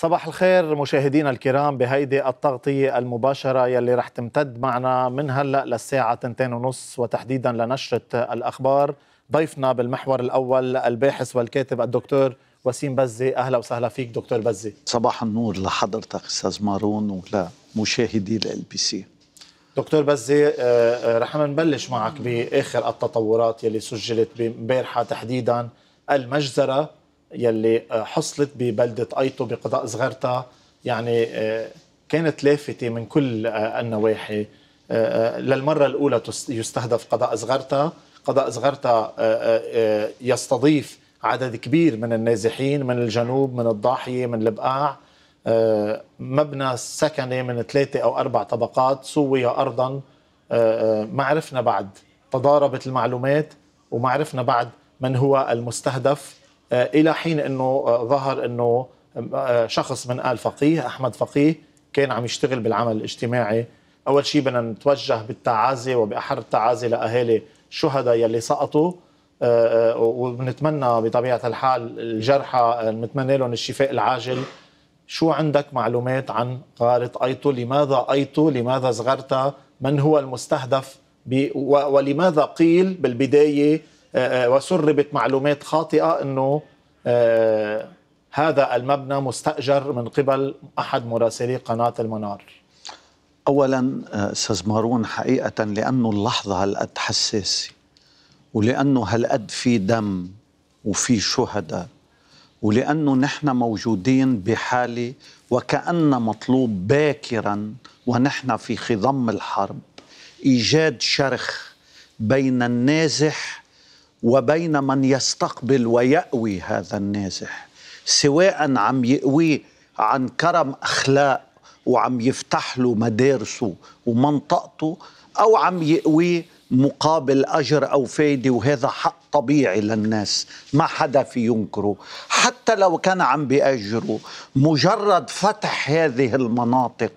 صباح الخير مشاهدينا الكرام بهيدي التغطية المباشرة يلي رح تمتد معنا من هلأ للساعة تنتين ونص وتحديدا لنشرة الأخبار ضيفنا بالمحور الأول الباحث والكاتب الدكتور وسيم بزي أهلا وسهلا فيك دكتور بزي صباح النور لحضرتك أستاذ مارون ولمشاهدي ال بي سي دكتور بزي آه، آه، رح نبلش معك بآخر التطورات يلي سجلت بامبارحة تحديدا المجزرة يلي آه، حصلت ببلدة أيطو بقضاء صغرتا يعني آه، كانت لافتة من كل آه، النواحي للمرة الأولى يستهدف قضاء صغرتا قضاء صغرتا يستضيف عدد كبير من النازحين من الجنوب من الضاحية من البقاع مبنى سكني من ثلاثة أو أربع طبقات سوي أرضا ما عرفنا بعد تضاربت المعلومات وما عرفنا بعد من هو المستهدف آه، الى حين انه آه، ظهر انه آه، شخص من ال فقيه احمد فقيه كان عم يشتغل بالعمل الاجتماعي اول شيء بدنا نتوجه بالتعازي وباحر التعازي لاهالي الشهداء يلي سقطوا وبنتمنى بطبيعه الحال الجرحى بنتمنى لهم الشفاء العاجل شو عندك معلومات عن غارة أيطو لماذا أيطو لماذا صغرتها من هو المستهدف ولماذا قيل بالبداية آه، آه، وسربت معلومات خاطئه انه آه، هذا المبنى مستاجر من قبل احد مراسلي قناه المنار اولا استاذ مارون حقيقه لانه اللحظه هالقد حساسه ولانه هالقد في دم وفي شهداء ولانه نحن موجودين بحاله وكان مطلوب باكرا ونحن في خضم الحرب ايجاد شرخ بين النازح وبين من يستقبل ويأوي هذا النازح سواء عم يقويه عن كرم أخلاق وعم يفتح له مدارسه ومنطقته أو عم يقويه مقابل أجر أو فايدة وهذا حق طبيعي للناس ما حدا في ينكره حتى لو كان عم بيأجره مجرد فتح هذه المناطق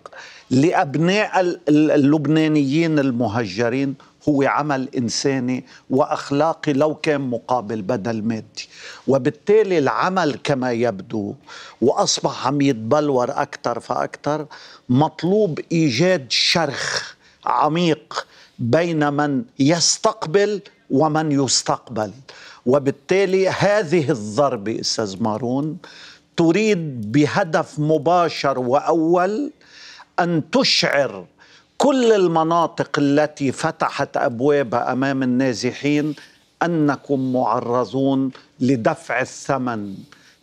لأبناء اللبنانيين المهجرين هو عمل إنساني وأخلاقي لو كان مقابل بدل مادي وبالتالي العمل كما يبدو وأصبح عم يتبلور أكثر فأكثر مطلوب إيجاد شرخ عميق بين من يستقبل ومن يستقبل وبالتالي هذه الضربة أستاذ مارون تريد بهدف مباشر وأول أن تشعر كل المناطق التي فتحت ابوابها امام النازحين انكم معرضون لدفع الثمن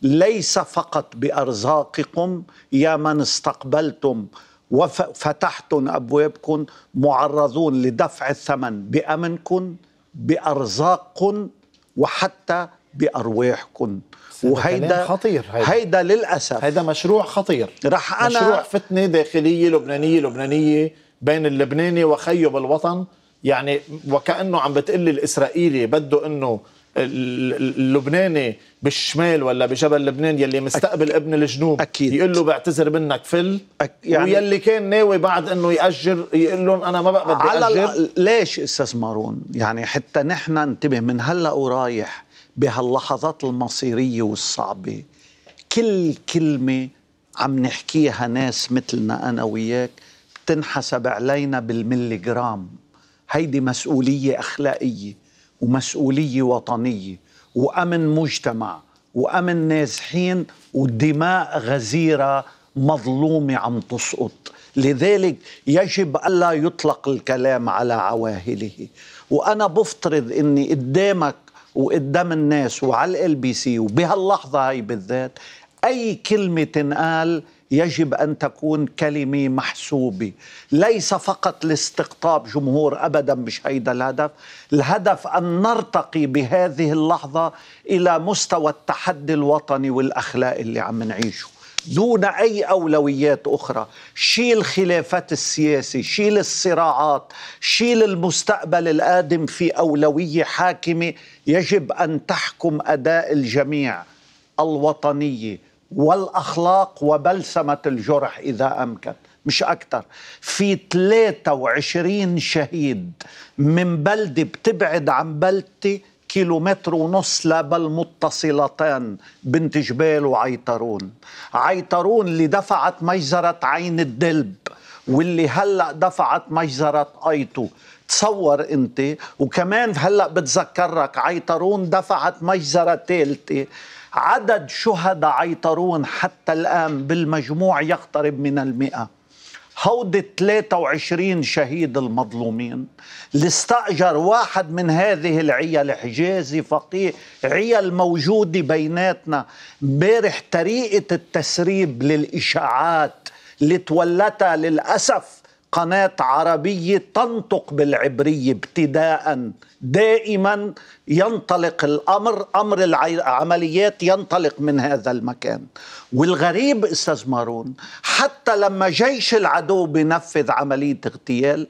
ليس فقط بارزاقكم يا من استقبلتم وفتحتم ابوابكم معرضون لدفع الثمن بامنكم بارزاقكم وحتى بارواحكم وهيدا خطير هيدا. هيدا للاسف هيدا مشروع خطير رح انا مشروع فتنه داخليه لبنانيه لبنانيه بين اللبناني وخيه بالوطن يعني وكأنه عم بتقلي الإسرائيلي بده أنه اللبناني بالشمال ولا بجبل لبنان يلي مستقبل أك... ابن الجنوب أكيد. يقول له بعتذر منك فل أك... يعني... ويلي كان ناوي بعد انه ياجر يقول لهم انا ما بقى بدي على اجر ال... ليش استاذ مارون يعني حتى نحن انتبه من هلا ورايح بهاللحظات المصيريه والصعبه كل كلمه عم نحكيها ناس مثلنا انا وياك تنحسب علينا بالمليجرام هيدي مسؤولية أخلاقية ومسؤولية وطنية وأمن مجتمع وأمن نازحين ودماء غزيرة مظلومة عم تسقط لذلك يجب ألا يطلق الكلام على عواهله وأنا بفترض أني قدامك وقدام الناس وعلى البي سي وبهاللحظة هاي بالذات أي كلمة تنقال يجب ان تكون كلمه محسوبه ليس فقط لاستقطاب جمهور ابدا مش هيدا الهدف الهدف ان نرتقي بهذه اللحظه الى مستوى التحدي الوطني والاخلاقي اللي عم نعيشه دون أي أولويات أخرى شيل خلافات السياسي شيل الصراعات شيل المستقبل القادم في أولوية حاكمة يجب أن تحكم أداء الجميع الوطنية والأخلاق وبلسمة الجرح إذا أمكن مش أكتر في 23 شهيد من بلدة بتبعد عن بلدتي كيلومتر ونص لا بل متصلتان بنت جبال وعيطرون عيطرون اللي دفعت مجزرة عين الدلب واللي هلأ دفعت مجزرة أيطو تصور انت وكمان هلأ بتذكرك عيطرون دفعت مجزرة ثالثة عدد شهداء عيطرون حتى الآن بالمجموع يقترب من المئة هود 23 شهيد المظلومين اللي استأجر واحد من هذه العيال حجازي فقيه عيال موجودة بيناتنا امبارح طريقة التسريب للإشاعات اللي تولتها للأسف قناة عربية تنطق بالعبرية ابتداء دائما ينطلق الأمر أمر العمليات ينطلق من هذا المكان والغريب أستاذ مارون حتى لما جيش العدو بنفذ عملية اغتيال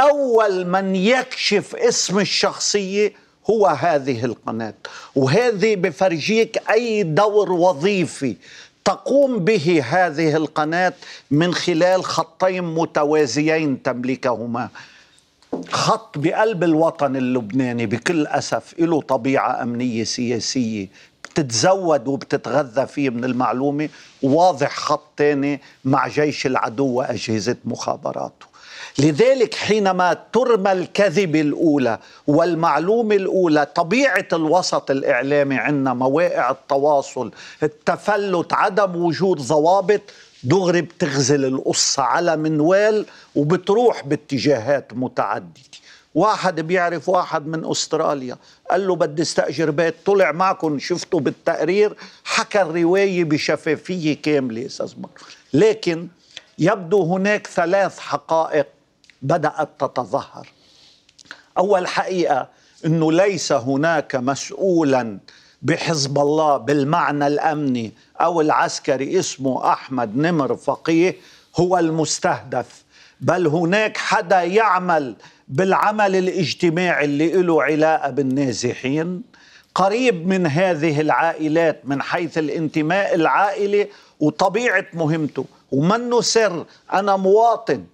أول من يكشف اسم الشخصية هو هذه القناة وهذه بفرجيك أي دور وظيفي تقوم به هذه القناة من خلال خطين متوازيين تملكهما خط بقلب الوطن اللبناني بكل أسف له طبيعة أمنية سياسية بتتزود وبتتغذى فيه من المعلومة واضح خط تاني مع جيش العدو وأجهزة مخابراته لذلك حينما ترمى الكذب الأولى والمعلومة الأولى طبيعة الوسط الإعلامي عندنا مواقع التواصل التفلت عدم وجود ضوابط دغري بتغزل القصة على منوال وبتروح باتجاهات متعددة واحد بيعرف واحد من استراليا قال له بدي استاجر بيت طلع معكم شفته بالتقرير حكى الروايه بشفافيه كامله استاذ لكن يبدو هناك ثلاث حقائق بدات تتظاهر اول حقيقه انه ليس هناك مسؤولا بحزب الله بالمعنى الامني او العسكري اسمه احمد نمر فقيه هو المستهدف بل هناك حدا يعمل بالعمل الاجتماعي اللي له علاقه بالنازحين قريب من هذه العائلات من حيث الانتماء العائلي وطبيعه مهمته ومنه سر انا مواطن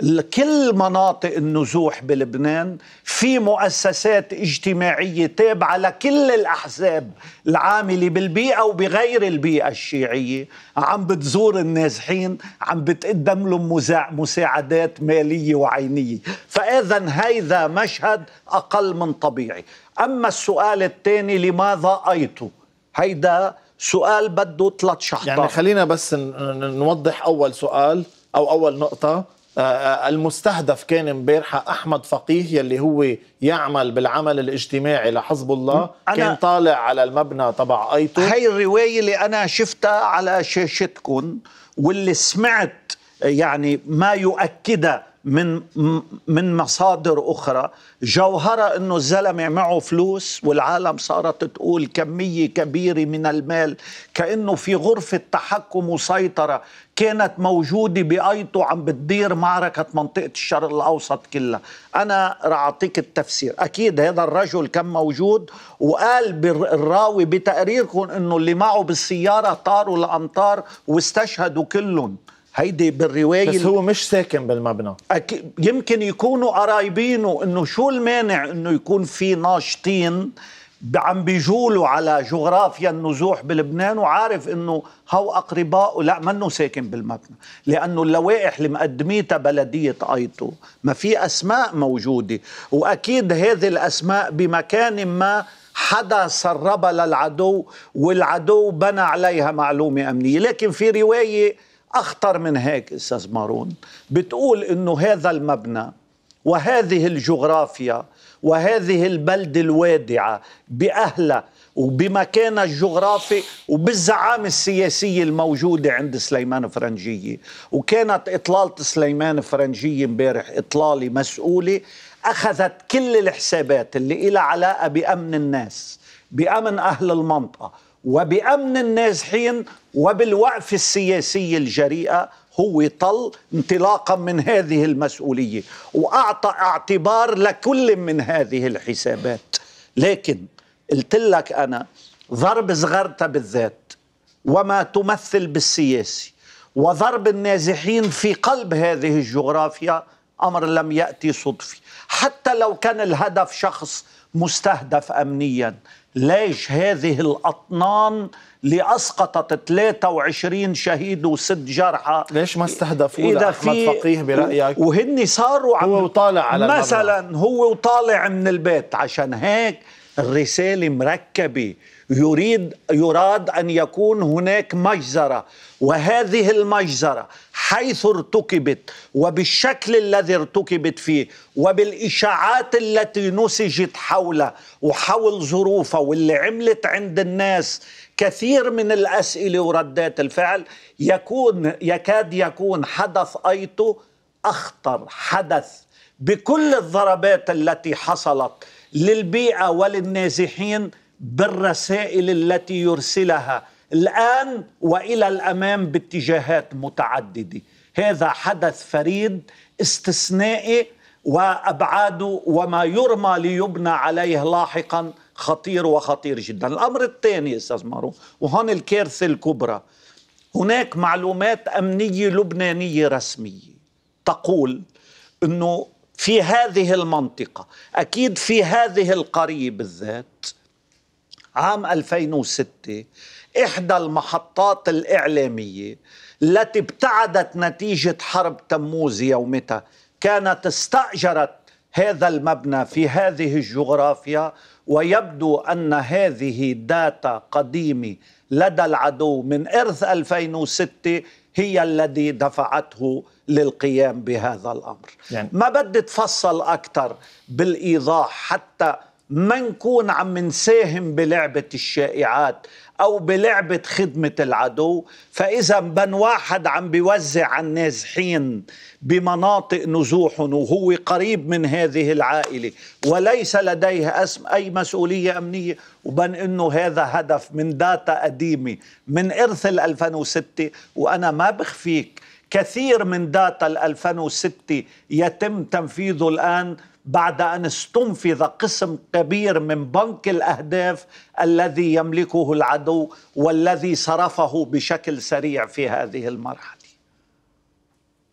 لكل مناطق النزوح بلبنان في مؤسسات اجتماعية تابعة لكل الأحزاب العاملة بالبيئة وبغير البيئة الشيعية عم بتزور النازحين عم بتقدم لهم مساعدات مالية وعينية فإذا هذا مشهد أقل من طبيعي أما السؤال الثاني لماذا أيتوا هيدا سؤال بده ثلاث شحطات يعني خلينا بس نوضح أول سؤال أو أول نقطة آه، آه، المستهدف كان امبارح احمد فقيه يلي هو يعمل بالعمل الاجتماعي لحزب الله كان طالع على المبنى تبع ايتو هاي الروايه اللي انا شفتها على شاشتكم واللي سمعت يعني ما يؤكدها من من مصادر اخرى جوهرها انه الزلمه معه فلوس والعالم صارت تقول كميه كبيره من المال كانه في غرفه تحكم وسيطره كانت موجوده بايته عم بتدير معركه منطقه الشرق الاوسط كلها انا راح اعطيك التفسير اكيد هذا الرجل كان موجود وقال الراوي بتقريركم انه اللي معه بالسياره طاروا الامطار واستشهدوا كلهم هيدي بالرواية بس هو مش ساكن بالمبنى يمكن يكونوا قرايبينه انه شو المانع انه يكون في ناشطين عم بيجولوا على جغرافيا النزوح بلبنان وعارف انه هو اقربائه لا منه ساكن بالمبنى لانه اللوائح اللي مقدميتها بلديه ايطو ما في اسماء موجوده واكيد هذه الاسماء بمكان ما حدا سربها للعدو والعدو بنى عليها معلومه امنيه لكن في روايه أخطر من هيك أستاذ مارون بتقول أنه هذا المبنى وهذه الجغرافيا وهذه البلدة الوادعة بأهلها وبمكانها الجغرافي وبالزعامة السياسية الموجودة عند سليمان فرنجية وكانت إطلالة سليمان فرنجية امبارح إطلالة مسؤولة أخذت كل الحسابات اللي إلها علاقة بأمن الناس بأمن أهل المنطقة وبأمن النازحين وبالوقف السياسي الجريئة هو طل انطلاقا من هذه المسؤولية وأعطى اعتبار لكل من هذه الحسابات لكن قلت لك أنا ضرب صغرتا بالذات وما تمثل بالسياسي وضرب النازحين في قلب هذه الجغرافيا أمر لم يأتي صدفي حتى لو كان الهدف شخص مستهدف أمنيا ليش هذه الأطنان اللي أسقطت 23 شهيد وست جرحى ليش ما استهدفوا أحمد فقيه برأيك وهن صاروا عم هو وطالع على مثلا هو وطالع من البيت عشان هيك الرسالة مركبة يريد يراد أن يكون هناك مجزرة وهذه المجزرة حيث ارتكبت وبالشكل الذي ارتكبت فيه وبالإشاعات التي نسجت حوله وحول ظروفه واللي عملت عند الناس كثير من الأسئلة وردات الفعل يكون يكاد يكون حدث أيتو أخطر حدث بكل الضربات التي حصلت للبيئة وللنازحين بالرسائل التي يرسلها الآن وإلى الأمام باتجاهات متعددة هذا حدث فريد استثنائي وأبعاده وما يرمى ليبنى عليه لاحقا خطير وخطير جدا الأمر الثاني أستاذ مارو وهون الكارثة الكبرى هناك معلومات أمنية لبنانية رسمية تقول أنه في هذه المنطقة أكيد في هذه القرية بالذات عام 2006 إحدى المحطات الإعلامية التي ابتعدت نتيجة حرب تموز يومتها كانت استأجرت هذا المبنى في هذه الجغرافيا ويبدو أن هذه داتا قديمة لدى العدو من إرث 2006 هي الذي دفعته للقيام بهذا الأمر يعني ما بدي تفصل أكثر بالإيضاح حتى ما نكون عم نساهم بلعبة الشائعات أو بلعبة خدمة العدو فإذا بن واحد عم بيوزع على النازحين بمناطق نزوحهم وهو قريب من هذه العائلة وليس لديه أسم أي مسؤولية أمنية وبن أنه هذا هدف من داتا قديمة من إرث ال 2006 وأنا ما بخفيك كثير من داتا ال 2006 يتم تنفيذه الآن بعد ان استنفذ قسم كبير من بنك الاهداف الذي يملكه العدو والذي صرفه بشكل سريع في هذه المرحله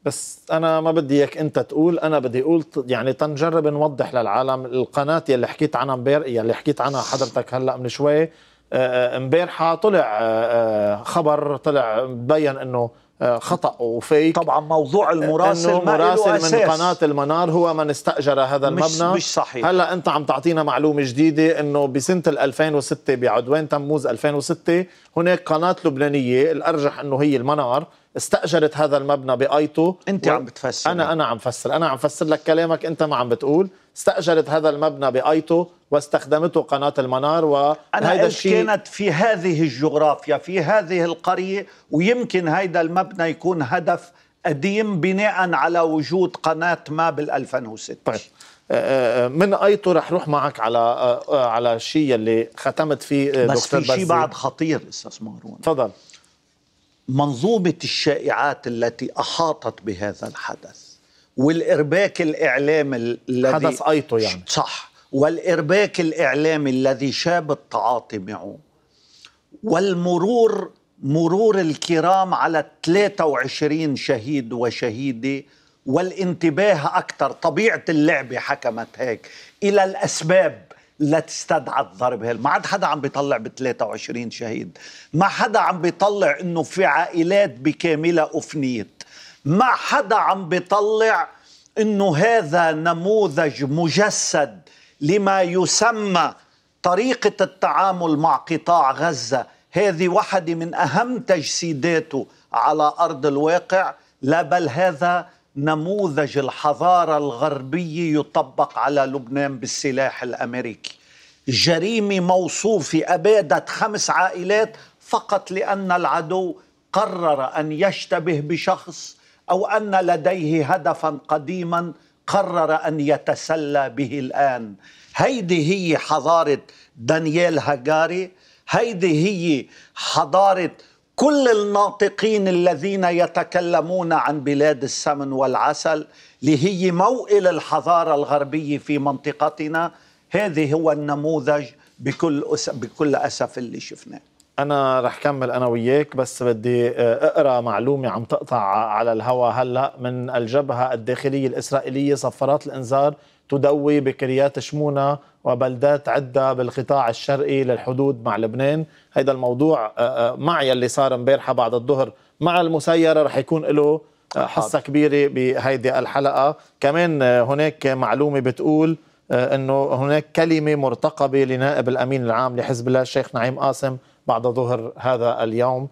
بس انا ما بدي اياك انت تقول انا بدي اقول يعني تنجرب نوضح للعالم القناه يلي حكيت عنها امبارح يلي حكيت عنها حضرتك هلا من شوي امبارحه آه، آه، طلع آه، خبر طلع مبين انه خطا وفيك طبعا موضوع المراسل ما مراسل من أساس. قناه المنار هو من استاجر هذا المبنى مش, مش صحيح هلا انت عم تعطينا معلومه جديده انه بسنه 2006 بعدوان تموز 2006 هناك قناه لبنانيه الارجح انه هي المنار استاجرت هذا المبنى بايطو انت و... عم بتفسر انا انا عم فسر انا عم فسر لك كلامك انت ما عم بتقول استاجرت هذا المبنى بايطو واستخدمته قناه المنار وهذا الشيء كانت في هذه الجغرافيا في هذه القريه ويمكن هذا المبنى يكون هدف قديم بناء على وجود قناه ما بال 2006 طيب أه، أه، أه، من ايطو رح روح معك على على الشيء اللي ختمت فيه بس دكتور في شيء بعد خطير استاذ مارون تفضل منظومة الشائعات التي أحاطت بهذا الحدث والإرباك الإعلامي الذي حدث أيطو يعني صح والإرباك الإعلامي الذي شاب التعاطي معه والمرور مرور الكرام على 23 شهيد وشهيده والانتباه اكثر طبيعه اللعبه حكمت هيك الى الاسباب لا تستدعى الضرب هل ما عاد حدا عم بيطلع ب 23 شهيد ما حدا عم بيطلع انه في عائلات بكاملها افنيت ما حدا عم بيطلع انه هذا نموذج مجسد لما يسمى طريقه التعامل مع قطاع غزه هذه واحده من اهم تجسيداته على ارض الواقع لا بل هذا نموذج الحضارة الغربية يطبق على لبنان بالسلاح الأمريكي جريمة موصوفة أبادت خمس عائلات فقط لأن العدو قرر أن يشتبه بشخص أو أن لديه هدفا قديما قرر أن يتسلى به الآن هيدي هي حضارة دانيال هاجاري هيدي هي حضارة كل الناطقين الذين يتكلمون عن بلاد السمن والعسل لهي موئل الحضارة الغربية في منطقتنا هذه هو النموذج بكل أس... بكل أسف اللي شفناه أنا رح كمل أنا وياك بس بدي آه، أقرأ معلومة عم تقطع على الهواء هلأ من الجبهة الداخلية الإسرائيلية صفارات الإنذار تدوي بكريات شمونة وبلدات عدة بالقطاع الشرقي للحدود مع لبنان هذا الموضوع آه، آه، معي اللي صار امبارحة بعد الظهر مع المسيرة رح يكون له آه، حصة كبيرة بهيدي الحلقة كمان هناك معلومة بتقول انه هناك كلمه مرتقبه لنائب الامين العام لحزب الله الشيخ نعيم قاسم بعد ظهر هذا اليوم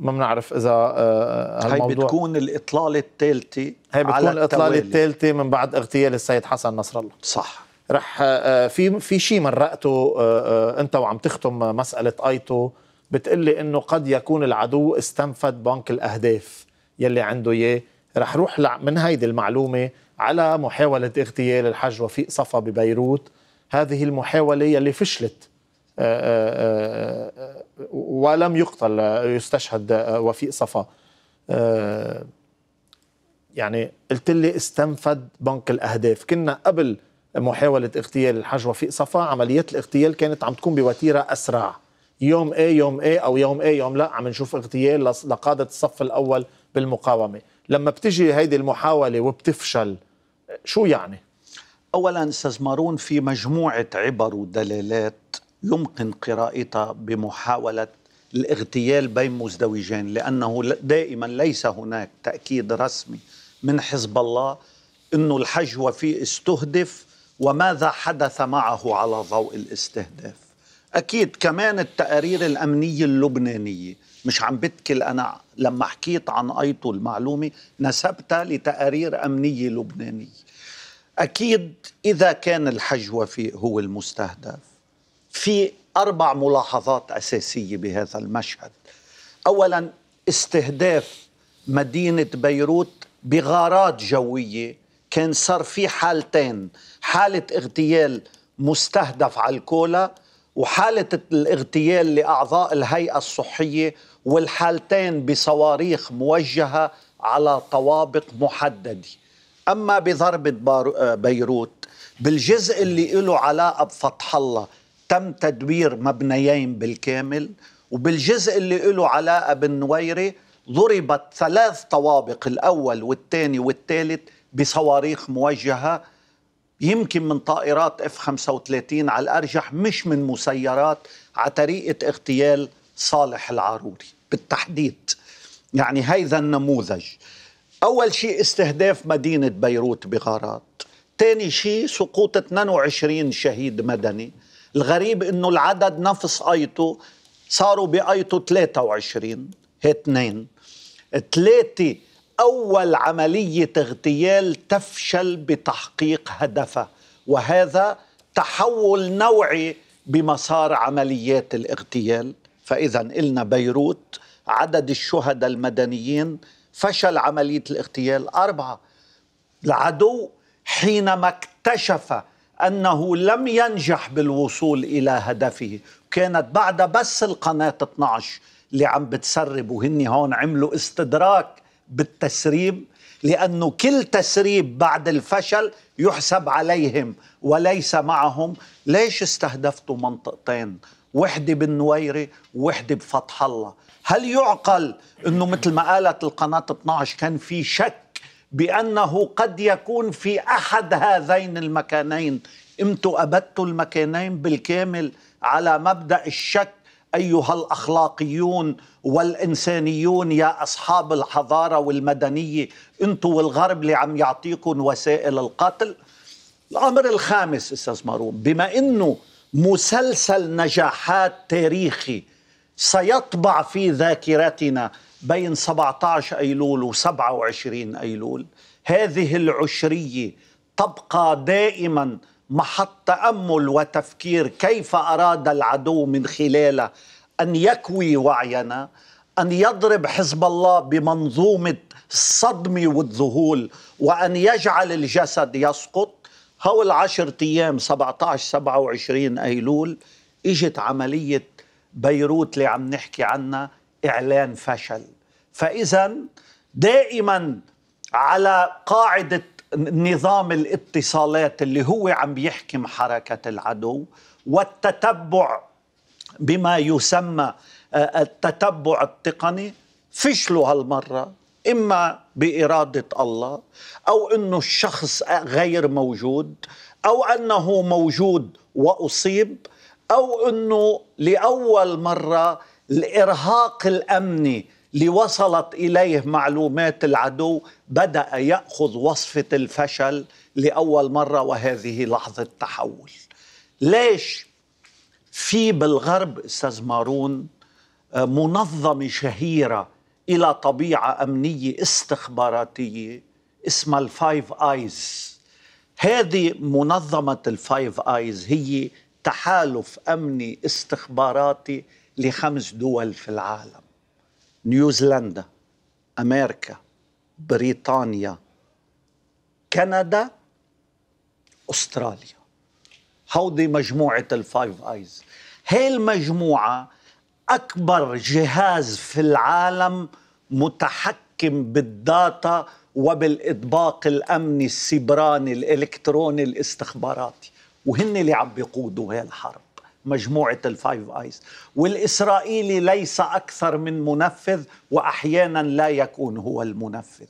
ما بنعرف اذا هالموضوع هي بتكون الاطلاله الثالثه هي بتكون الاطلاله الثالثه من بعد اغتيال السيد حسن نصر الله صح رح آه، آه، في في شيء مرقته آه، انت وعم تختم مساله ايتو بتقلي انه قد يكون العدو استنفد بنك الاهداف يلي عنده اياه رح روح من هيدي المعلومه على محاوله اغتيال الحاج وفيق صفا ببيروت هذه المحاوله يلي فشلت ولم يقتل يستشهد وفيق صفا يعني قلت لي استنفد بنك الاهداف كنا قبل محاولة اغتيال الحجوة في صفا عملية الاغتيال كانت عم تكون بوتيرة أسرع يوم أي يوم أي أو يوم أي يوم لا عم نشوف اغتيال لقادة الصف الأول بالمقاومة لما بتجي هيدي المحاولة وبتفشل شو يعني؟ أولا استثمرون في مجموعة عبر ودلالات يمكن قراءتها بمحاولة الاغتيال بين مزدوجين لأنه دائما ليس هناك تأكيد رسمي من حزب الله أنه الحج وفيه استهدف وماذا حدث معه على ضوء الاستهداف أكيد كمان التقارير الأمنية اللبنانية مش عم بتكل أنا لما حكيت عن أيطو المعلومة نسبتها لتقارير أمنية لبنانية أكيد إذا كان الحج في هو المستهدف في أربع ملاحظات أساسية بهذا المشهد أولا استهداف مدينة بيروت بغارات جوية كان صار في حالتين حالة اغتيال مستهدف على الكولا وحالة الاغتيال لأعضاء الهيئة الصحية والحالتين بصواريخ موجهة على طوابق محددة أما بضربة آه، بيروت بالجزء اللي له علاقة بفتح الله تم تدوير مبنيين بالكامل وبالجزء اللي له علاقة بالنويرة ضربت ثلاث طوابق الأول والثاني والثالث بصواريخ موجهة يمكن من طائرات اف 35 على الارجح مش من مسيرات على طريقه اغتيال صالح العاروري بالتحديد يعني هذا النموذج اول شيء استهداف مدينه بيروت بغارات ثاني شيء سقوط 22 شهيد مدني الغريب انه العدد نفس ايتو صاروا بايتو 23 هي اثنين ثلاثه أول عملية اغتيال تفشل بتحقيق هدفها وهذا تحول نوعي بمسار عمليات الاغتيال فإذا إلنا بيروت عدد الشهداء المدنيين فشل عملية الاغتيال أربعة العدو حينما اكتشف أنه لم ينجح بالوصول إلى هدفه كانت بعد بس القناة 12 اللي عم بتسرب وهني هون عملوا استدراك بالتسريب لأنه كل تسريب بعد الفشل يحسب عليهم وليس معهم ليش استهدفتوا منطقتين وحدة بالنويرة وحدة بفتح الله هل يعقل أنه مثل ما قالت القناة 12 كان في شك بأنه قد يكون في أحد هذين المكانين أنتم أبدتوا المكانين بالكامل على مبدأ الشك ايها الاخلاقيون والانسانيون يا اصحاب الحضاره والمدنيه انتم والغرب اللي عم يعطيكم وسائل القتل الامر الخامس استاذ مارون بما انه مسلسل نجاحات تاريخي سيطبع في ذاكرتنا بين 17 ايلول و27 ايلول هذه العشريه تبقى دائما محط تامل وتفكير كيف اراد العدو من خلاله ان يكوي وعينا ان يضرب حزب الله بمنظومه الصدمه والذهول وان يجعل الجسد يسقط هول 10 ايام 17 27 ايلول اجت عمليه بيروت اللي عم نحكي عنها اعلان فشل فاذا دائما على قاعده نظام الاتصالات اللي هو عم يحكم حركة العدو والتتبع بما يسمى آه، التتبع التقني فشلوا هالمرة إما بإرادة الله أو أنه الشخص غير موجود أو أنه موجود وأصيب أو أنه لأول مرة الإرهاق الأمني لوصلت إليه معلومات العدو بدأ يأخذ وصفة الفشل لأول مرة وهذه لحظة تحول ليش في بالغرب أستاذ مارون آه، منظمة شهيرة إلى طبيعة أمنية استخباراتية اسمها الفايف آيز هذه منظمة الفايف آيز هي تحالف أمني استخباراتي لخمس دول في العالم نيوزيلندا امريكا بريطانيا كندا استراليا هودي مجموعه الفايف ايز هي المجموعه اكبر جهاز في العالم متحكم بالداتا وبالاطباق الامني السبراني الالكتروني الاستخباراتي وهن اللي عم بيقودوا هي الحرب مجموعة الفايف آيز والإسرائيلي ليس أكثر من منفذ وأحيانا لا يكون هو المنفذ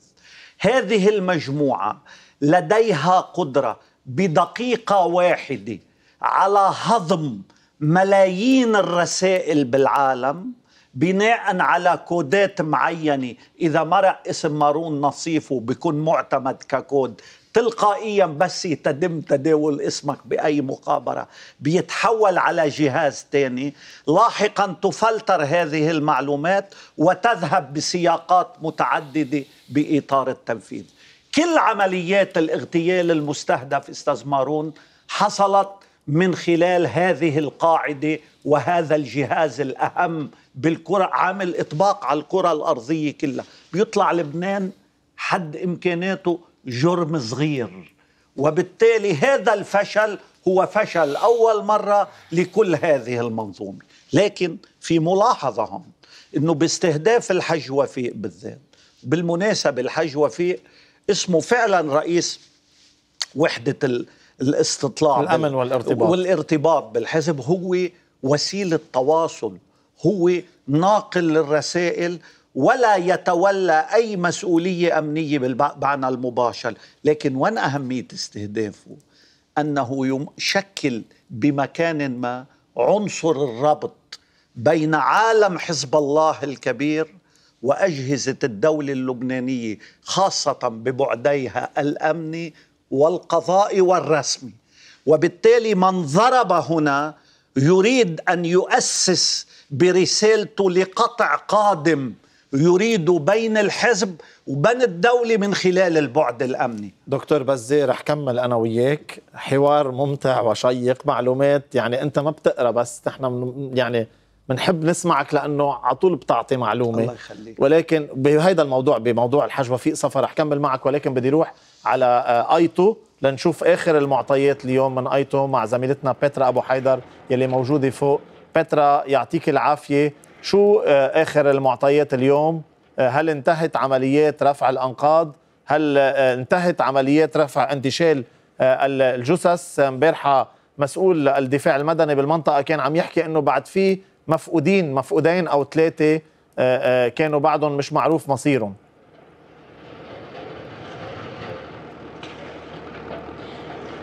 هذه المجموعة لديها قدرة بدقيقة واحدة على هضم ملايين الرسائل بالعالم بناء على كودات معينة إذا مرق اسم مارون نصيفه بيكون معتمد ككود تلقائيا بس يتم تداول اسمك باي مقابره بيتحول على جهاز ثاني لاحقا تفلتر هذه المعلومات وتذهب بسياقات متعدده باطار التنفيذ كل عمليات الاغتيال المستهدف استاذ مارون حصلت من خلال هذه القاعده وهذا الجهاز الاهم بالكره عامل اطباق على الكره الارضيه كلها بيطلع لبنان حد امكاناته جرم صغير وبالتالي هذا الفشل هو فشل أول مرة لكل هذه المنظومة لكن في ملاحظة هون أنه باستهداف الحج وفيق بالذات بالمناسبة الحج وفيق اسمه فعلا رئيس وحدة الاستطلاع الأمن والارتباط والارتباط بالحزب هو وسيلة تواصل هو ناقل للرسائل ولا يتولى أي مسؤولية أمنية بالمعنى المباشر لكن وين أهمية استهدافه أنه يشكل بمكان ما عنصر الربط بين عالم حزب الله الكبير وأجهزة الدولة اللبنانية خاصة ببعديها الأمني والقضائي والرسمي وبالتالي من ضرب هنا يريد أن يؤسس برسالته لقطع قادم يريد بين الحزب وبين الدولة من خلال البعد الأمني دكتور بزي رح كمل أنا وياك حوار ممتع وشيق معلومات يعني أنت ما بتقرأ بس نحن يعني بنحب نسمعك لانه على طول بتعطي معلومه الله يخليك ولكن بهيدا الموضوع بموضوع الحج وفيق صفر رح كمل معك ولكن بدي روح على آه، ايتو لنشوف اخر المعطيات اليوم من ايتو مع زميلتنا بترا ابو حيدر يلي موجوده فوق بترا يعطيك العافيه شو آه، اخر المعطيات اليوم آه، هل انتهت عمليات رفع الانقاض هل آه، انتهت عمليات رفع انتشال الجثث امبارحه مسؤول الدفاع المدني بالمنطقه كان عم يحكي انه بعد في مفقودين مفقودين او ثلاثه كانوا بعدهم مش معروف مصيرهم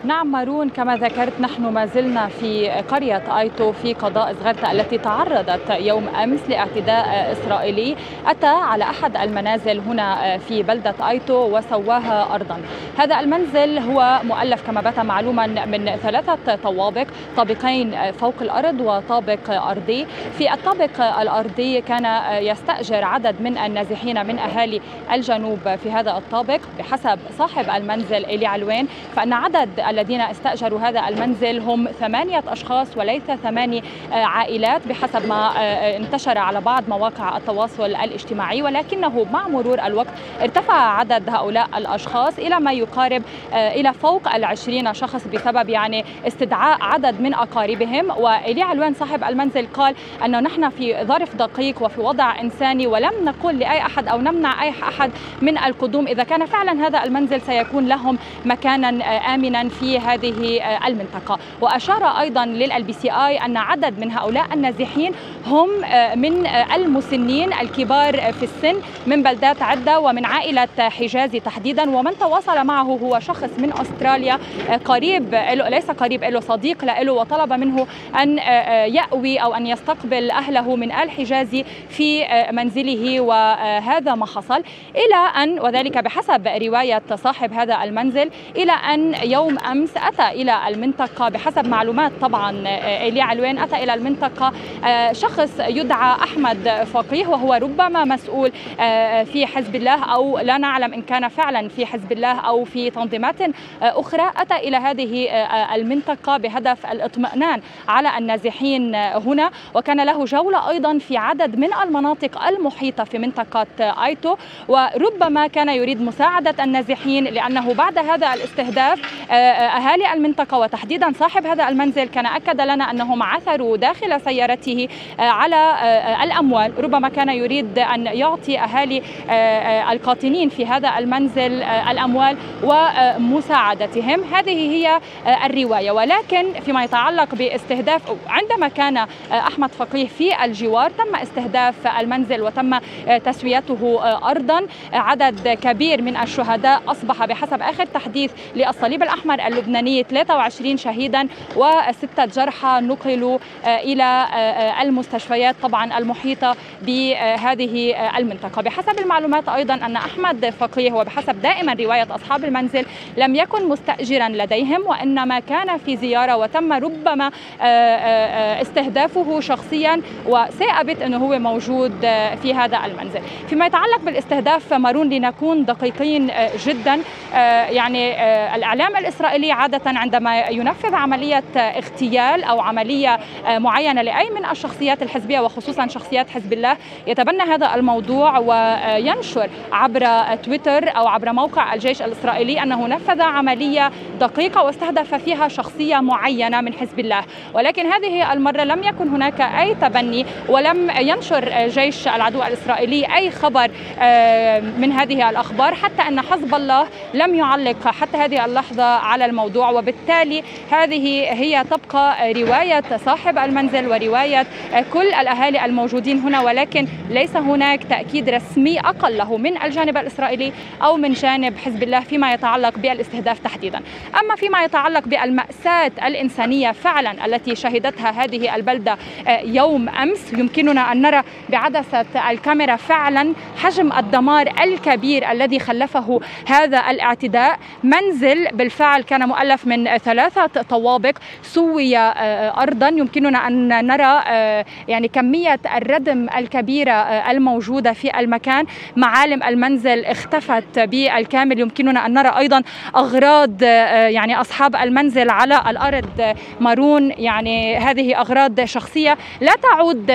نعم مارون كما ذكرت نحن ما زلنا في قرية آيتو في قضاء زغرتة التي تعرضت يوم أمس لاعتداء إسرائيلي أتى على أحد المنازل هنا آه، في بلدة آيتو وسواها أرضا هذا المنزل هو مؤلف كما بات معلوما من ثلاثة طوابق طابقين آه، فوق الأرض وطابق أرضي في الطابق الأرضي كان آه، يستأجر عدد من النازحين من أهالي الجنوب في هذا الطابق بحسب صاحب المنزل إلي علوين فأن عدد الذين استأجروا هذا المنزل هم ثمانية أشخاص وليس ثماني آه، عائلات بحسب ما آه، آه، انتشر على بعض مواقع التواصل الاجتماعي ولكنه مع مرور الوقت ارتفع عدد هؤلاء الأشخاص إلى ما يقارب إلى فوق العشرين شخص بسبب يعني استدعاء عدد من أقاربهم وإلي علوان صاحب المنزل قال أنه نحن في ظرف دقيق وفي وضع إنساني ولم نقول لأي أحد أو نمنع أي أحد من القدوم إذا كان فعلا هذا المنزل سيكون لهم مكانا آمنا في هذه آه، المنطقة وأشار أيضا للبي بي سي آي أن عدد من هؤلاء النازحين هم آه، من آه، المسنين الكبار في السن من بلدات عدة ومن عائلة حجازي تحديدا ومن تواصل معه هو شخص من أستراليا قريب له ليس قريب له صديق له وطلب منه أن يأوي أو أن يستقبل أهله من آل حجازي في منزله وهذا ما حصل إلى أن وذلك بحسب رواية صاحب هذا المنزل إلى أن يوم أمس أتى إلى المنطقة بحسب معلومات طبعا إلي آه، علوان أتى إلى المنطقة آه، شخص يدعى أحمد فقيه وهو ربما مسؤول آه، في حزب الله أو لا نعلم إن كان فعلا في حزب الله أو في تنظيمات أخرى أتى إلى هذه المنطقة بهدف الاطمئنان على النازحين هنا وكان له جولة أيضا في عدد من المناطق المحيطة في منطقة آيتو وربما كان يريد مساعدة النازحين لأنه بعد هذا الاستهداف أهالي المنطقة وتحديدا صاحب هذا المنزل كان أكد لنا أنهم عثروا داخل سيارته آه، على آه، الأموال ربما كان يريد أن يعطي أهالي آه، القاطنين في هذا المنزل الأموال ومساعدتهم هذه هي الرواية ولكن فيما يتعلق باستهداف عندما كان أحمد فقيه في الجوار تم استهداف المنزل وتم تسويته أرضا عدد كبير من الشهداء أصبح بحسب آخر تحديث للصليب الأحمر اللبناني 23 شهيدا وستة جرحى نقلوا آه، إلى آه، آه، المستشفيات طبعا المحيطة بهذه المنطقة بحسب المعلومات أيضا أن أحمد فقيه وبحسب دائما رواية أصحاب المنزل لم يكن مستأجرا لديهم وإنما كان في زيارة وتم ربما استهدافه شخصيا وثائبت أنه هو موجود في هذا المنزل فيما يتعلق بالاستهداف مارون لنكون دقيقين جدا يعني الإعلام الإسرائيلي وبالتالي عادة عندما ينفذ عملية اغتيال أو عملية معينة لأي من الشخصيات الحزبية وخصوصا شخصيات حزب الله يتبنى هذا الموضوع وينشر عبر تويتر أو عبر موقع الجيش الإسرائيلي أنه نفذ عملية دقيقة واستهدف فيها شخصية معينة من حزب الله ولكن هذه المرة لم يكن هناك أي تبني ولم ينشر جيش العدو الإسرائيلي أي خبر آه، من هذه الأخبار حتى أن حزب الله لم يعلق حتى هذه اللحظة على الموضوع وبالتالي هذه هي تبقى رواية صاحب المنزل ورواية كل الأهالي الموجودين هنا ولكن ليس هناك تأكيد رسمي أقله من الجانب الإسرائيلي أو من جانب حزب الله فيما يتعلق بالاستهداف تحديدا أما فيما يتعلق بالمأساة الإنسانية فعلا التي شهدتها هذه البلدة آه، يوم أمس يمكننا أن نرى بعدسة الكاميرا فعلا حجم الدمار الكبير الذي خلفه هذا الاعتداء منزل بالفعل كان مؤلف من ثلاثة طوابق سوي آه، آه، أرضا يمكننا أن نرى آه، يعني كمية الردم الكبيرة الموجودة في المكان معالم المنزل اختفت بالكامل يمكننا أن نرى أيضا أغراض يعني أصحاب المنزل على الأرض مارون يعني هذه أغراض شخصية لا تعود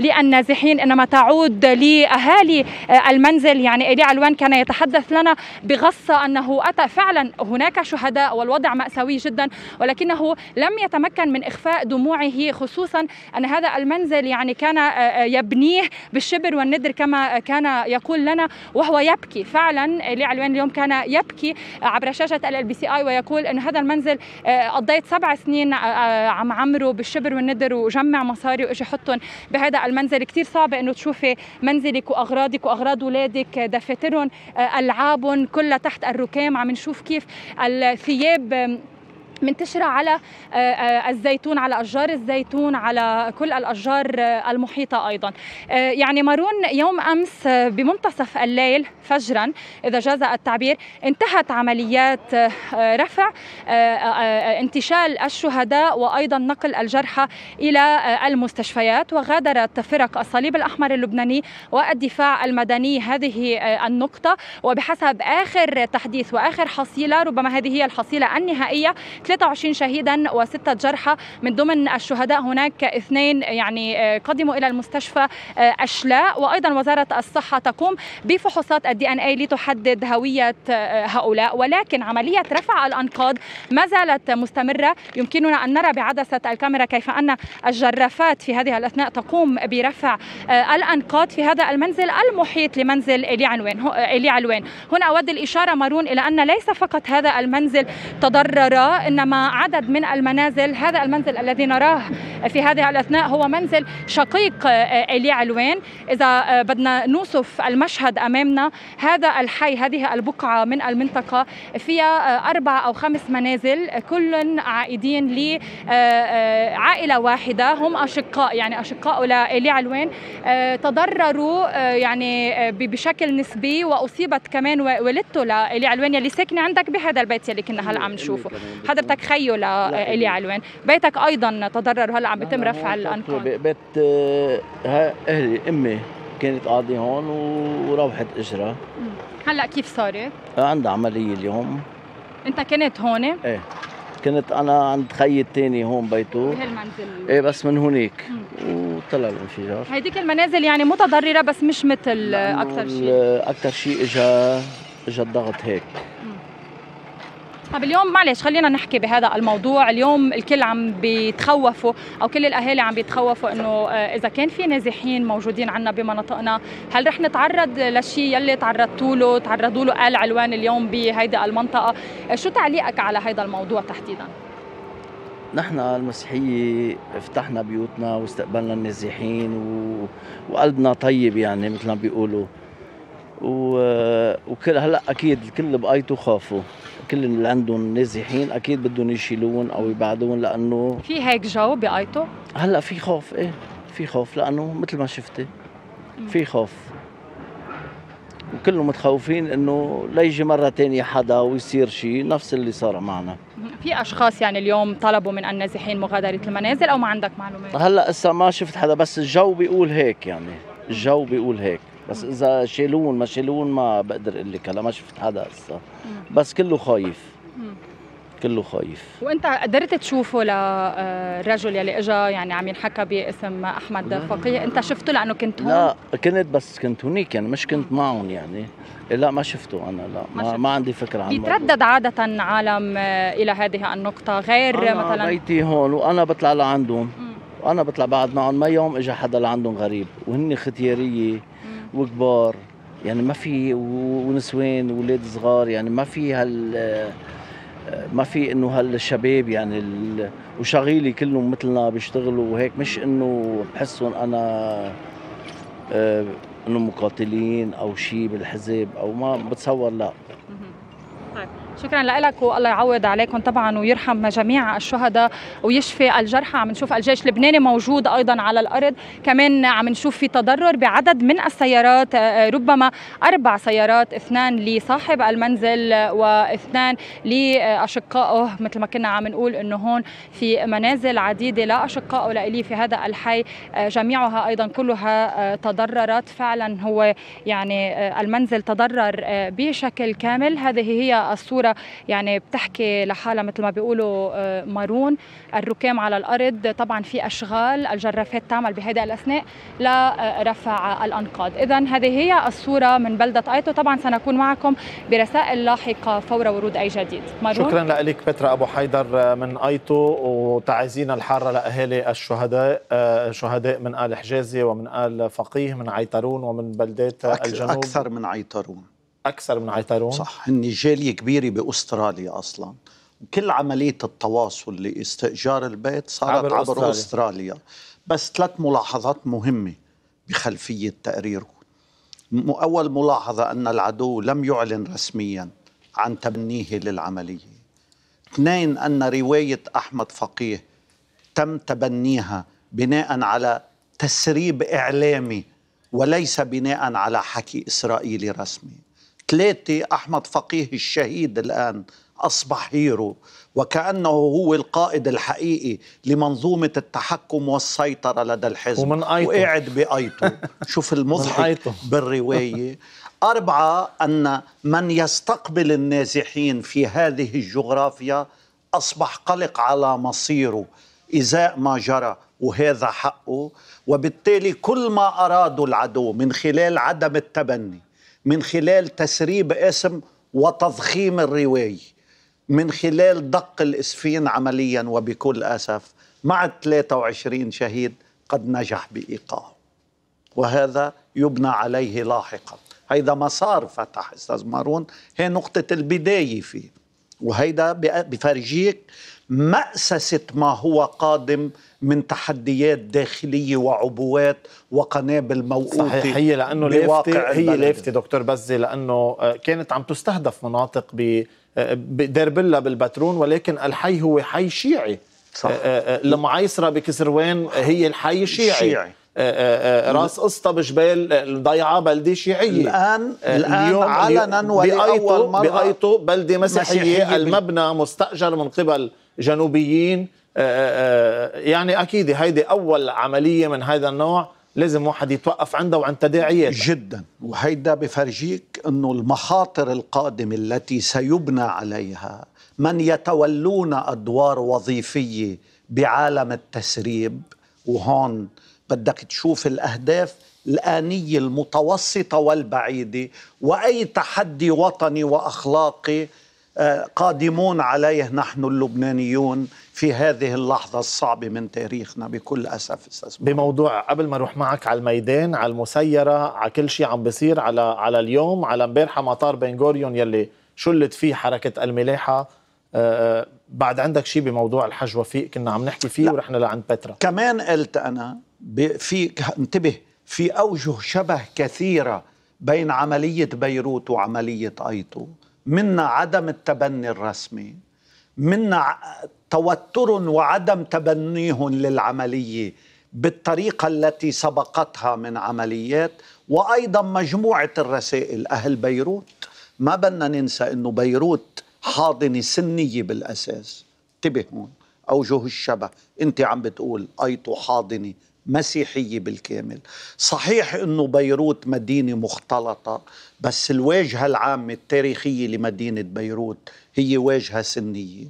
للنازحين إنما تعود لأهالي المنزل يعني إيلي علوان كان يتحدث لنا بغصة أنه أتى فعلا هناك هناك شهداء والوضع مأساوي جدا ولكنه لم يتمكن من إخفاء دموعه خصوصا أن هذا المنزل يعني كان آه، آه، يبنيه بالشبر والندر كما كان يقول لنا وهو يبكي فعلا لعلوان علوان اليوم كان يبكي عبر شاشة ال بي سي آي ويقول أن هذا المنزل آه، قضيت سبع سنين عم عمره بالشبر والندر وجمع مصاري واجي حطهم بهذا المنزل كثير صعب انه تشوفي منزلك واغراضك واغراض اولادك دفاترهم العابهم كلها تحت الركام عم نشوف كيف الثياب منتشرة على آه، آه، الزيتون على أشجار الزيتون على كل الأشجار آه، المحيطة أيضا يعني مارون يوم أمس بمنتصف الليل فجرا إذا جاز التعبير انتهت عمليات رفع انتشال الشهداء وأيضا نقل الجرحى إلى المستشفيات وغادرت فرق الصليب الأحمر اللبناني والدفاع المدني هذه النقطة وبحسب آخر تحديث وآخر حصيلة ربما هذه هي الحصيلة النهائية 23 شهيدا وستة جرحى من ضمن الشهداء هناك اثنين يعني آه، قدموا إلى المستشفى آه، أشلاء وأيضا وزارة الصحة تقوم بفحوصات الدي ان اي لتحدد هوية آه، هؤلاء ولكن عملية رفع الأنقاض ما زالت مستمرة يمكننا أن نرى بعدسة الكاميرا كيف أن الجرافات في هذه الأثناء تقوم برفع الأنقاض في هذا المنزل المحيط لمنزل إلي علوين إلي علوين هنا أود الإشارة مارون إلى أن ليس فقط هذا المنزل تضرر إن إنما عدد من المنازل هذا المنزل الذي نراه في هذه الأثناء هو منزل شقيق إلي آه، علوان إذا آه، بدنا نوصف المشهد أمامنا هذا الحي هذه البقعة من المنطقة فيها آه، أربع أو خمس منازل كل عائدين لعائلة واحدة هم أشقاء يعني أشقاء لإلي علوان تضرروا يعني بشكل نسبي وأصيبت كمان والدته لإلي علوان يلي ساكنة عندك بهذا البيت يلي كنا هلا عم نشوفه حضرتك بيتك خيو لإلي آه، علوان بيتك أيضا تضرر هلا عم بيتم رفع الأنقاض بيت آه، أهلي أمي كانت قاعدة هون وروحت إجرة هلا كيف صارت؟ آه، عندها عملية اليوم أنت كنت هون؟ إيه كنت انا عند خيي الثاني هون بيته بهالمنزل ايه بس من هونيك وطلع الانفجار هيديك المنازل يعني متضرره بس مش مثل اكثر شيء اكثر شيء اجى اجى الضغط هيك مم. طب اليوم معلش خلينا نحكي بهذا الموضوع اليوم الكل عم بيتخوفوا او كل الاهالي عم بيتخوفوا انه آه، اذا كان في نازحين موجودين عنا بمناطقنا هل رح نتعرض لشيء يلي تعرضتوا له تعرضوا له قال علوان اليوم بهيدا المنطقه آه، شو تعليقك على هذا الموضوع تحديدا نحن المسيحية فتحنا بيوتنا واستقبلنا النازحين و... وقلبنا طيب يعني مثل ما بيقولوا و... وكل هلا اكيد الكل بقيتوا خافوا كل اللي عندهم نازحين اكيد بدهم يشيلون او يبعدون لانه في هيك جو بايتو هلا في خوف ايه في خوف لانه مثل ما شفتي في خوف وكلهم متخوفين انه لا يجي مره ثانيه حدا ويصير شيء نفس اللي صار معنا في اشخاص يعني اليوم طلبوا من النازحين مغادره المنازل او ما عندك معلومات هلا اسا ما شفت حدا بس الجو بيقول هيك يعني الجو بيقول هيك بس اذا شالون ما شالون ما بقدر اقول لك هلا ما شفت حدا هسه بس كله خايف كله خايف وانت قدرت تشوفه للرجل آه، يلي اجى يعني عم ينحكى باسم احمد فقيه انت شفته لانه كنت هون لا كنت بس كنت هونيك يعني مش كنت معهم يعني إيه، لا ما شفته انا لا ما, ما, ما عندي فكره عنه بيتردد عاده عالم آه، الى هذه النقطه غير أنا مثلا بيتي هون وانا بطلع لعندهم وانا بطلع بعد معهم ما يوم اجى حدا لعندهم غريب وهن ختياريه وكبار يعني ما في ونسوان واولاد صغار يعني ما في هال ما في انه هالشباب يعني وشغيلي كلهم مثلنا بيشتغلوا وهيك مش انه بحسهم انا آه، انه مقاتلين او شيء بالحزب او ما بتصور لا شكرا لك والله يعوض عليكم طبعا ويرحم جميع الشهداء ويشفي الجرحى عم نشوف الجيش اللبناني موجود ايضا على الارض كمان عم نشوف في تضرر بعدد من السيارات آه، آه، ربما اربع سيارات اثنان لصاحب المنزل واثنان لاشقائه مثل ما كنا عم نقول انه هون في منازل عديده لاشقائه لإلي في هذا الحي آه، جميعها ايضا كلها تضررت فعلا هو يعني المنزل تضرر بشكل كامل هذه هي الصوره الكره يعني بتحكي لحالها مثل ما بيقولوا آه، مارون الركام على الارض طبعا في اشغال الجرافات تعمل بهذه الاثناء لرفع آه، الانقاض اذا هذه هي الصوره من بلده ايتو طبعا سنكون معكم برسائل لاحقه فور ورود اي جديد مارون. شكرا لك بترا ابو حيدر آه، من ايتو وتعازينا الحاره لاهالي الشهداء شهداء من ال حجازي ومن ال فقيه من عيطرون ومن بلدات الجنوب اكثر من عيطرون اكثر من عيطرون صح هن جاليه كبيره باستراليا اصلا كل عمليه التواصل لاستئجار البيت صارت عبر, عبر أستراليا. استراليا بس ثلاث ملاحظات مهمه بخلفيه تقريره اول ملاحظه ان العدو لم يعلن رسميا عن تبنيه للعمليه اثنين ان روايه احمد فقيه تم تبنيها بناء على تسريب اعلامي وليس بناء على حكي اسرائيلي رسمي ثلاثة أحمد فقيه الشهيد الآن أصبح هيرو وكأنه هو القائد الحقيقي لمنظومة التحكم والسيطرة لدى الحزب ومن أيطو وقاعد بأيطو شوف المضحك بالرواية أربعة أن من يستقبل النازحين في هذه الجغرافيا أصبح قلق على مصيره إزاء ما جرى وهذا حقه وبالتالي كل ما أرادوا العدو من خلال عدم التبني من خلال تسريب اسم وتضخيم الرواية من خلال دق الإسفين عمليا وبكل أسف مع 23 شهيد قد نجح بإيقاعه وهذا يبنى عليه لاحقا هيدا مسار فتح استاذ مارون هي نقطة البداية فيه وهيدا بفرجيك مأسسة ما هو قادم من تحديات داخلية وعبوات وقنابل موقوتة صحيح هي لأنه لافتة هي لافتة دكتور بزي لأنه آه، كانت عم تستهدف مناطق ب آه، بدربلة بالبترون ولكن الحي هو حي شيعي صح. المعايصرة آه، بكسروان هي الحي الشيعي شيعي. راس قصة بجبال ضيعة بلدة شيعية الآن الآن علنا ولأول مرة بقيته بلدة مسيحية, مسيحية المبنى مستأجر من قبل جنوبيين آه، آه، آه، يعني اكيد هيدي اول عمليه من هذا النوع لازم واحد يتوقف عندها وعن تداعياتها جدا وهيدا بفرجيك انه المخاطر القادمه التي سيبنى عليها من يتولون ادوار وظيفيه بعالم التسريب وهون بدك تشوف الاهداف الانيه المتوسطه والبعيده واي تحدي وطني واخلاقي قادمون عليه نحن اللبنانيون في هذه اللحظة الصعبة من تاريخنا بكل أسف استاذ بموضوع قبل ما أروح معك على الميدان على المسيرة على كل شيء عم بصير على على اليوم على امبارحة مطار بن غوريون يلي شلت فيه حركة الملاحة آه، آه، بعد عندك شيء بموضوع الحج وفيق كنا عم نحكي فيه لا. ورحنا لعند بترا كمان قلت أنا في انتبه في أوجه شبه كثيرة بين عملية بيروت وعملية أيطو منا عدم التبني الرسمي منا توتر وعدم تبنيهم للعمليه بالطريقه التي سبقتها من عمليات وايضا مجموعه الرسائل اهل بيروت ما بدنا ننسى انه بيروت حاضنه سنيه بالاساس انتبه هون اوجه الشبه انت عم بتقول ايتو حاضنه مسيحية بالكامل صحيح أنه بيروت مدينة مختلطة بس الواجهة العامة التاريخية لمدينة بيروت هي واجهة سنية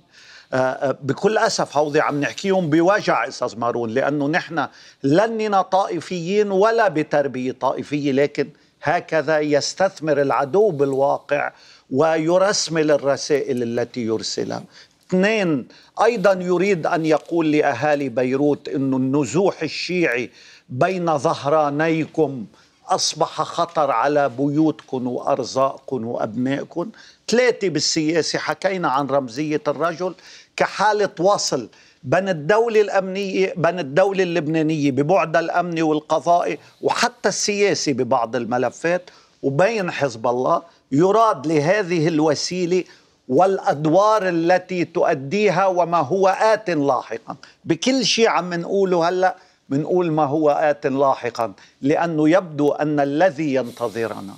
آه، آه، بكل أسف هوضي عم نحكيهم بوجع أستاذ مارون لأنه نحن لننا طائفيين ولا بتربية طائفية لكن هكذا يستثمر العدو بالواقع ويرسمل الرسائل التي يرسلها اثنين ايضا يريد ان يقول لاهالي بيروت انه النزوح الشيعي بين ظهرانيكم اصبح خطر على بيوتكم وارزاقكم وابنائكم ثلاثه بالسياسه حكينا عن رمزيه الرجل كحاله وصل بين الدولة الأمنية بين الدولة اللبنانية ببعد الأمني والقضائي وحتى السياسي ببعض الملفات وبين حزب الله يراد لهذه الوسيلة والادوار التي تؤديها وما هو ات لاحقا بكل شيء عم نقوله هلا بنقول ما هو ات لاحقا لانه يبدو ان الذي ينتظرنا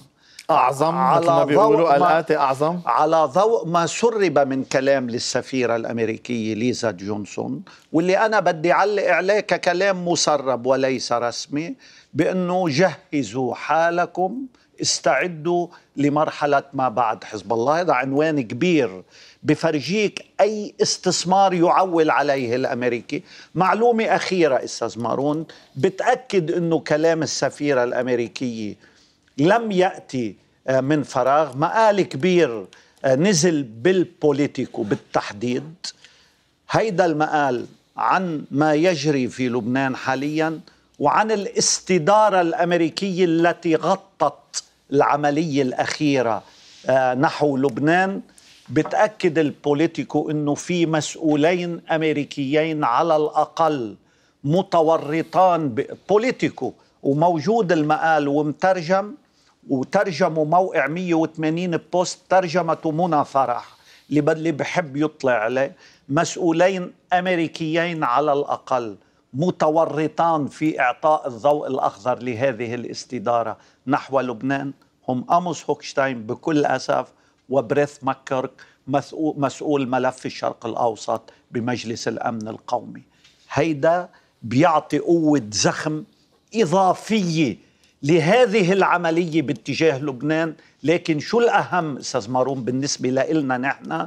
اعظم على مثل ما بيقولوا الاتي اعظم على ضوء ما سرب من كلام للسفيره الامريكيه ليزا جونسون واللي انا بدي اعلق عليه ككلام مسرب وليس رسمي بانه جهزوا حالكم استعدوا لمرحله ما بعد حزب الله هذا عنوان كبير بفرجيك اي استثمار يعول عليه الامريكي معلومه اخيره استاذ مارون بتاكد انه كلام السفيره الامريكيه لم ياتي آه، من فراغ مقال كبير آه، نزل بالبوليتيكو بالتحديد هيدا المقال عن ما يجري في لبنان حاليا وعن الاستداره الامريكيه التي غطت العملية الأخيرة آه، نحو لبنان بتأكد البوليتيكو أنه في مسؤولين أمريكيين على الأقل متورطان بوليتيكو وموجود المقال ومترجم وترجموا موقع 180 بوست ترجمته منى فرح اللي بحب يطلع عليه مسؤولين أمريكيين على الأقل متورطان في إعطاء الضوء الأخضر لهذه الاستدارة نحو لبنان هم أموس هوكشتاين بكل أسف وبريث مكرك مسؤول ملف الشرق الأوسط بمجلس الأمن القومي هيدا بيعطي قوة زخم إضافية لهذه العملية باتجاه لبنان لكن شو الأهم أستاذ مارون بالنسبة لنا نحن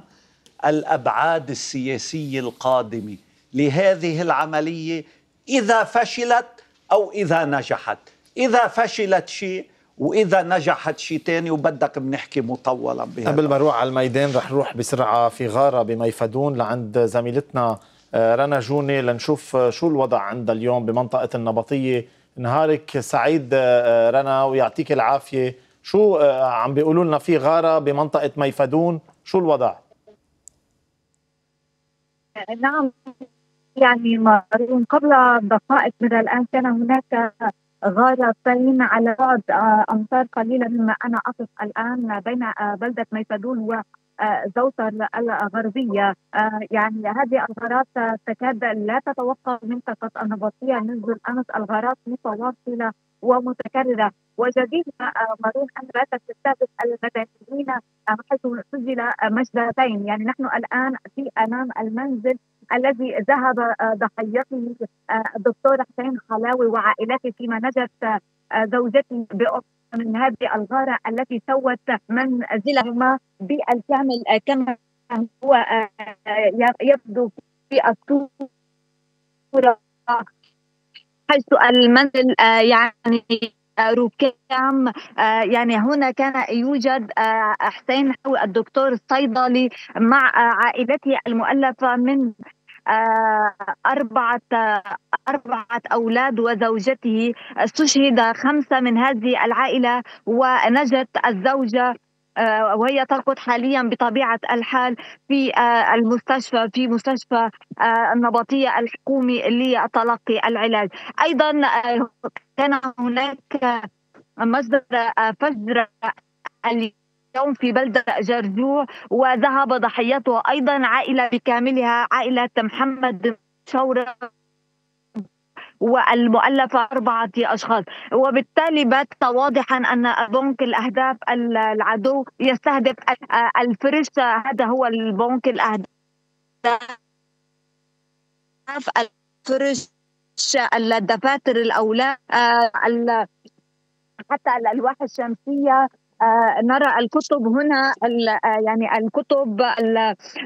الأبعاد السياسية القادمة لهذه العملية إذا فشلت أو إذا نجحت إذا فشلت شيء واذا نجحت شيء ثاني وبدك بنحكي مطولا بهذا قبل ما نروح على الميدان رح نروح بسرعه في غاره بميفدون لعند زميلتنا آه، رنا جوني لنشوف شو الوضع عندها اليوم بمنطقه النبطيه نهارك سعيد آه، رنا ويعطيك العافيه شو آه، عم بيقولوا لنا في غاره بمنطقه ميفدون شو الوضع نعم يعني مارون قبل دقائق من الآن كان هناك غارتين على بعد آه، أمتار قليلة مما أنا أقف الآن بين آه، بلدة ميسدون و زوتر الغربية آه، يعني هذه الغارات تكاد لا تتوقف منطقة النبطية منذ الأمس الغارات متواصلة ومتكررة وجديد مارون أن باتت تستهدف المدنيين حيث سجل مجدتين يعني نحن الآن في أمام المنزل الذي ذهب آه، ضحيته الدكتور آه، حسين خلاوي وعائلته فيما نجت آه، زوجته من هذه الغارة التي سوت منزلهما بالكامل كما هو يبدو في الصورة حيث المنزل يعني ركام يعني هنا كان يوجد حسين الدكتور الصيدلي مع عائلته المؤلفة من آه، أربعة أربعة أولاد وزوجته استشهد خمسة من هذه العائلة ونجت الزوجة آه، وهي ترقد حاليا بطبيعه الحال في آه، المستشفى في مستشفى النبطيه الحكومي لتلقي العلاج ايضا كان هناك مصدر فجر اليوم في بلدة جرجوع وذهب ضحيته أيضا عائلة بكاملها عائلة محمد شورى والمؤلفة أربعة أشخاص وبالتالي بات واضحا أن بنك الأهداف العدو يستهدف الفرش هذا هو البنك الأهداف الفرش الدفاتر الأولاد آه، حتى الألواح الشمسية آه، نرى الكتب هنا آه، يعني الكتب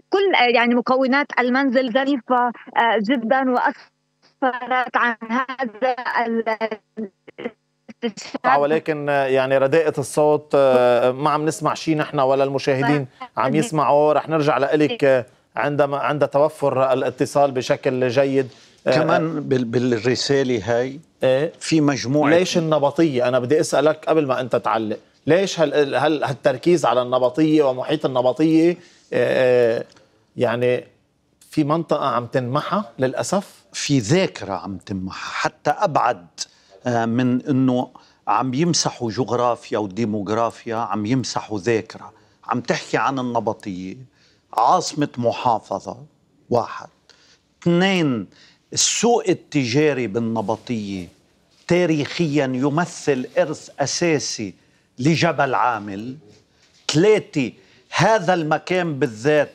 كل آه، يعني مكونات المنزل ظريفة جدا وأسفرت عن هذا ولكن يعني رداءة الصوت ما عم نسمع شيء نحن ولا المشاهدين عم يسمعوا رح نرجع لك عندما عند توفر الاتصال بشكل جيد كمان بالرسالة هاي إيه؟ في مجموعة ليش النبطية أنا بدي أسألك قبل ما أنت تعلق ليش هال هال هالتركيز على النبطيه ومحيط النبطيه آه، آه، يعني في منطقه عم تنمحى للاسف في ذاكره عم تنمحى حتى ابعد آه، من انه عم يمسحوا جغرافيا وديموغرافيا عم يمسحوا ذاكره عم تحكي عن النبطيه عاصمه محافظه واحد اثنين السوق التجاري بالنبطيه تاريخيا يمثل ارث اساسي لجبل عامل ثلاثة هذا المكان بالذات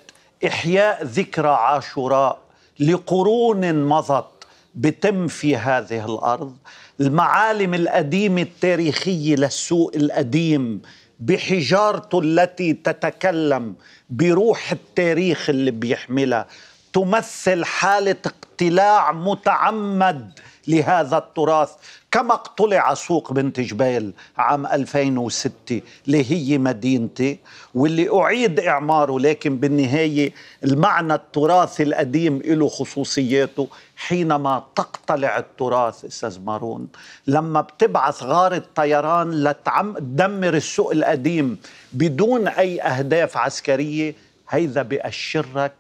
إحياء ذكرى عاشوراء لقرون مضت بتم في هذه الأرض المعالم القديمة التاريخية للسوق القديم بحجارته التي تتكلم بروح التاريخ اللي بيحملها تمثل حالة اقتلاع متعمد لهذا التراث كما اقتلع سوق بنت جبيل عام 2006 اللي هي مدينتي واللي أعيد إعماره لكن بالنهاية المعنى التراثي القديم له خصوصياته حينما تقتلع التراث استاذ مارون لما بتبعث غارة طيران لتعم تدمر السوق القديم بدون أي أهداف عسكرية هيدا بأشرك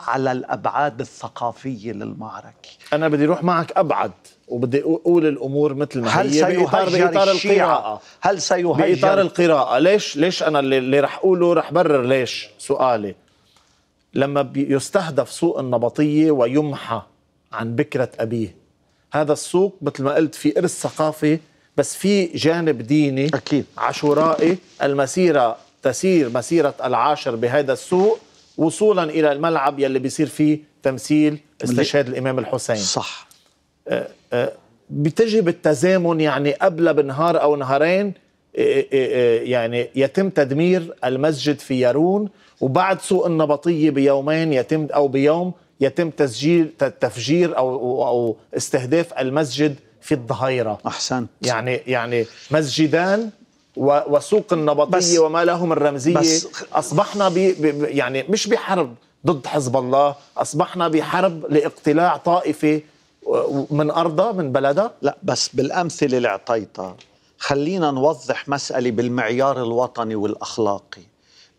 على الابعاد الثقافيه للمعركه انا بدي اروح معك ابعد وبدي اقول الامور مثل ما هل هي بإطار, بإطار القراءة هل سيهجر بإطار القراءة ليش ليش انا اللي رح اقوله رح برر ليش سؤالي لما يستهدف سوق النبطية ويمحى عن بكرة أبيه هذا السوق مثل ما قلت في إرث ثقافي بس في جانب ديني أكيد. عاشورائي المسيرة تسير مسيرة العاشر بهذا السوق وصولا الى الملعب يلي بيصير فيه تمثيل استشهاد الامام الحسين صح آه،, آه بتجي بالتزامن يعني قبل بنهار او نهارين آه، آه، يعني يتم تدمير المسجد في يارون وبعد سوق النبطيه بيومين يتم او بيوم يتم تسجيل تفجير او او استهداف المسجد في الظهيره احسنت يعني يعني مسجدان وسوق النبطيه وما لهم الرمزية بس اصبحنا بي يعني مش بحرب ضد حزب الله اصبحنا بحرب لاقتلاع طائفه من ارضها من بلدها لا بس بالامثله اللي اعطيتها خلينا نوضح مساله بالمعيار الوطني والاخلاقي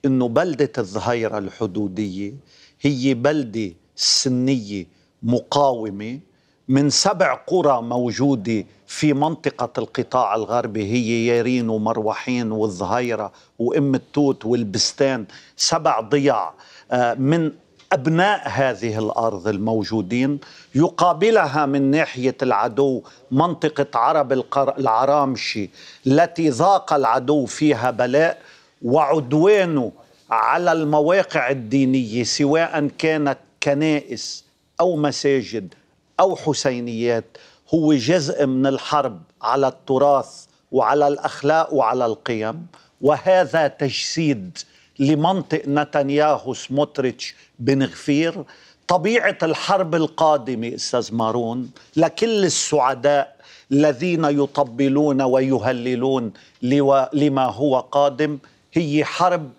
انه بلده الظهيره الحدوديه هي بلده سنيه مقاومه من سبع قرى موجودة في منطقة القطاع الغربي هي يارين ومروحين والظهيرة وأم التوت والبستان سبع ضياع آه، من أبناء هذه الأرض الموجودين يقابلها من ناحية العدو منطقة عرب العرامشي التي ذاق العدو فيها بلاء وعدوانه على المواقع الدينية سواء كانت كنائس أو مساجد أو حسينيات هو جزء من الحرب على التراث وعلى الأخلاق وعلى القيم وهذا تجسيد لمنطق نتنياهو سموتريتش بن غفير طبيعة الحرب القادمة أستاذ مارون لكل السعداء الذين يطبلون ويهللون لما هو قادم هي حرب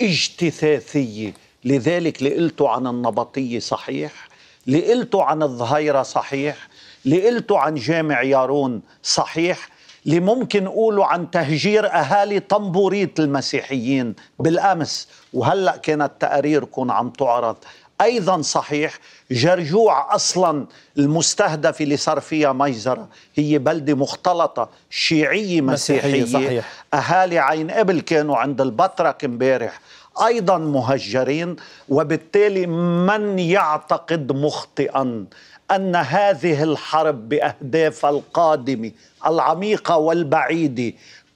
اجتثاثية لذلك اللي قلته عن النبطية صحيح اللي قلته عن الظهيرة صحيح اللي قلته عن جامع يارون صحيح اللي ممكن عن تهجير أهالي طنبوريت المسيحيين بالأمس وهلأ كانت تقاريركم عم تعرض أيضا صحيح جرجوع أصلا المستهدفة اللي صار فيها ميزرة هي بلدة مختلطة شيعية مسيحية, مسيحية صحيح. أهالي عين قبل كانوا عند البطرك امبارح ايضا مهجرين وبالتالي من يعتقد مخطئا ان هذه الحرب باهدافها القادمه العميقه والبعيده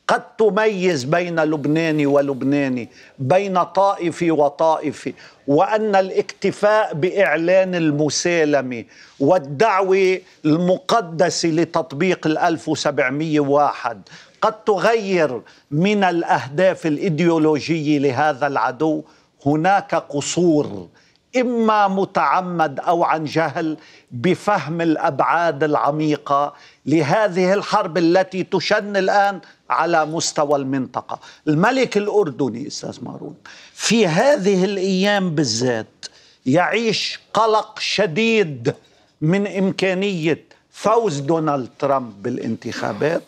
قد تميز بين لبناني ولبناني بين طائفي وطائفي وان الاكتفاء باعلان المسالمه والدعوه المقدسه لتطبيق ال 1701 قد تغير من الاهداف الايديولوجيه لهذا العدو هناك قصور اما متعمد او عن جهل بفهم الابعاد العميقه لهذه الحرب التي تشن الان على مستوى المنطقه، الملك الاردني استاذ مارون في هذه الايام بالذات يعيش قلق شديد من امكانيه فوز دونالد ترامب بالانتخابات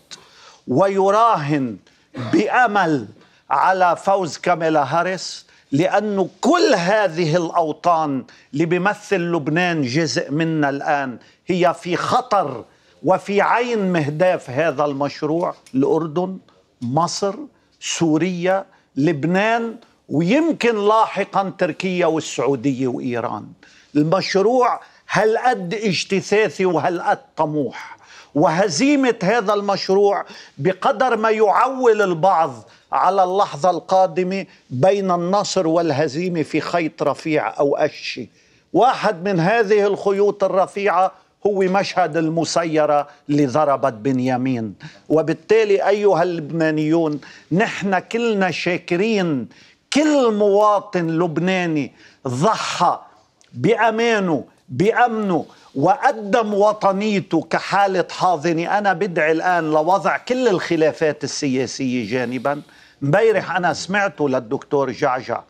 ويراهن بامل على فوز كاميلا هاريس لأنه كل هذه الأوطان اللي بيمثل لبنان جزء منا الآن هي في خطر وفي عين مهداف هذا المشروع الأردن مصر سوريا لبنان ويمكن لاحقا تركيا والسعودية وإيران المشروع هالقد اجتثاثي وهالقد طموح وهزيمه هذا المشروع بقدر ما يعول البعض على اللحظه القادمه بين النصر والهزيمه في خيط رفيع او اشي واحد من هذه الخيوط الرفيعه هو مشهد المسيرة اللي ضربت بنيامين وبالتالي أيها اللبنانيون نحن كلنا شاكرين كل مواطن لبناني ضحى بأمانه بأمنه وقدم وطنيته كحالة حاضنة أنا بدعي الآن لوضع كل الخلافات السياسية جانبا امبارح أنا سمعته للدكتور جعجع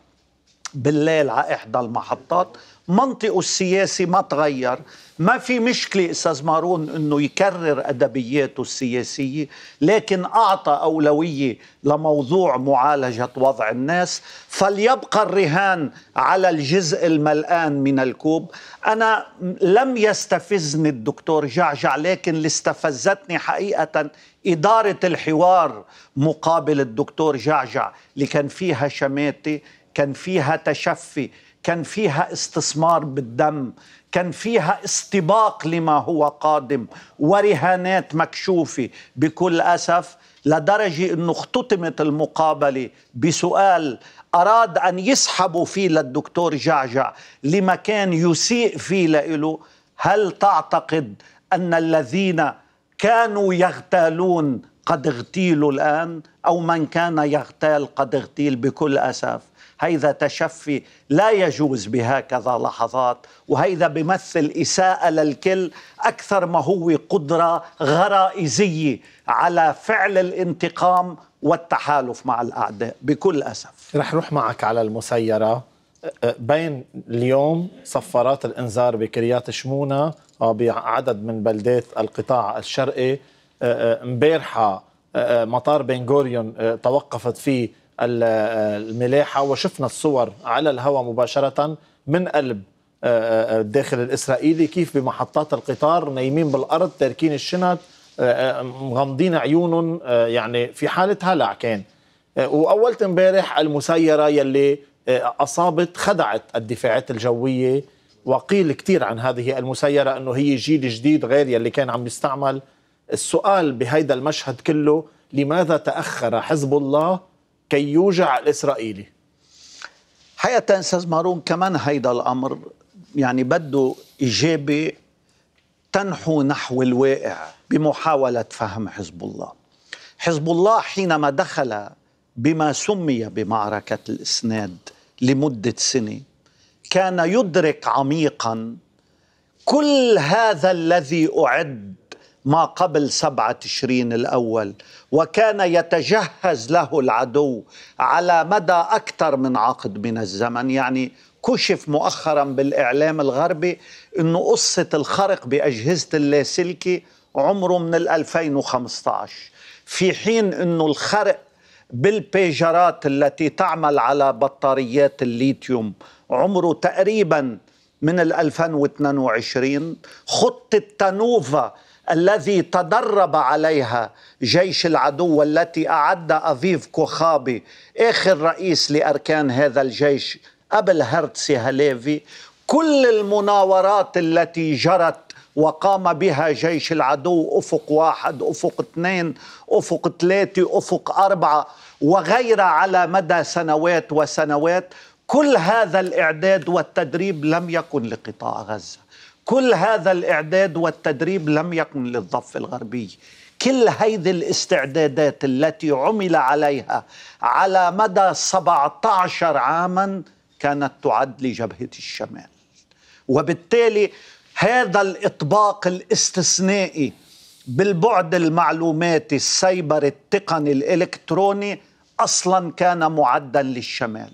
بالليل على إحدى المحطات منطقه السياسي ما تغير ما في مشكلة أستاذ مارون أنه يكرر أدبياته السياسية لكن أعطى أولوية لموضوع معالجة وضع الناس فليبقى الرهان على الجزء الملآن من الكوب أنا لم يستفزني الدكتور جعجع لكن اللي استفزتني حقيقة إدارة الحوار مقابل الدكتور جعجع اللي كان فيها شماتة كان فيها تشفي كان فيها استثمار بالدم كان فيها استباق لما هو قادم ورهانات مكشوفه بكل اسف لدرجه انه اختتمت المقابله بسؤال اراد ان يسحبوا فيه للدكتور جعجع لما كان يسيء فيه له هل تعتقد ان الذين كانوا يغتالون قد اغتيلوا الان او من كان يغتال قد اغتيل بكل اسف هذا تشفي لا يجوز بهكذا لحظات وهذا بمثل إساءة للكل أكثر ما هو قدرة غرائزية على فعل الانتقام والتحالف مع الأعداء بكل أسف رح روح معك على المسيرة أه، أه، بين اليوم صفارات الإنذار بكريات شمونة آه، بعدد من بلدات القطاع الشرقي امبارحة مطار بن غوريون توقفت فيه الملاحه وشفنا الصور على الهواء مباشره من قلب آه، آه، الداخل الاسرائيلي كيف بمحطات القطار نايمين بالارض تاركين الشنط آه، مغمضين عيونهم يعني في حاله هلع كان واول امبارح المسيره يلي اصابت خدعت الدفاعات الجويه وقيل كثير عن هذه المسيره انه هي جيل جديد غير يلي كان عم يستعمل السؤال بهيدا المشهد كله لماذا تاخر حزب الله كي يوجع الإسرائيلي حقيقة أستاذ مارون كمان هيدا الأمر يعني بده إجابة تنحو نحو الواقع بمحاولة فهم حزب الله حزب الله حينما دخل بما سمي بمعركة الإسناد لمدة سنة كان يدرك عميقا كل هذا الذي أعد ما قبل سبعة تشرين الأول وكان يتجهز له العدو على مدى أكثر من عقد من الزمن يعني كشف مؤخرا بالإعلام الغربي أنه قصة الخرق بأجهزة اللاسلكي عمره من 2015 في حين أنه الخرق بالبيجرات التي تعمل على بطاريات الليثيوم عمره تقريباً من 2022 خطة تنوفا الذي تدرب عليها جيش العدو والتي أعد أفيف كوخابي آخر رئيس لأركان هذا الجيش قبل هرتسي هليفي كل المناورات التي جرت وقام بها جيش العدو أفق واحد أفق اثنين أفق ثلاثة أفق أربعة وغيرها على مدى سنوات وسنوات كل هذا الإعداد والتدريب لم يكن لقطاع غزة كل هذا الإعداد والتدريب لم يكن للضفة الغربية كل هذه الاستعدادات التي عمل عليها على مدى 17 عاما كانت تعد لجبهة الشمال وبالتالي هذا الإطباق الاستثنائي بالبعد المعلوماتي السيبر التقني الإلكتروني أصلا كان معدا للشمال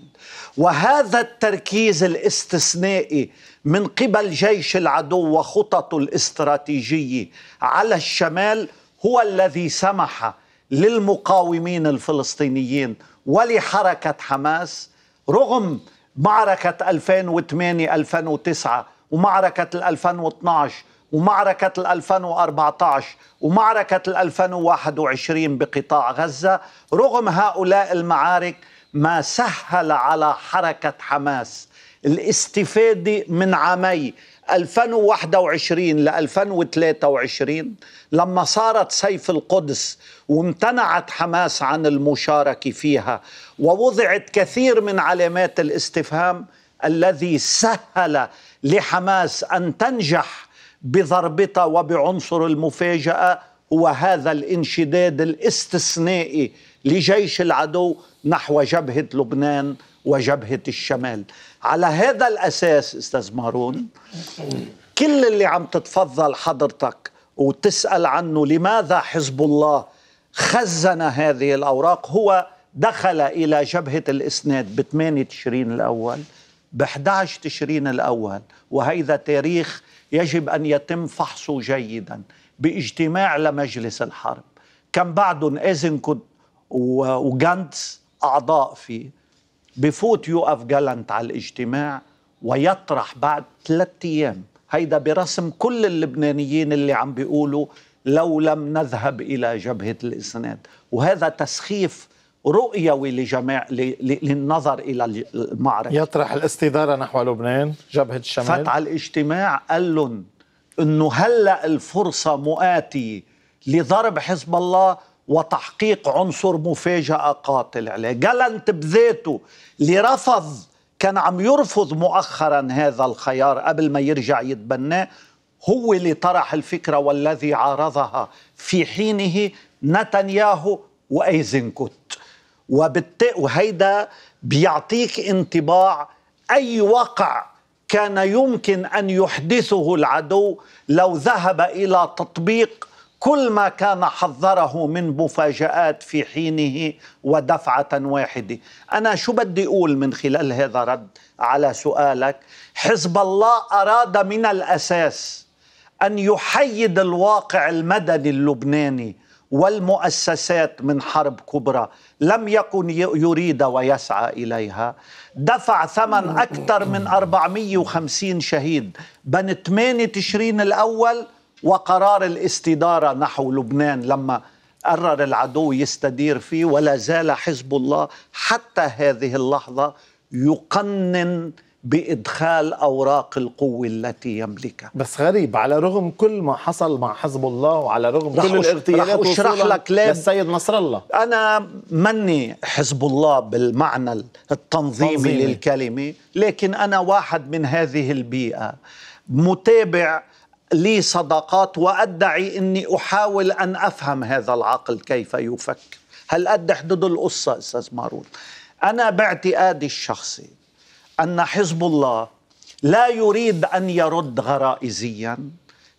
وهذا التركيز الاستثنائي من قبل جيش العدو وخططه الاستراتيجيه على الشمال هو الذي سمح للمقاومين الفلسطينيين ولحركه حماس رغم معركه 2008 2009 ومعركه 2012 ومعركة 2014 ومعركة 2021 بقطاع غزة رغم هؤلاء المعارك ما سهل على حركة حماس الاستفادة من عامي 2021 ل 2023 لما صارت سيف القدس وامتنعت حماس عن المشاركة فيها ووضعت كثير من علامات الاستفهام الذي سهل لحماس أن تنجح بضربتها وبعنصر المفاجأة هو هذا الانشداد الاستثنائي لجيش العدو نحو جبهة لبنان وجبهة الشمال على هذا الأساس أستاذ مارون كل اللي عم تتفضل حضرتك وتسأل عنه لماذا حزب الله خزن هذه الأوراق هو دخل إلى جبهة الإسناد ب 8 تشرين الأول ب 11 تشرين الأول وهذا تاريخ يجب أن يتم فحصه جيدا باجتماع لمجلس الحرب كان بعدهم إيزنكود وغانتس أعضاء فيه بفوت يوقف جالنت على الاجتماع ويطرح بعد ثلاثة أيام هيدا برسم كل اللبنانيين اللي عم بيقولوا لو لم نذهب إلى جبهة الإسناد وهذا تسخيف رؤيوي لجميع للنظر إلى المعركة يطرح الاستدارة نحو لبنان جبهة الشمال فتح الاجتماع قال لهم أنه هلأ الفرصة مؤاتية لضرب حزب الله وتحقيق عنصر مفاجأة قاتل عليه جالنت بذاته اللي رفض كان عم يرفض مؤخرا هذا الخيار قبل ما يرجع يتبناه هو اللي طرح الفكرة والذي عارضها في حينه نتنياهو وأيزنكوت وبالت... وهيدا بيعطيك انطباع أي وقع كان يمكن أن يحدثه العدو لو ذهب إلى تطبيق كل ما كان حذره من مفاجآت في حينه ودفعة واحدة أنا شو بدي أقول من خلال هذا رد على سؤالك حزب الله أراد من الأساس أن يحيد الواقع المدني اللبناني والمؤسسات من حرب كبرى لم يكن يريد ويسعى إليها دفع ثمن أكثر من 450 شهيد بين 8 تشرين الأول وقرار الاستداره نحو لبنان لما قرر العدو يستدير فيه ولا زال حزب الله حتى هذه اللحظه يقنن بادخال اوراق القوه التي يملكها بس غريب على رغم كل ما حصل مع حزب الله وعلى رغم كل الاغتيالات اشرح لك للسيد نصر الله انا مني حزب الله بالمعنى التنظيمي تنظيمي. للكلمه لكن انا واحد من هذه البيئه متابع لي صداقات وادعي اني احاول ان افهم هذا العقل كيف يفكر هل قد حدود القصه استاذ مارون انا باعتقادي الشخصي ان حزب الله لا يريد ان يرد غرائزيا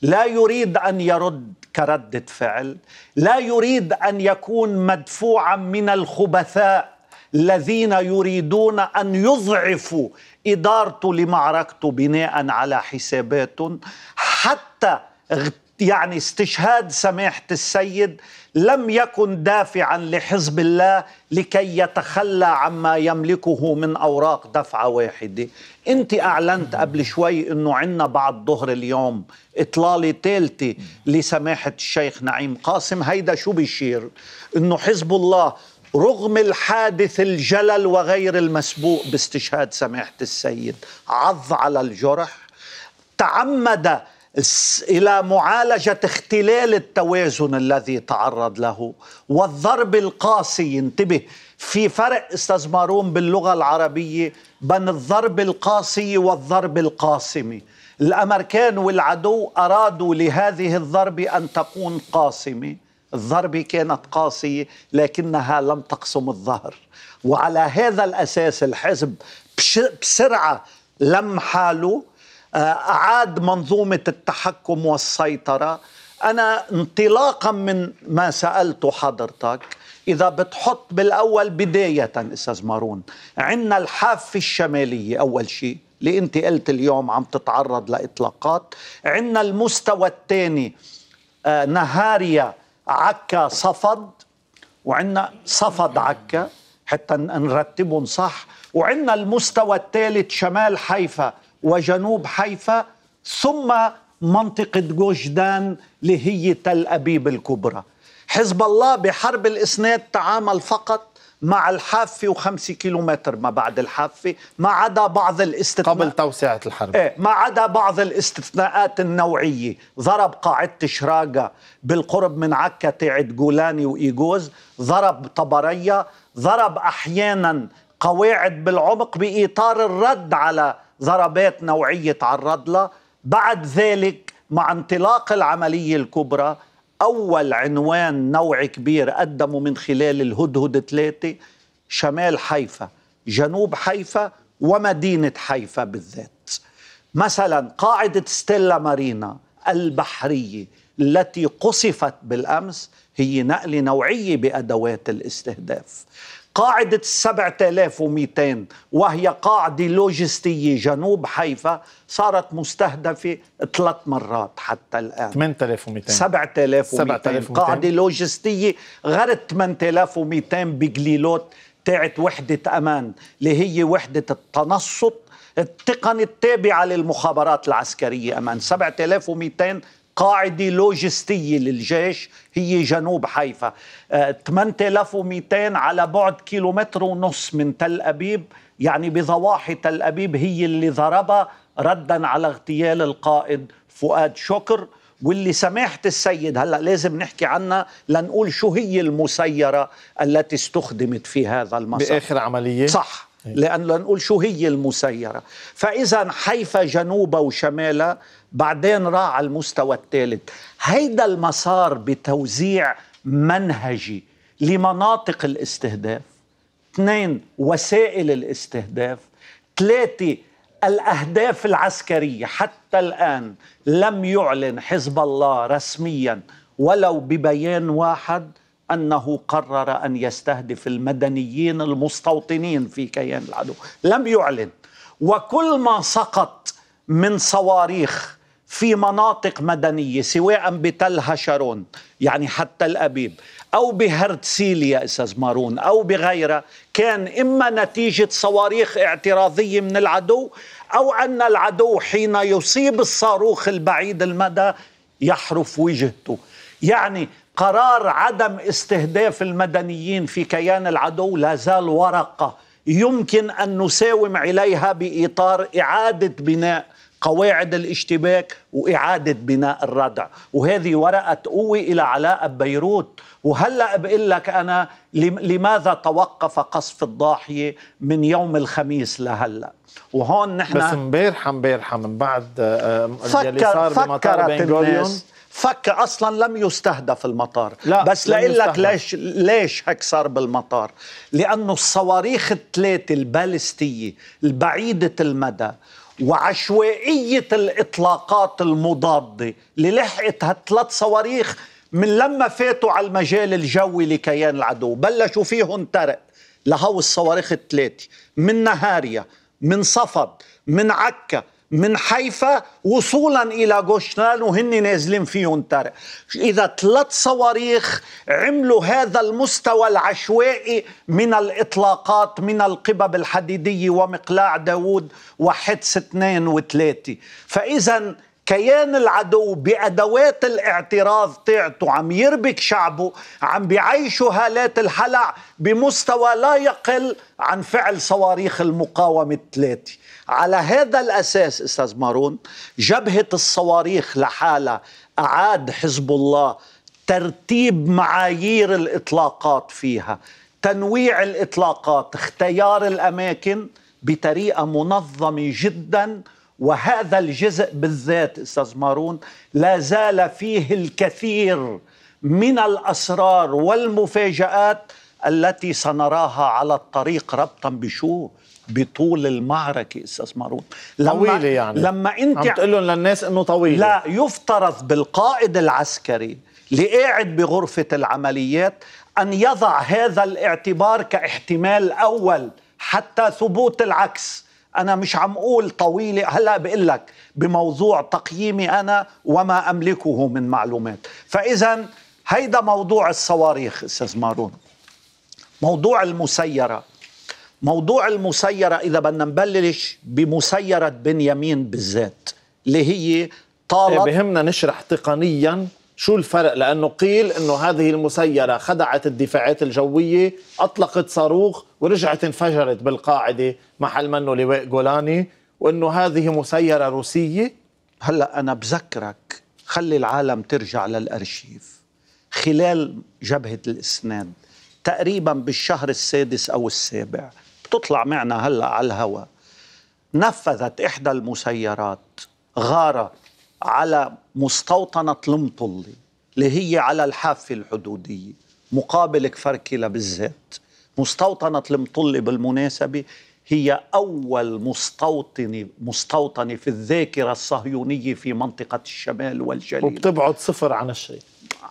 لا يريد ان يرد كرده فعل لا يريد ان يكون مدفوعا من الخبثاء الذين يريدون ان يضعفوا إدارته لمعركته بناء على حسابات حتى يعني استشهاد سماحة السيد لم يكن دافعا لحزب الله لكي يتخلى عما يملكه من أوراق دفعة واحدة أنت أعلنت قبل شوي أنه عندنا بعد ظهر اليوم إطلالة ثالثة لسماحة الشيخ نعيم قاسم هيدا شو بيشير أنه حزب الله رغم الحادث الجلل وغير المسبوق باستشهاد سماحة السيد عض على الجرح تعمد إلى معالجة اختلال التوازن الذي تعرض له والضرب القاسي انتبه في فرق استاذ مارون باللغه العربيه بين الضرب القاسي والضرب القاسمي الامريكان والعدو ارادوا لهذه الضربه ان تكون قاسمه الضربة كانت قاسية لكنها لم تقسم الظهر وعلى هذا الأساس الحزب بسرعة لم حاله آه، أعاد منظومة التحكم والسيطرة أنا انطلاقا من ما سألته حضرتك إذا بتحط بالأول بداية أستاذ مارون عندنا الحافة الشمالية أول شيء اللي أنت قلت اليوم عم تتعرض لإطلاقات عندنا المستوى الثاني آه، نهاريا عكا صفد وعندنا صفد عكا حتى نرتبهم صح وعندنا المستوى الثالث شمال حيفا وجنوب حيفا ثم منطقة جوجدان اللي هي تل أبيب الكبرى حزب الله بحرب الإسناد تعامل فقط مع الحافة وخمسة كيلومتر ما بعد الحافة ما عدا بعض الاستثناء قبل توسعة الحرب إيه ما عدا بعض الاستثناءات النوعية ضرب قاعدة شراقة بالقرب من عكا تاعت جولاني وإيجوز ضرب طبرية ضرب أحيانا قواعد بالعمق بإطار الرد على ضربات نوعية تعرض لها بعد ذلك مع انطلاق العملية الكبرى أول عنوان نوع كبير قدمه من خلال الهدهد ثلاثة شمال حيفا جنوب حيفا ومدينة حيفا بالذات مثلا قاعدة ستيلا مارينا البحرية التي قصفت بالأمس هي نقلة نوعية بأدوات الاستهداف قاعدة 7200 وهي قاعدة لوجستية جنوب حيفا صارت مستهدفة ثلاث مرات حتى الآن 8200 7200 قاعدة لوجستية غير 8200 بجليلوت تاعت وحدة أمان اللي هي وحدة التنصت التقني التابعة للمخابرات العسكرية أمان 7200 قاعدة لوجستية للجيش هي جنوب حيفا 8200 آه، على بعد كيلومتر ونص من تل أبيب يعني بضواحي تل أبيب هي اللي ضربها ردا على اغتيال القائد فؤاد شكر واللي سماحة السيد هلا لازم نحكي عنها لنقول شو هي المسيرة التي استخدمت في هذا المسار بآخر عملية صح لأن لنقول شو هي المسيرة فإذا حيفا جنوبها وشمالها بعدين راح على المستوى الثالث هيدا المسار بتوزيع منهجي لمناطق الاستهداف اثنين وسائل الاستهداف ثلاثة الأهداف العسكرية حتى الآن لم يعلن حزب الله رسميا ولو ببيان واحد أنه قرر أن يستهدف المدنيين المستوطنين في كيان العدو لم يعلن وكل ما سقط من صواريخ في مناطق مدنيه سواء بتل هشرون يعني حتى الابيب او بهرتسيليا استاذ مارون او بغيرها كان اما نتيجه صواريخ اعتراضيه من العدو او ان العدو حين يصيب الصاروخ البعيد المدى يحرف وجهته يعني قرار عدم استهداف المدنيين في كيان العدو لا زال ورقه يمكن ان نساوم عليها باطار اعاده بناء قواعد الاشتباك وإعادة بناء الردع وهذه ورقة قوي إلى علاقة ببيروت وهلأ بقول لك أنا لماذا توقف قصف الضاحية من يوم الخميس لهلأ وهون نحن بس مبارحة مبارحة من بعد آه، آه، فكر اللي صار بمطار بنغوريون فك اصلا لم يستهدف المطار لا بس لاقول لك ليش ليش هيك صار بالمطار لانه الصواريخ الثلاثه البالستيه البعيده المدى وعشوائية الإطلاقات المضادة اللي لحقت هالثلاث صواريخ من لما فاتوا على المجال الجوي لكيان العدو بلشوا فيهم ترق لهو الصواريخ الثلاثة من نهاريا من صفد من عكا من حيفا وصولا الى غوشنال وهن نازلين فيهم ترى اذا ثلاث صواريخ عملوا هذا المستوى العشوائي من الاطلاقات من القبب الحديديه ومقلاع داوود وحدس اثنين وثلاثه فاذا كيان العدو بأدوات الاعتراض تاعته عم يربك شعبه عم بيعيشوا هالات الحلع بمستوى لا يقل عن فعل صواريخ المقاومة الثلاثة على هذا الأساس أستاذ مارون جبهة الصواريخ لحالها أعاد حزب الله ترتيب معايير الإطلاقات فيها تنويع الإطلاقات اختيار الأماكن بطريقة منظمة جداً وهذا الجزء بالذات استاذ مارون لا زال فيه الكثير من الاسرار والمفاجات التي سنراها على الطريق ربطا بشو بطول المعركة أستاذ مارون طويلة يعني لما أنت عم تقول لهم للناس أنه طويلة لا يفترض بالقائد العسكري اللي قاعد بغرفة العمليات أن يضع هذا الاعتبار كاحتمال أول حتى ثبوت العكس أنا مش عم أقول طويلة هلأ بقول لك بموضوع تقييمي أنا وما أملكه من معلومات فإذا هيدا موضوع الصواريخ استاذ مارون موضوع المسيرة موضوع المسيرة إذا بدنا نبلش بمسيرة بنيامين بالذات اللي هي طالت إيه، بهمنا نشرح تقنيا شو الفرق لأنه قيل أنه هذه المسيرة خدعت الدفاعات الجوية أطلقت صاروخ ورجعت انفجرت بالقاعدة محل منه لواء جولاني وأنه هذه مسيرة روسية هلأ أنا بذكرك خلي العالم ترجع للأرشيف خلال جبهة الإسناد تقريبا بالشهر السادس أو السابع تطلع معنا هلا على الهواء نفذت إحدى المسيرات غارة على مستوطنة المطلي اللي هي على الحافة الحدودية مقابل كفركلة بالذات مستوطنة المطلي بالمناسبة هي أول مستوطنة مستوطنة في الذاكرة الصهيونية في منطقة الشمال والجليل وبتبعد صفر عن الشيء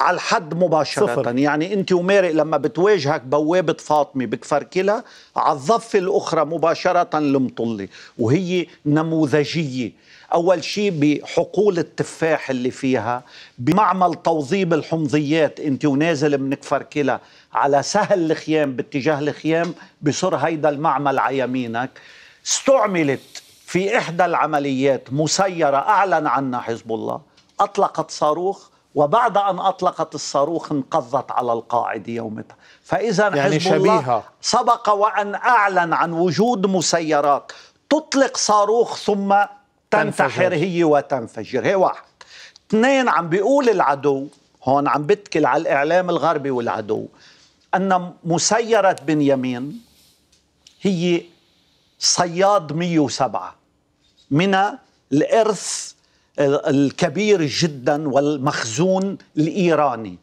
على الحد مباشرة صفر. يعني أنت ومارق لما بتواجهك بوابة فاطمة بكفركلة على الضفة الأخرى مباشرة المطلة وهي نموذجية أول شيء بحقول التفاح اللي فيها بمعمل توظيب الحمضيات أنت ونازل من كفركلة على سهل الخيام باتجاه الخيام بصر هيدا المعمل على يمينك استعملت في إحدى العمليات مسيرة أعلن عنها حزب الله أطلقت صاروخ وبعد أن أطلقت الصاروخ انقضت على القاعدة يومتها فإذا يعني حزب شبيهة. الله سبق وأن أعلن عن وجود مسيرات تطلق صاروخ ثم تنتحر هي وتنفجر هي واحد اثنين عم بيقول العدو هون عم بتكل على الإعلام الغربي والعدو أن مسيرة بنيامين هي صياد 107 من الإرث الكبير جدا والمخزون الايراني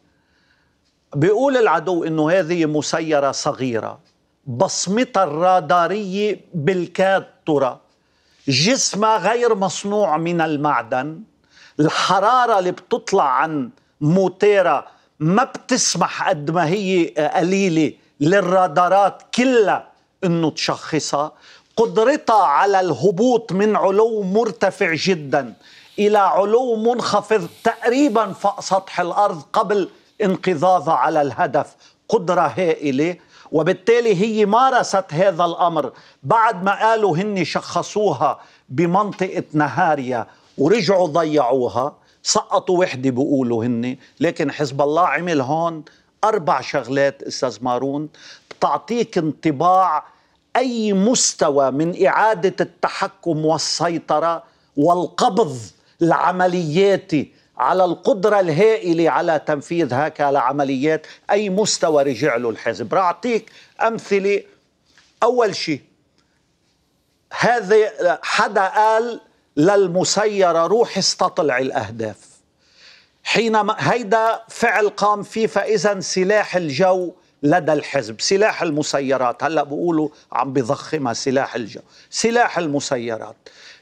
بيقول العدو انه هذه مسيره صغيره بصمتها الراداريه بالكاد ترى جسمها غير مصنوع من المعدن الحراره اللي بتطلع عن موتيرا ما بتسمح قد ما هي قليله للرادارات كلها انه تشخصها قدرتها على الهبوط من علو مرتفع جدا إلى علو منخفض تقريبا فوق سطح الأرض قبل انقضاضها على الهدف قدرة هائلة وبالتالي هي مارست هذا الأمر بعد ما قالوا هن شخصوها بمنطقة نهاريا ورجعوا ضيعوها سقطوا وحدة بيقولوا هن لكن حزب الله عمل هون أربع شغلات أستاذ مارون بتعطيك انطباع أي مستوى من إعادة التحكم والسيطرة والقبض العملياتي على القدرة الهائلة على تنفيذ هكذا عمليات أي مستوى رجع له الحزب أعطيك أمثلة أول شيء هذا حدا قال للمسيرة روح استطلع الأهداف حينما هيدا فعل قام فيه فإذا سلاح الجو لدى الحزب سلاح المسيرات هلا بقولوا عم بضخمها سلاح الجو سلاح المسيرات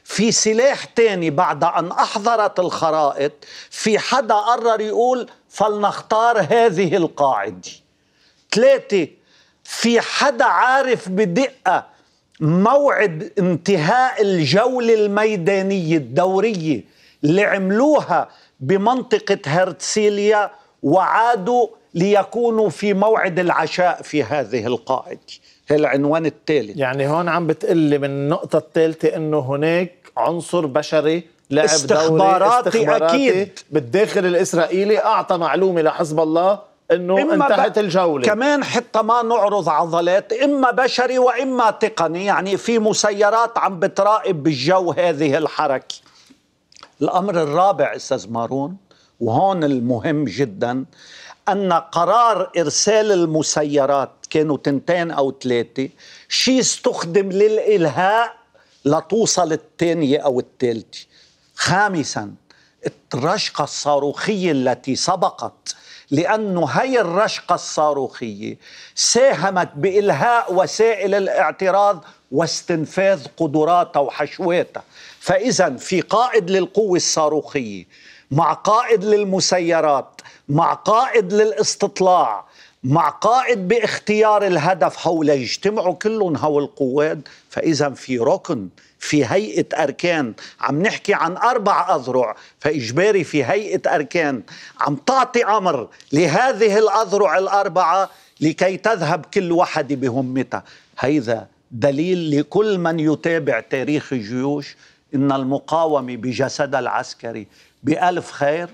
في سلاح تاني بعد أن أحضرت الخرائط في حدا قرر يقول فلنختار هذه القاعدة ثلاثة في حدا عارف بدقة موعد انتهاء الجولة الميدانية الدورية اللي عملوها بمنطقة هرتسيليا وعادوا ليكونوا في موعد العشاء في هذه القاعدة هي العنوان الثالث يعني هون عم بتقلي من النقطة الثالثة انه هناك عنصر بشري لعب استخباراتي, استخباراتي اكيد بالداخل الاسرائيلي اعطى معلومة لحزب الله انه انتهت الجوله كمان حتى ما نعرض عضلات اما بشري واما تقني يعني في مسيرات عم بتراقب بالجو هذه الحركه الامر الرابع استاذ مارون وهون المهم جدا أن قرار إرسال المسيرات كانوا تنتين أو ثلاثة شيء استخدم للإلهاء لتوصل الثانية أو الثالثة خامسا الرشقة الصاروخية التي سبقت لأنه هي الرشقة الصاروخية ساهمت بإلهاء وسائل الاعتراض واستنفاذ قدراتها وحشواتها فإذا في قائد للقوة الصاروخية مع قائد للمسيرات مع قائد للاستطلاع مع قائد باختيار الهدف حول يجتمعوا كلهم هول القواد فإذا في ركن في هيئة أركان عم نحكي عن أربع أذرع فإجباري في هيئة أركان عم تعطي أمر لهذه الأذرع الأربعة لكي تذهب كل واحد بهمتها هذا دليل لكل من يتابع تاريخ الجيوش ان المقاومه بجسدها العسكري بألف خير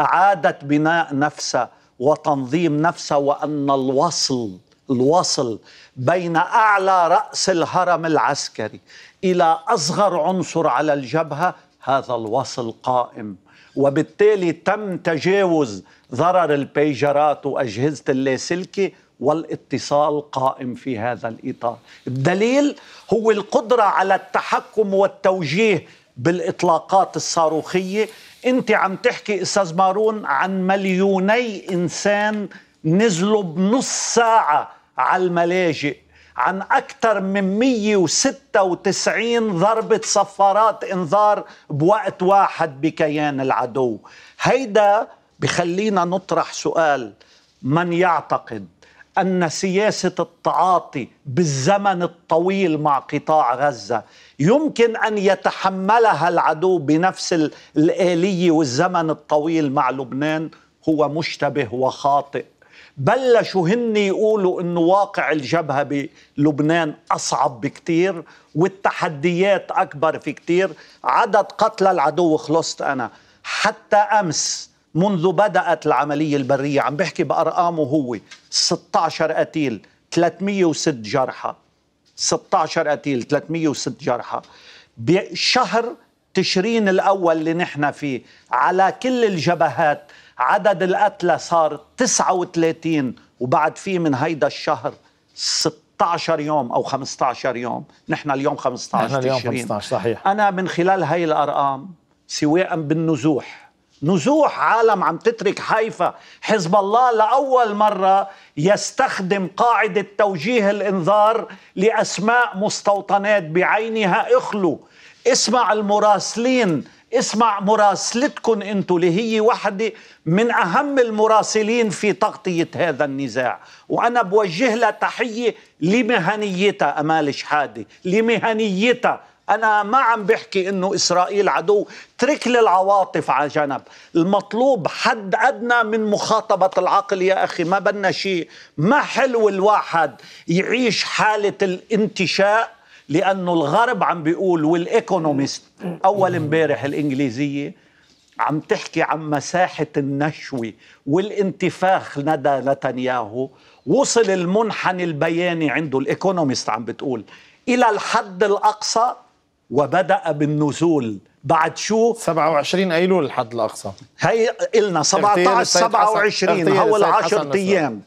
أعادت بناء نفسها وتنظيم نفسها وأن الوصل الوصل بين أعلى رأس الهرم العسكري إلى أصغر عنصر على الجبهة هذا الوصل قائم وبالتالي تم تجاوز ضرر البيجرات وأجهزة اللاسلكي والاتصال قائم في هذا الإطار الدليل هو القدرة على التحكم والتوجيه بالاطلاقات الصاروخيه انت عم تحكي استاذ مارون عن مليوني انسان نزلوا بنص ساعه على الملاجئ عن أكثر من 196 ضربة صفارات إنذار بوقت واحد بكيان العدو هيدا بخلينا نطرح سؤال من يعتقد ان سياسه التعاطي بالزمن الطويل مع قطاع غزه يمكن ان يتحملها العدو بنفس الاليه والزمن الطويل مع لبنان هو مشتبه وخاطئ بلشوا هن يقولوا انه واقع الجبهه بلبنان اصعب بكتير والتحديات اكبر في كتير عدد قتلى العدو خلصت انا حتى امس منذ بدأت العملية البرية عم بحكي بأرقامه هو 16 قتيل 306 جرحى 16 قتيل 306 جرحى بشهر تشرين الأول اللي نحن فيه على كل الجبهات عدد القتلى صار 39 وبعد فيه من هيدا الشهر 16 يوم أو 15 يوم نحن اليوم 15 نحن اليوم 15 صحيح أنا من خلال هاي الأرقام سواء بالنزوح نزوح عالم عم تترك حيفا حزب الله لأول مرة يستخدم قاعدة توجيه الإنذار لأسماء مستوطنات بعينها اخلوا اسمع المراسلين اسمع مراسلتكم انتو اللي هي واحدة من أهم المراسلين في تغطية هذا النزاع وأنا بوجه لها تحية لمهنيتها أمال شحادة لمهنيتها أنا ما عم بحكي إنه إسرائيل عدو ترك للعواطف على جنب المطلوب حد أدنى من مخاطبة العقل يا أخي ما بدنا شيء ما حلو الواحد يعيش حالة الانتشاء لأنه الغرب عم بيقول والإيكونوميست أول امبارح الإنجليزية عم تحكي عن مساحة النشوة والانتفاخ لدى نتنياهو وصل المنحنى البياني عنده الإيكونوميست عم بتقول إلى الحد الأقصى وبدأ بالنزول بعد شو 27 ايلول الحد الاقصى هي قلنا 17 27 هو ال10 ايام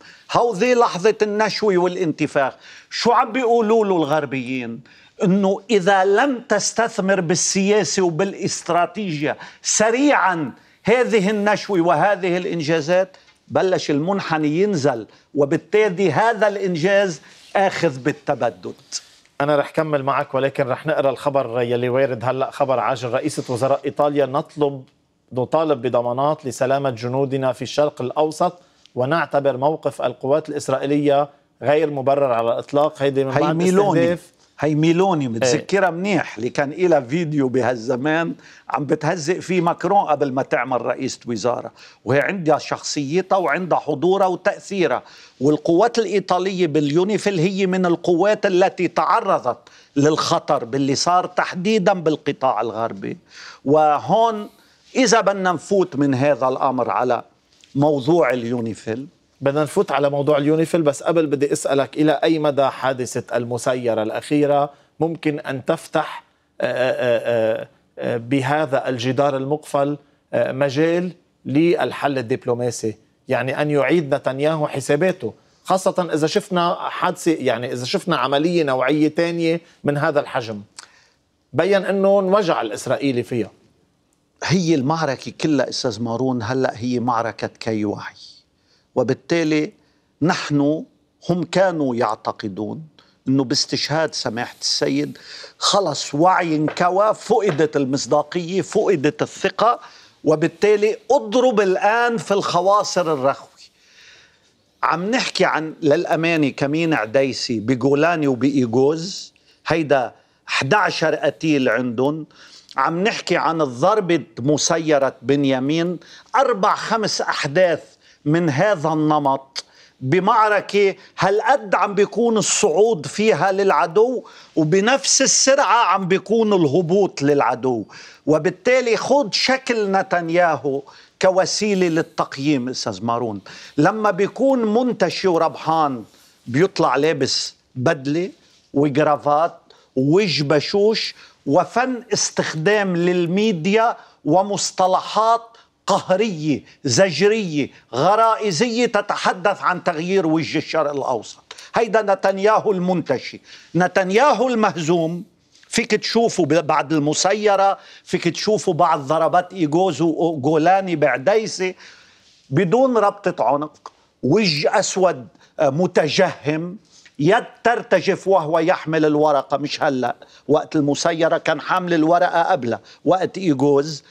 ذي لحظه النشوه والانتفاخ شو عم بيقولوا له الغربيين انه اذا لم تستثمر بالسياسه وبالاستراتيجيه سريعا هذه النشوه وهذه الانجازات بلش المنحني ينزل وبالتالي هذا الانجاز اخذ بالتبدد أنا رح كمل معك ولكن رح نقرأ الخبر يلي وارد هلأ خبر عاجل رئيسة وزراء إيطاليا نطلب نطالب بضمانات لسلامة جنودنا في الشرق الأوسط ونعتبر موقف القوات الإسرائيلية غير مبرر على الإطلاق هيدي من بعد ميلوني. استهداف هي ميلوني إيه. متذكرها منيح اللي كان إلى فيديو بهالزمان عم بتهزق فيه ماكرون قبل ما تعمل رئيسة وزارة وهي عندها شخصيتها وعندها حضورها وتأثيرها والقوات الإيطالية باليونيفيل هي من القوات التي تعرضت للخطر باللي صار تحديدا بالقطاع الغربي وهون إذا بدنا نفوت من هذا الأمر على موضوع اليونيفيل بدنا نفوت على موضوع اليونيفيل بس قبل بدي اسالك الى اي مدى حادثه المسيره الاخيره ممكن ان تفتح آه، آه، آه، بهذا الجدار المقفل مجال للحل الدبلوماسي يعني ان يعيد نتنياهو حساباته خاصة إذا شفنا حادثة يعني إذا شفنا عملية نوعية ثانيه من هذا الحجم بين أنه انوجع الإسرائيلي فيها هي المعركة كلها أستاذ مارون هلأ هي معركة كي وعي وبالتالي نحن هم كانوا يعتقدون انه باستشهاد سماحه السيد خلص وعي انكوى فقدت المصداقيه فقدت الثقه وبالتالي اضرب الان في الخواصر الرخوي عم نحكي عن للامانه كمين عديسي بجولاني وبايجوز هيدا 11 قتيل عندهم عم نحكي عن ضربة مسيرة بنيامين أربع خمس أحداث من هذا النمط بمعركة هالقد عم بيكون الصعود فيها للعدو وبنفس السرعة عم بيكون الهبوط للعدو وبالتالي خذ شكل نتنياهو كوسيلة للتقييم أستاذ مارون لما بيكون منتشي وربحان بيطلع لابس بدلة وجرافات ووجه بشوش وفن استخدام للميديا ومصطلحات قهرية زجرية غرائزية تتحدث عن تغيير وجه الشرق الأوسط هيدا نتنياهو المنتشي نتنياهو المهزوم فيك تشوفه بعد المسيرة فيك تشوفه بعد ضربات إيجوز وجولاني بعديسة بدون ربطة عنق وجه أسود آه، متجهم يد ترتجف وهو يحمل الورقة مش هلأ وقت المسيرة كان حامل الورقة قبلها وقت إيجوز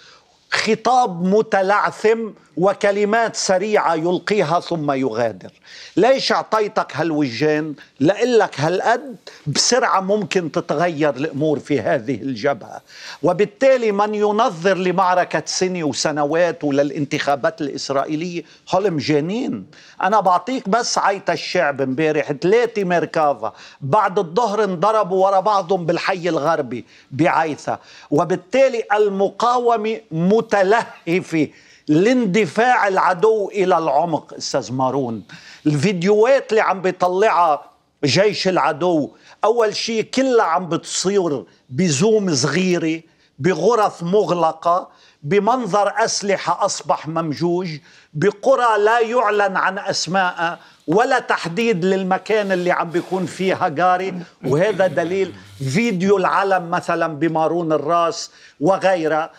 خطاب متلعثم وكلمات سريعة يلقيها ثم يغادر ليش أعطيتك هالوجين لإلك هالقد بسرعة ممكن تتغير الأمور في هذه الجبهة وبالتالي من ينظر لمعركة سنة وسنوات وللانتخابات الإسرائيلية هول مجانين أنا بعطيك بس عيط الشعب امبارح ثلاثة ميركافا بعد الظهر انضربوا ورا بعضهم بالحي الغربي بعيثة وبالتالي المقاومة متلهفة لاندفاع العدو الى العمق استاذ مارون الفيديوهات اللي عم بيطلعها جيش العدو اول شيء كلها عم بتصير بزوم صغيره بغرف مغلقه بمنظر اسلحه اصبح ممجوج بقرى لا يعلن عن اسمائها ولا تحديد للمكان اللي عم بيكون فيه جاري وهذا دليل فيديو العلم مثلا بمارون الراس وغيرها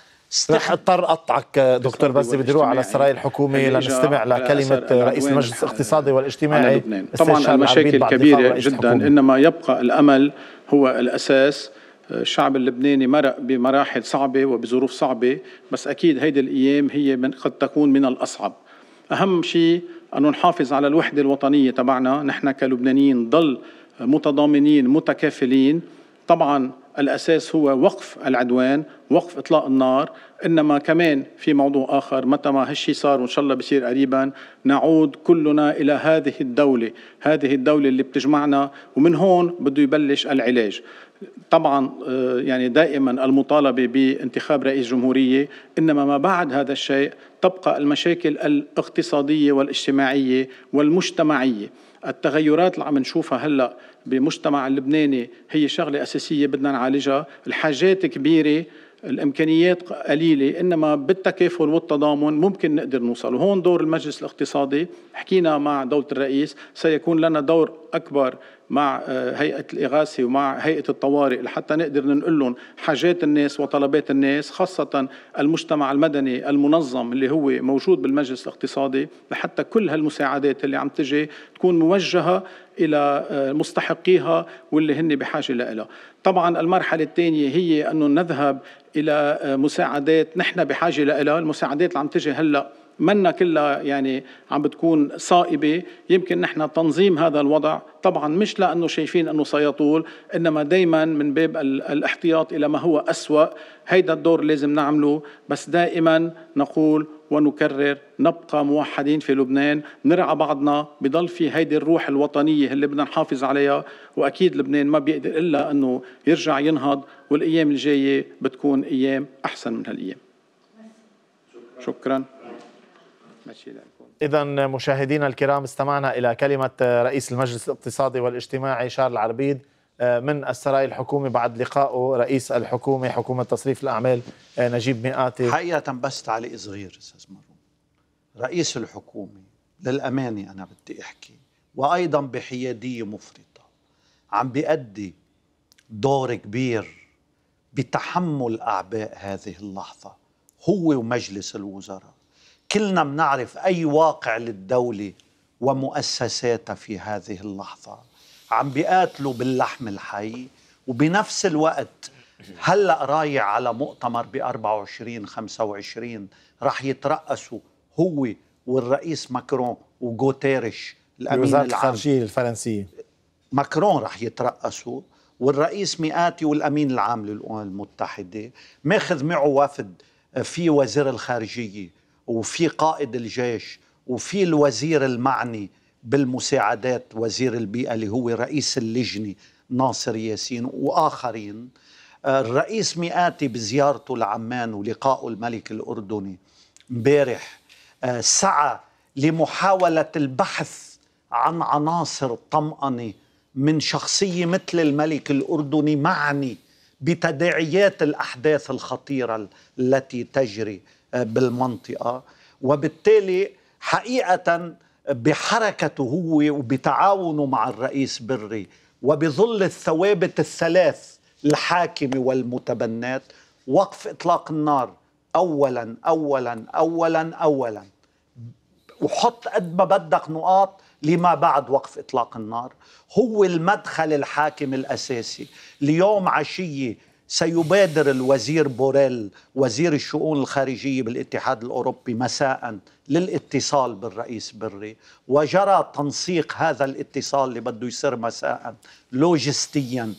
رح اضطر اقطعك دكتور بس بدي اروح على السراي الحكومي لنستمع لكلمه رئيس المجلس الاقتصادي والاجتماعي آه، طبعا المشاكل كبيره جدا انما يبقى الامل هو الاساس آه، الشعب اللبناني مرق بمراحل صعبه وبظروف صعبه بس اكيد هيدي الايام هي من قد تكون من الاصعب اهم شيء انه نحافظ على الوحده الوطنيه تبعنا نحن كلبنانيين ضل متضامنين متكافلين طبعا الأساس هو وقف العدوان وقف إطلاق النار إنما كمان في موضوع آخر متى ما هالشي صار وإن شاء الله بصير قريبا نعود كلنا إلى هذه الدولة هذه الدولة اللي بتجمعنا ومن هون بده يبلش العلاج طبعا آه، يعني دائما المطالبه بانتخاب رئيس جمهوريه انما ما بعد هذا الشيء تبقى المشاكل الاقتصاديه والاجتماعيه والمجتمعيه التغيرات اللي عم نشوفها هلا بمجتمع اللبناني هي شغلة أساسية بدنا نعالجها الحاجات كبيرة الامكانيات قليله انما بالتكافل والتضامن ممكن نقدر نوصل وهون دور المجلس الاقتصادي حكينا مع دوله الرئيس سيكون لنا دور اكبر مع آه، هيئه الاغاثه ومع هيئه الطوارئ لحتى نقدر ننقل لهم حاجات الناس وطلبات الناس خاصه المجتمع المدني المنظم اللي هو موجود بالمجلس الاقتصادي لحتى كل هالمساعدات اللي عم تجي تكون موجهه الى آه، مستحقيها واللي هن بحاجه لها طبعا المرحله الثانيه هي انه نذهب الى آه، مساعدات نحن بحاجه لها المساعدات اللي عم تجي هلا منا كلها يعني عم بتكون صائبة يمكن نحن تنظيم هذا الوضع طبعا مش لأنه شايفين أنه سيطول إنما دايما من باب الاحتياط إلى ما هو أسوأ هيدا الدور لازم نعمله بس دائما نقول ونكرر نبقى موحدين في لبنان نرعى بعضنا بضل في هيدي الروح الوطنية اللي بدنا نحافظ عليها وأكيد لبنان ما بيقدر إلا أنه يرجع ينهض والأيام الجاية بتكون أيام أحسن من هالأيام شكرا شكرا. إذا مشاهدينا الكرام استمعنا إلى كلمة رئيس المجلس الاقتصادي والاجتماعي شارل عربيد آه، من السراي الحكومي بعد لقائه رئيس الحكومة حكومة تصريف الأعمال آه، نجيب مئاتي حقيقة بس تعليق صغير أستاذ مروان رئيس الحكومة للأمانة أنا بدي أحكي وأيضا بحيادية مفرطة عم بيأدي دور كبير بتحمل أعباء هذه اللحظة هو ومجلس الوزراء كلنا بنعرف أي واقع للدولة ومؤسساتها في هذه اللحظة عم بيقاتلوا باللحم الحي وبنفس الوقت هلأ راي على مؤتمر ب 24 25 رح يترأسوا هو والرئيس ماكرون وغوتيريش الأمين العام الخارجية الفرنسية ماكرون رح يترأسوا والرئيس مئاتي والأمين العام للأمم المتحدة ماخذ معه وفد في وزير الخارجية وفي قائد الجيش وفي الوزير المعني بالمساعدات وزير البيئة اللي هو رئيس اللجنة ناصر ياسين وآخرين آه، الرئيس مئاتي بزيارته لعمان ولقائه الملك الأردني امبارح آه، سعى لمحاولة البحث عن عناصر طمأنة من شخصية مثل الملك الأردني معني بتداعيات الأحداث الخطيرة التي تجري بالمنطقه وبالتالي حقيقه بحركته هو وبتعاونه مع الرئيس بري وبظل الثوابت الثلاث الحاكمه والمتبنات وقف اطلاق النار اولا اولا اولا اولا وحط قد ما بدك نقاط لما بعد وقف اطلاق النار هو المدخل الحاكم الاساسي اليوم عشيه سيبادر الوزير بوريل وزير الشؤون الخارجيه بالاتحاد الاوروبي مساء للاتصال بالرئيس بري وجرى تنسيق هذا الاتصال اللي بده يصير مساء لوجستيا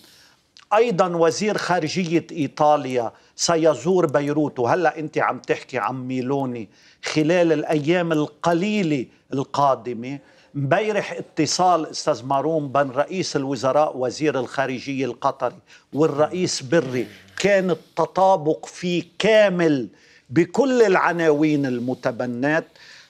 ايضا وزير خارجيه ايطاليا سيزور بيروت وهلا انت عم تحكي عن ميلوني خلال الايام القليله القادمه مبارح اتصال استاذ مارون بين رئيس الوزراء وزير الخارجيه القطري والرئيس بري كان التطابق فيه كامل بكل العناوين المتبنات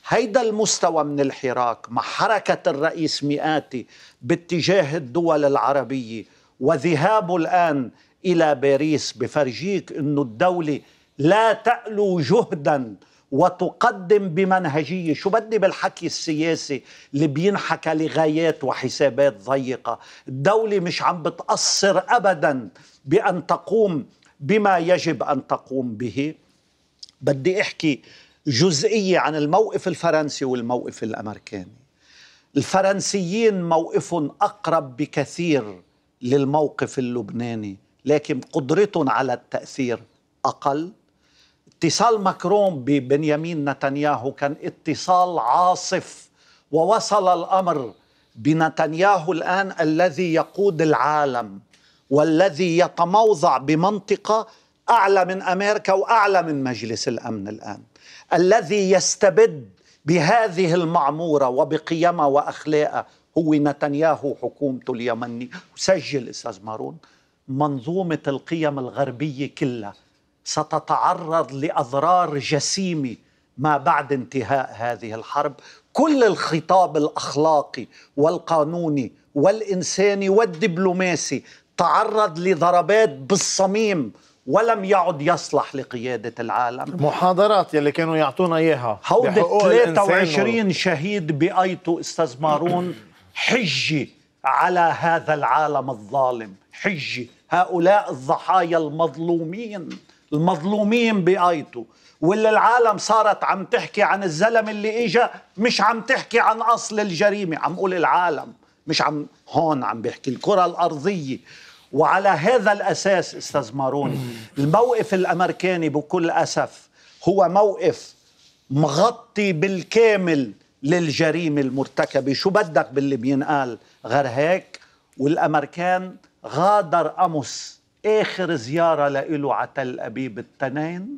هيدا المستوى من الحراك مع حركة الرئيس مئاتي باتجاه الدول العربية وذهابه الآن إلى باريس بفرجيك انه الدولة لا تألو جهداً وتقدم بمنهجيه شو بدي بالحكي السياسي اللي بينحكى لغايات وحسابات ضيقه الدوله مش عم بتاثر ابدا بان تقوم بما يجب ان تقوم به بدي احكي جزئيه عن الموقف الفرنسي والموقف الامريكاني الفرنسيين موقفهم اقرب بكثير للموقف اللبناني لكن قدرتهم على التاثير اقل اتصال ماكرون ببنيامين نتنياهو كان اتصال عاصف ووصل الامر بنتنياهو الان الذي يقود العالم والذي يتموضع بمنطقه اعلى من امريكا واعلى من مجلس الامن الان الذي يستبد بهذه المعموره وبقيمها واخلاقها هو نتنياهو حكومته اليمني سجل استاذ مارون منظومه القيم الغربيه كلها ستتعرض لاضرار جسيمه ما بعد انتهاء هذه الحرب كل الخطاب الاخلاقي والقانوني والانساني والدبلوماسي تعرض لضربات بالصميم ولم يعد يصلح لقيادة العالم محاضرات يلي كانوا يعطونا إياها هودة 23 شهيد بأيتو أستاذ مارون حجة على هذا العالم الظالم حجة هؤلاء الضحايا المظلومين المظلومين بقايته واللي العالم صارت عم تحكي عن الزلم اللي اجا مش عم تحكي عن اصل الجريمه عم قول العالم مش عم هون عم بحكي الكره الارضيه وعلى هذا الاساس استاذ ماروني الموقف الامريكاني بكل اسف هو موقف مغطي بالكامل للجريمه المرتكبه شو بدك باللي بينقال غير هيك والامريكان غادر امس آخر زيارة لإله على تل أبيب التنين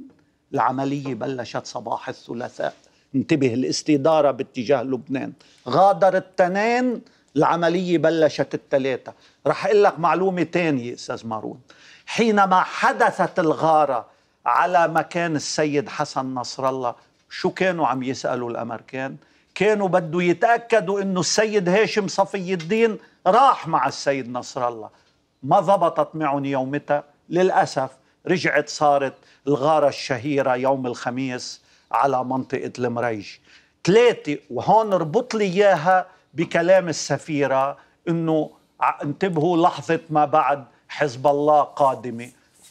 العملية بلشت صباح الثلاثاء انتبه الاستدارة باتجاه لبنان غادر التنين العملية بلشت الثلاثة رح أقول لك معلومة ثانيه أستاذ مارون حينما حدثت الغارة على مكان السيد حسن نصر الله شو كانوا عم يسألوا الأمريكان كانوا بده يتأكدوا أنه السيد هاشم صفي الدين راح مع السيد نصر الله ما ضبطت معهم يومتها للأسف رجعت صارت الغارة الشهيرة يوم الخميس على منطقة المريج ثلاثة وهون ربط لي إياها بكلام السفيرة أنه انتبهوا لحظة ما بعد حزب الله قادمة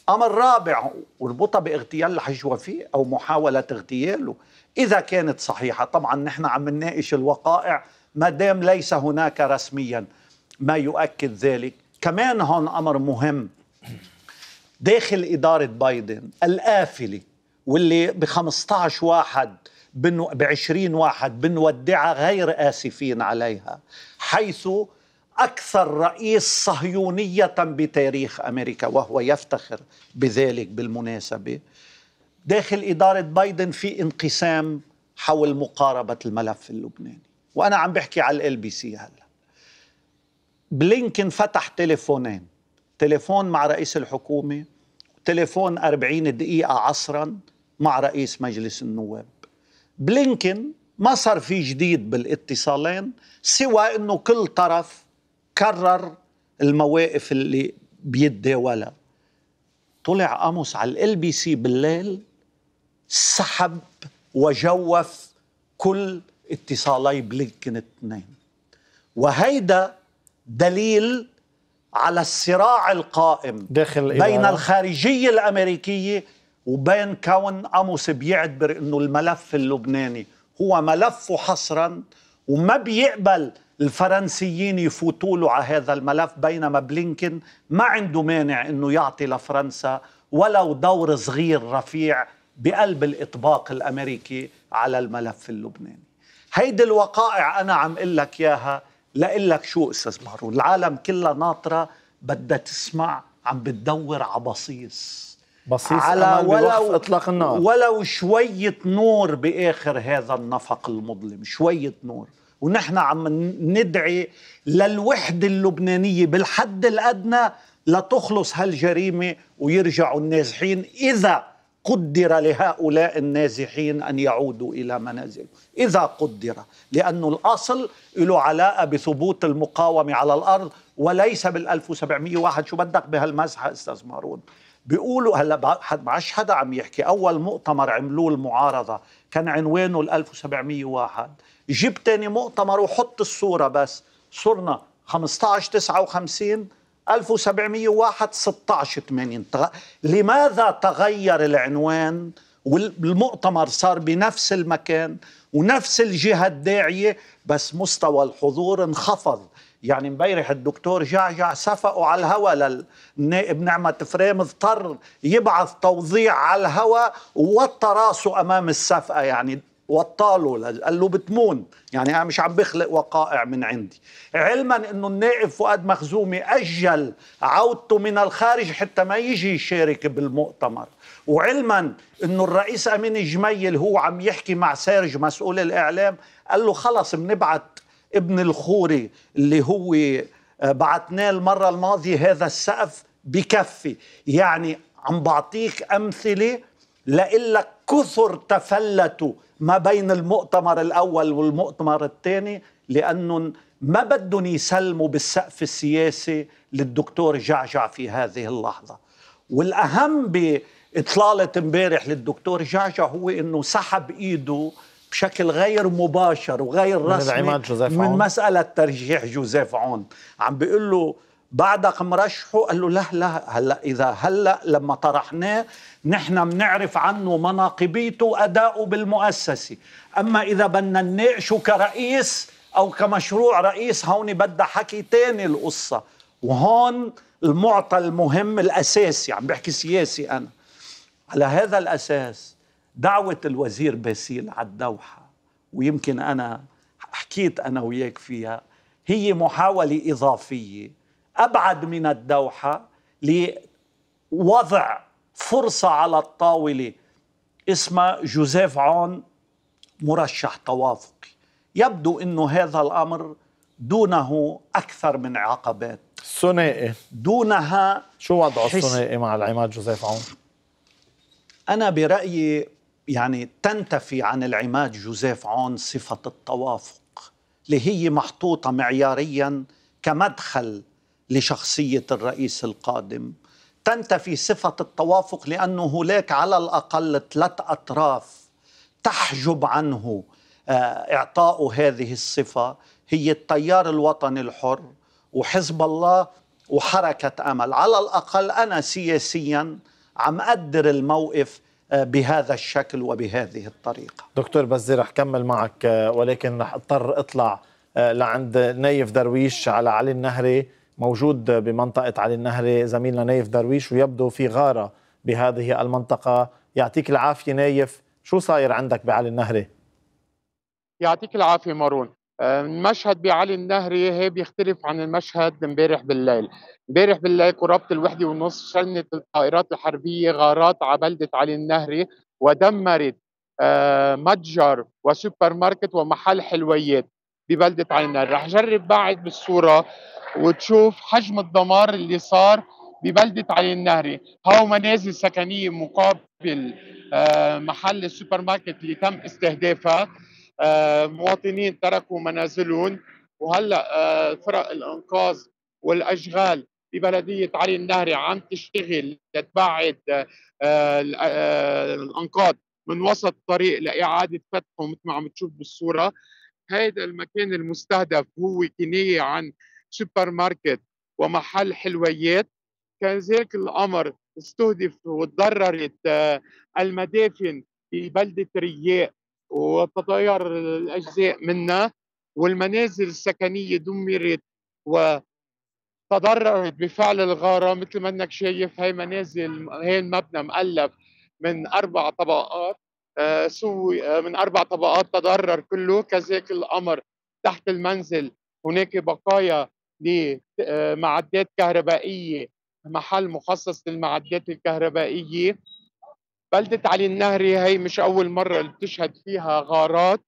أمر رابع وربطها باغتيال الحج وفي أو محاولة اغتياله إذا كانت صحيحة طبعا نحن عم نناقش الوقائع ما دام ليس هناك رسميا ما يؤكد ذلك كمان هون امر مهم داخل اداره بايدن القافله واللي ب 15 واحد ب 20 واحد بنودعها غير اسفين عليها حيث اكثر رئيس صهيونيه بتاريخ امريكا وهو يفتخر بذلك بالمناسبه داخل اداره بايدن في انقسام حول مقاربه الملف اللبناني وانا عم بحكي على ال بي سي هلا بلينكن فتح تليفونين تليفون مع رئيس الحكومة تليفون 40 دقيقة عصرا مع رئيس مجلس النواب بلينكن ما صار في جديد بالاتصالين سوى انه كل طرف كرر المواقف اللي بيتداولها طلع قاموس على ال بي سي بالليل سحب وجوف كل اتصالي بلينكن اثنين وهيدا دليل على الصراع القائم داخل بين الخارجية الأمريكية وبين كون أموس بيعتبر أنه الملف اللبناني هو ملفه حصرا وما بيقبل الفرنسيين يفوتوا له على هذا الملف بينما بلينكن ما عنده مانع انه يعطي لفرنسا ولو دور صغير رفيع بقلب الاطباق الامريكي على الملف اللبناني هيدي الوقائع انا عم اقول لك اياها لأقول لك شو استاذ مهرور العالم كلها ناطره بدها تسمع عم بتدور على بصيص بصيص على ولو اطلاق النار ولو شويه نور باخر هذا النفق المظلم شويه نور ونحن عم ندعي للوحده اللبنانيه بالحد الادنى لتخلص هالجريمه ويرجعوا النازحين اذا قدر لهؤلاء النازحين أن يعودوا إلى منازلهم إذا قدر لأن الأصل له علاقة بثبوت المقاومة على الأرض وليس بال1701 شو بدك بهالمزحة أستاذ مارون بيقولوا هلا معش حدا عم يحكي اول مؤتمر عملوه المعارضه كان عنوانه ال 1701 جيب تاني مؤتمر وحط الصوره بس صرنا 15 59 1701 16 80 لماذا تغير العنوان والمؤتمر صار بنفس المكان ونفس الجهة الداعية بس مستوى الحضور انخفض يعني امبارح الدكتور جعجع سفقوا على الهوا للنائب نعمة فريم اضطر يبعث توضيع على الهوا ووطى راسه أمام السفقة يعني وطاله قال له بتمون يعني انا مش عم بخلق وقائع من عندي علما انه النائب فؤاد مخزومي اجل عودته من الخارج حتى ما يجي يشارك بالمؤتمر وعلما انه الرئيس امين جميل هو عم يحكي مع سارج مسؤول الاعلام قال له خلص بنبعت ابن الخوري اللي هو آه، بعتناه المره الماضيه هذا السقف بكفي يعني عم بعطيك امثله لإلك كثر تفلتوا ما بين المؤتمر الأول والمؤتمر الثاني لأنهم ما بدهم يسلموا بالسقف السياسي للدكتور جعجع في هذه اللحظة والأهم بإطلالة امبارح للدكتور جعجع هو أنه سحب إيده بشكل غير مباشر وغير رسمي من, جوزيف من مسألة ترجيح جوزيف عون عم بيقول له بعدك مرشحه قال له لا لا هلا اذا هلا لما طرحناه نحن بنعرف عنه مناقبيته أداؤه بالمؤسسة أما إذا بدنا نناقشه كرئيس أو كمشروع رئيس هون بدها حكي تاني القصة وهون المعطى المهم الأساسي عم بحكي سياسي أنا على هذا الأساس دعوة الوزير باسيل على الدوحة ويمكن أنا حكيت أنا وياك فيها هي محاولة إضافية أبعد من الدوحة لوضع فرصة على الطاولة اسمها جوزيف عون مرشح توافقي يبدو أنه هذا الأمر دونه أكثر من عقبات ثنائي دونها شو وضع الثنائي مع العماد جوزيف عون؟ أنا برأيي يعني تنتفي عن العماد جوزيف عون صفة التوافق اللي هي محطوطة معياريا كمدخل لشخصية الرئيس القادم تنتفي صفة التوافق لأنه هناك على الأقل ثلاث أطراف تحجب عنه آه، إعطاء هذه الصفة هي التيار الوطني الحر وحزب الله وحركة أمل على الأقل أنا سياسيا عم أقدر الموقف آه، بهذا الشكل وبهذه الطريقة دكتور بزي رح كمل معك آه، ولكن رح اضطر اطلع لعند نايف درويش على علي النهري موجود بمنطقة علي النهري زميلنا نايف درويش ويبدو في غارة بهذه المنطقة يعطيك العافية نايف شو صاير عندك بعلي النهري؟ يعطيك العافية مارون آه، المشهد بعلي النهري هي بيختلف عن المشهد امبارح بالليل امبارح بالليل قرابة الوحدة ونص شنت الطائرات الحربية غارات على بلدة علي النهري ودمرت آه، متجر وسوبر ماركت ومحل حلويات ببلده عين رح جرب بعد بالصوره وتشوف حجم الدمار اللي صار ببلدة علي النهري هاو منازل سكنية مقابل آه، محل السوبر ماركت اللي تم استهدافها آه، مواطنين تركوا منازلهم وهلا آه، فرق الانقاذ والاشغال ببلدية علي النهري عم تشتغل لتبعد الانقاض من وسط الطريق لاعاده فتحه مثل ما عم تشوف بالصوره هذا المكان المستهدف هو كناية عن سوبر ماركت ومحل حلويات كذلك الأمر استهدف وتضررت آه، المدافن في بلدة رياء وتطاير الأجزاء منها والمنازل السكنية دمرت وتضررت بفعل الغارة مثل ما انك شايف هاي منازل هاي المبنى مؤلف من أربع طبقات آه، سو آه، من اربع طبقات تضرر كله كذلك الامر تحت المنزل هناك بقايا لمعدات آه، كهربائيه محل مخصص للمعدات الكهربائيه بلدة علي النهري هي مش أول مرة اللي بتشهد فيها غارات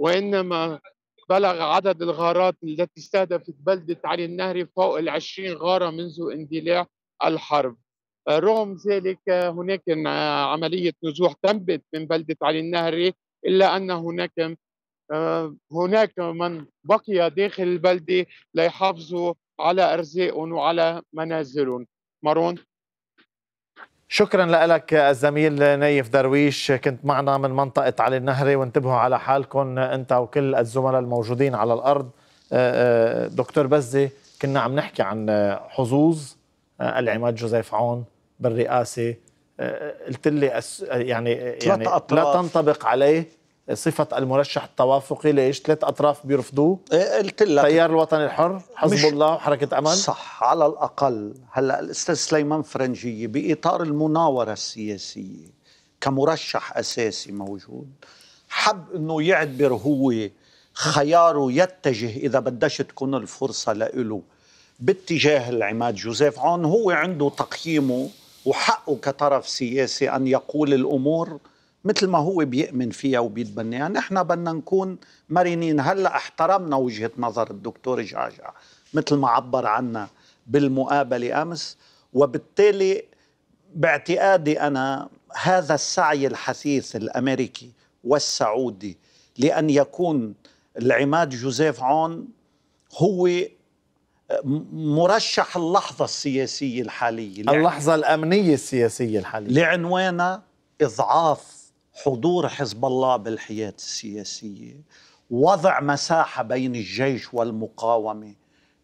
وإنما بلغ عدد الغارات التي استهدفت بلدة علي النهري فوق العشرين غارة منذ اندلاع الحرب رغم ذلك هناك عملية نزوح تمت من بلدة علي النهري إلا أن هناك آه، هناك من بقي داخل البلدة ليحافظوا على أرزاقهم وعلى منازلهم مارون شكرا لك الزميل نايف درويش كنت معنا من منطقة علي النهري وانتبهوا على حالكم أنت وكل الزملاء الموجودين على الأرض آه، آه، دكتور بزي كنا عم نحكي عن حظوظ آه، العماد جوزيف عون بالرئاسه آه، قلت لي يعني يعني لا تنطبق عليه صفة المرشح التوافقي ليش ثلاث أطراف بيرفضوه إيه، قلت لك تيار الوطني الحر حزب الله وحركة أمل صح على الأقل هلأ الأستاذ سليمان فرنجية بإطار المناورة السياسية كمرشح أساسي موجود حب أنه يعتبر هو خياره يتجه إذا بدش تكون الفرصة لإله باتجاه العماد جوزيف عون هو عنده تقييمه وحقه كطرف سياسي أن يقول الأمور مثل ما هو بيؤمن فيها وبيتبناها نحن بدنا نكون مرنين هلا احترمنا وجهة نظر الدكتور جعجع مثل ما عبر عنها بالمقابلة أمس وبالتالي باعتقادي أنا هذا السعي الحثيث الأمريكي والسعودي لأن يكون العماد جوزيف عون هو مرشح اللحظة السياسية الحالية اللحظة الأمنية السياسية الحالية لعنوانها إضعاف حضور حزب الله بالحياة السياسية وضع مساحة بين الجيش والمقاومة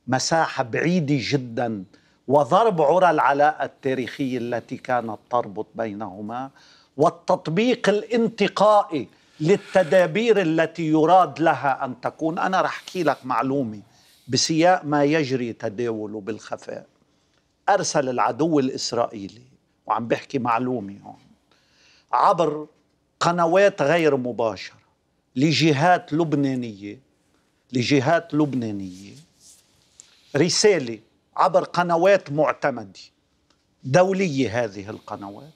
مساحة بعيدة جدا وضرب عرى العلاقة التاريخية التي كانت تربط بينهما والتطبيق الانتقائي للتدابير التي يراد لها أن تكون أنا رح أحكي لك معلومة بسياق ما يجري تداوله بالخفاء أرسل العدو الإسرائيلي وعم بحكي معلومي هون عبر قنوات غير مباشرة لجهات لبنانية لجهات لبنانية رسالة عبر قنوات معتمدة دولية هذه القنوات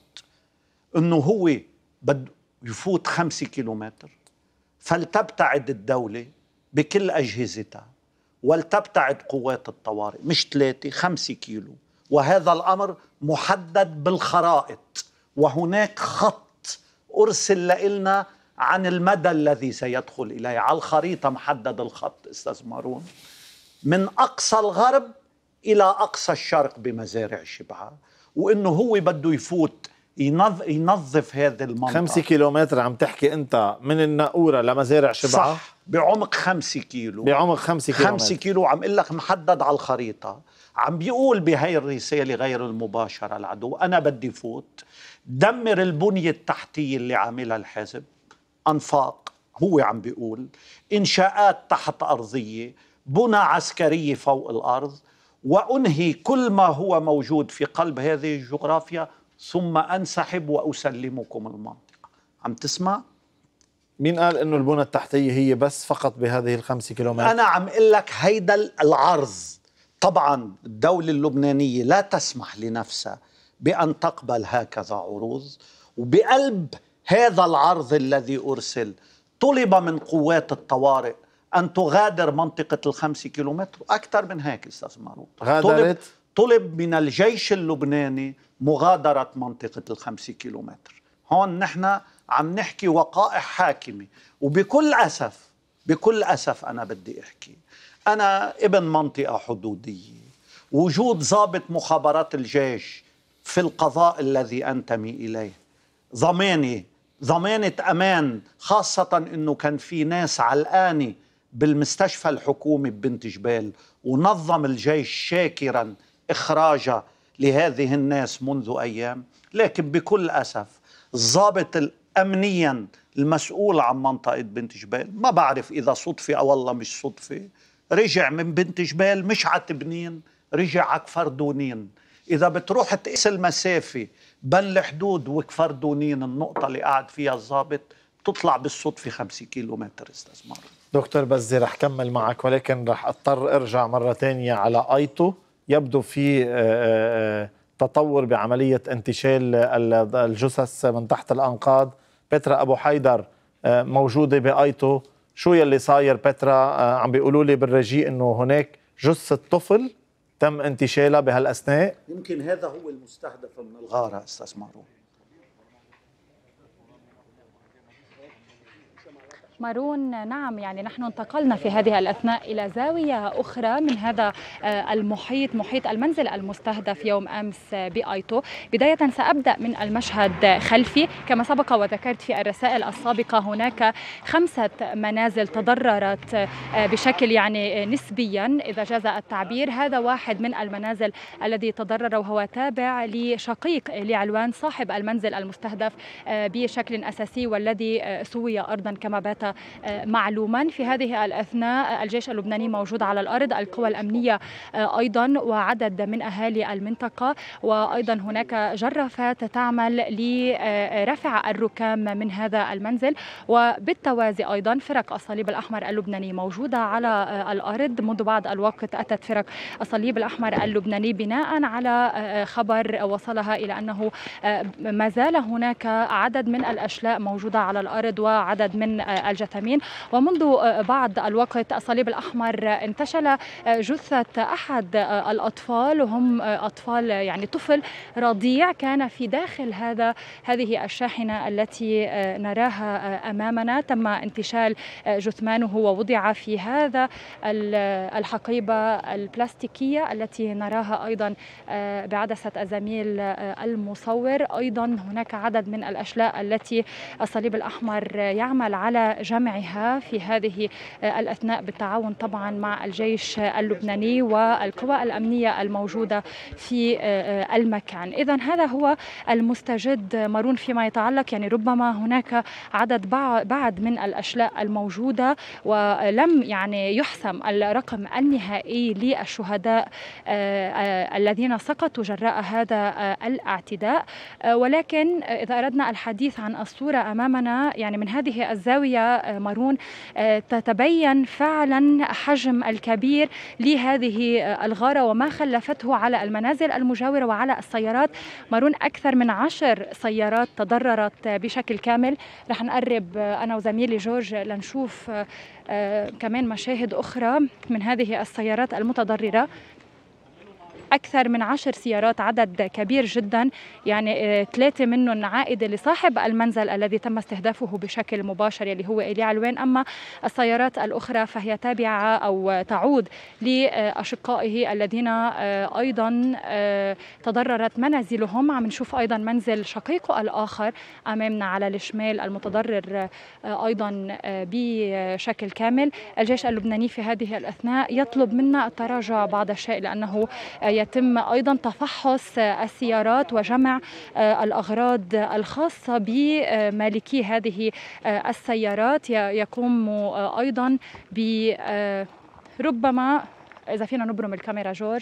انه هو بده يفوت خمسة كيلومتر فلتبتعد الدولة بكل أجهزتها ولتبتعد قوات الطوارئ مش ثلاثة خمسة كيلو وهذا الأمر محدد بالخرائط وهناك خط أرسل لنا عن المدى الذي سيدخل إليه على الخريطة محدد الخط أستاذ مارون من أقصى الغرب إلى أقصى الشرق بمزارع شبعة وإنه هو بده يفوت ينظف هذه المنطقه 5 كيلومتر عم تحكي انت من الناقورة لمزارع شبعه صح بعمق 5 كيلو بعمق 5 كيلو 5 كيلو عم اقول لك محدد على الخريطه عم بيقول بهي الرساله غير المباشره العدو انا بدي فوت دمر البنيه التحتيه اللي عاملها الحزب انفاق هو عم بيقول انشاءات تحت ارضيه بنى عسكريه فوق الارض وانهي كل ما هو موجود في قلب هذه الجغرافيا ثم أنسحب وأسلمكم المنطقة عم تسمع؟ مين قال انه البنى التحتيه هي بس فقط بهذه الخمسة كيلومتر؟ انا عم اقول لك هيدا العرض طبعا الدوله اللبنانيه لا تسمح لنفسها بان تقبل هكذا عروض وبقلب هذا العرض الذي ارسل طلب من قوات الطوارئ ان تغادر منطقه الخمسة كيلومتر اكثر من هيك استاذ معروف غادرت طلب من الجيش اللبناني مغادرة منطقة الخمسة كيلومتر هون نحن عم نحكي وقائع حاكمة وبكل أسف بكل أسف أنا بدي أحكي أنا ابن منطقة حدودية وجود ضابط مخابرات الجيش في القضاء الذي أنتمي إليه ضماني ضمانة أمان خاصة أنه كان في ناس علقانة بالمستشفى الحكومي ببنت جبال ونظم الجيش شاكرا إخراج لهذه الناس منذ أيام لكن بكل أسف الضابط أمنيا المسؤول عن منطقة بنت جبال ما بعرف إذا صدفة أو والله مش صدفة رجع من بنت جبال مش عتبنين رجع على دونين إذا بتروح تقيس المسافة بين الحدود وكفر دونين النقطة اللي قاعد فيها الضابط بتطلع بالصدفة خمسة كيلو استثمار دكتور بزي رح كمل معك ولكن رح اضطر ارجع مرة ثانية على ايتو يبدو في آه، آه، آه، تطور بعملية انتشال الجثث من تحت الأنقاض بترا أبو حيدر موجودة بأيتو شو يلي صاير بترا عم بيقولوا لي بالرجي أنه هناك جثة طفل تم انتشالها بهالأثناء يمكن هذا هو المستهدف من الغارة أستاذ معروف مارون نعم يعني نحن انتقلنا في هذه الأثناء إلى زاوية أخرى من هذا المحيط محيط المنزل المستهدف يوم أمس بأيتو بداية سأبدأ من المشهد خلفي كما سبق وذكرت في الرسائل السابقة هناك خمسة منازل تضررت بشكل يعني نسبيا إذا جاز التعبير هذا واحد من المنازل الذي تضرر وهو تابع لشقيق لعلوان صاحب المنزل المستهدف بشكل أساسي والذي سوي أرضا كما بات معلوما في هذه الأثناء الجيش اللبناني موجود على الأرض القوى الأمنية أيضا وعدد من أهالي المنطقة وأيضا هناك جرافات تعمل لرفع الركام من هذا المنزل وبالتوازي أيضا فرق الصليب الأحمر اللبناني موجودة على الأرض منذ بعض الوقت أتت فرق الصليب الأحمر اللبناني بناء على خبر وصلها إلى أنه ما زال هناك عدد من الأشلاء موجودة على الأرض وعدد من الجرافات جثامين ومنذ آه، بعض الوقت الصليب الأحمر آه، انتشل آه، جثة أحد الأطفال وهم أطفال يعني طفل رضيع كان في داخل هذا هذه الشاحنة التي نراها أمامنا تم انتشال جثمانه ووضع في هذا الحقيبة البلاستيكية التي نراها أيضا بعدسة الزميل المصور أيضا هناك عدد من الأشلاء التي الصليب الأحمر يعمل على جمعها في هذه آه، الأثناء بالتعاون طبعا مع الجيش اللبناني والقوى الأمنية الموجودة في آه، آه، المكان إذا هذا هو المستجد مارون فيما يتعلق يعني ربما هناك عدد بعد من الأشلاء الموجودة ولم يعني يحسم الرقم النهائي للشهداء الذين سقطوا جراء هذا الاعتداء ولكن إذا أردنا الحديث عن الصورة أمامنا يعني من هذه الزاوية مارون آه، تتبين فعلا حجم الكبير لهذه آه، الغارة وما خلفته على المنازل المجاورة وعلى السيارات مارون أكثر من عشر سيارات تضررت بشكل كامل رح نقرب آه، أنا وزميلي جورج لنشوف كمان مشاهد أخرى من هذه السيارات المتضررة أكثر من عشر سيارات عدد كبير جدا يعني آه، ثلاثة منهم عائدة لصاحب المنزل الذي تم استهدافه بشكل مباشر اللي هو إيلي علوان أما السيارات الأخرى فهي تابعة أو تعود لأشقائه الذين آه، أيضا آه، تضررت منازلهم عم نشوف أيضا منزل شقيقه الآخر أمامنا على الشمال المتضرر أيضا بشكل كامل الجيش اللبناني في هذه الأثناء يطلب منا التراجع بعض الشيء لأنه يتم ايضا تفحص السيارات وجمع آه، الاغراض الخاصه بمالكي هذه آه، السيارات يقوم آه، ايضا ب ربما اذا فينا نبرم الكاميرا جورج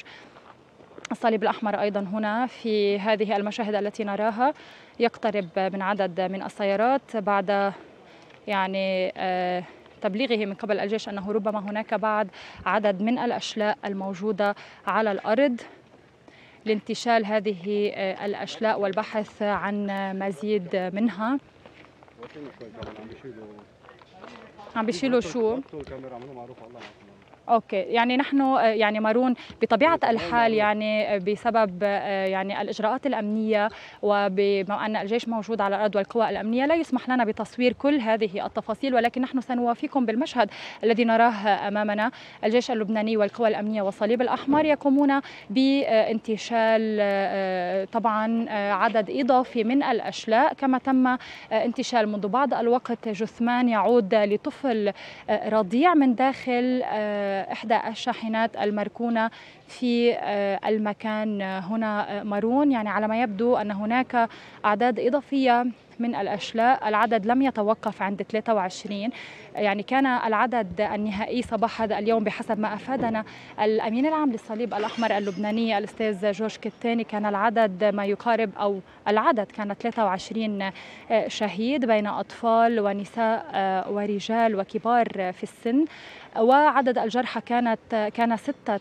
الصليب الأحمر أيضا هنا في هذه المشاهد التي نراها يقترب من عدد من السيارات بعد يعني آه تبليغه من قبل الجيش أنه ربما هناك بعد عدد من الأشلاء الموجودة على الأرض لانتشال هذه آه، الأشلاء والبحث عن مزيد منها عم بيشيلوا شو؟ اوكي يعني نحن يعني مارون بطبيعه الحال يعني بسبب يعني الاجراءات الامنيه وبما ان الجيش موجود على الارض والقوى الامنيه لا يسمح لنا بتصوير كل هذه التفاصيل ولكن نحن سنوافيكم بالمشهد الذي نراه امامنا الجيش اللبناني والقوى الامنيه والصليب الاحمر يقومون بانتشال طبعا عدد اضافي من الاشلاء كما تم انتشال منذ بعض الوقت جثمان يعود لطفل رضيع من داخل إحدى الشاحنات المركونة في آه، المكان آه، هنا آه، مارون يعني على ما يبدو أن هناك أعداد إضافية من الأشلاء العدد لم يتوقف عند 23 يعني كان العدد النهائي صباح هذا اليوم بحسب ما أفادنا الأمين العام للصليب الأحمر اللبناني الأستاذ جورج كتاني كان العدد ما يقارب أو العدد كان 23 شهيد بين أطفال ونساء ورجال وكبار في السن وعدد الجرحى كانت كان ستة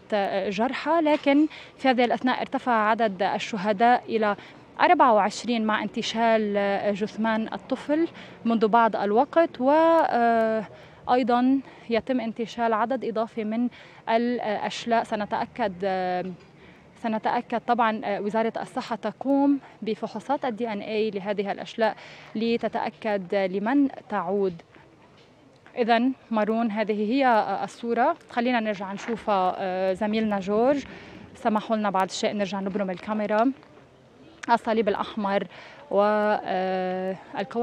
جرحى لكن في هذه الأثناء ارتفع عدد الشهداء إلى 24 مع انتشال جثمان الطفل منذ بعض الوقت و آه، ايضا يتم انتشال عدد اضافي من الاشلاء سنتاكد سنتاكد طبعا آه، وزاره الصحه تقوم بفحوصات الدي ان اي لهذه الاشلاء لتتاكد لمن تعود إذا مارون هذه هي الصورة خلينا نرجع نشوفها آه، زميلنا جورج سمحوا لنا بعد شيء نرجع نبرم الكاميرا الصليب الأحمر والقوى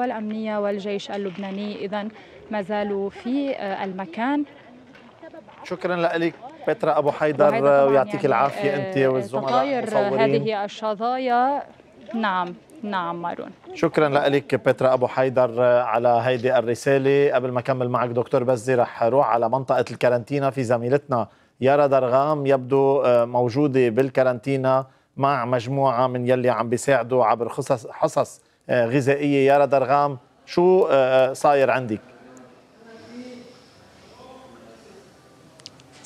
آه، الأمنية والجيش اللبناني إذا ما زالوا في آه، المكان شكرا لك بترا أبو حيدر ويعطيك يعني العافية أنت والزملاء المصورين هذه الشظايا نعم نعم مارون شكرا لك بترا ابو حيدر على هيدي الرساله قبل ما اكمل معك دكتور بزي رح اروح على منطقه الكارنتينا في زميلتنا يارا درغام يبدو آه، موجوده بالكارنتينا مع مجموعه من يلي عم بيساعدوا عبر حصص آه، غذائيه يارا درغام شو آه، صاير عندك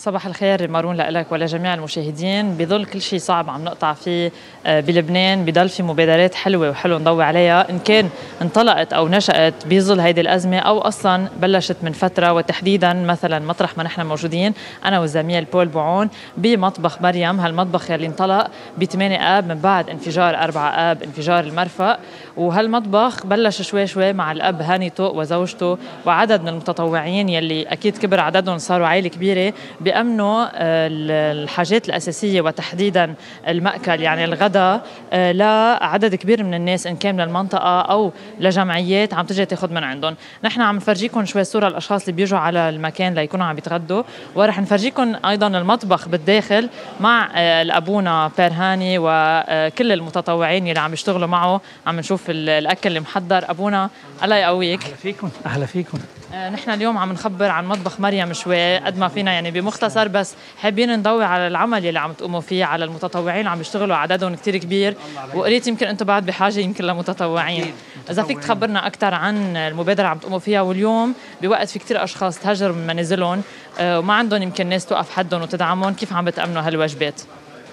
صباح الخير مارون لك ولجميع المشاهدين بظل كل شيء صعب عم نقطع فيه آه، بلبنان بضل في مبادرات حلوه وحلو نضوي عليها ان كان انطلقت او نشات بظل هيدي الازمه او اصلا بلشت من فتره وتحديدا مثلا مطرح ما نحن موجودين انا والزميل بول بوعون بمطبخ مريم هالمطبخ اللي انطلق ب 8 اب من بعد انفجار 4 اب انفجار المرفأ وهالمطبخ بلش شوي شوي مع الاب هاني طوق وزوجته وعدد من المتطوعين يلي اكيد كبر عددهم صاروا عائله كبيره بأمنوا آه، الحاجات الأساسية وتحديدا المأكل يعني الغداء آه، لعدد كبير من الناس إن كان من المنطقة أو لجمعيات عم تجي تاخذ من عندهم نحن عم نفرجيكم شوي صورة الأشخاص اللي بيجوا على المكان ليكونوا عم يتغدوا ورح نفرجيكم أيضا المطبخ بالداخل مع آه، الأبونا بيرهاني وكل المتطوعين اللي عم يشتغلوا معه عم نشوف الأكل المحضر أبونا الله يقويك أهلا فيكم أهلا فيكم آه، نحن اليوم عم نخبر عن مطبخ مريم شوي قد ما فينا يعني بمختصر بس حابين نضوي على العمل اللي عم تقوموا فيه على المتطوعين اللي عم يشتغلوا عددهم كتير كبير وقريت يمكن انتم بعد بحاجه يمكن لمتطوعين اذا فيك تخبرنا اكثر عن المبادره عم تقوموا فيها واليوم بوقت في كتير اشخاص تهجروا من منازلهم آه، وما عندهم يمكن ناس توقف حدهم وتدعمهم كيف عم بتامنوا هالوجبات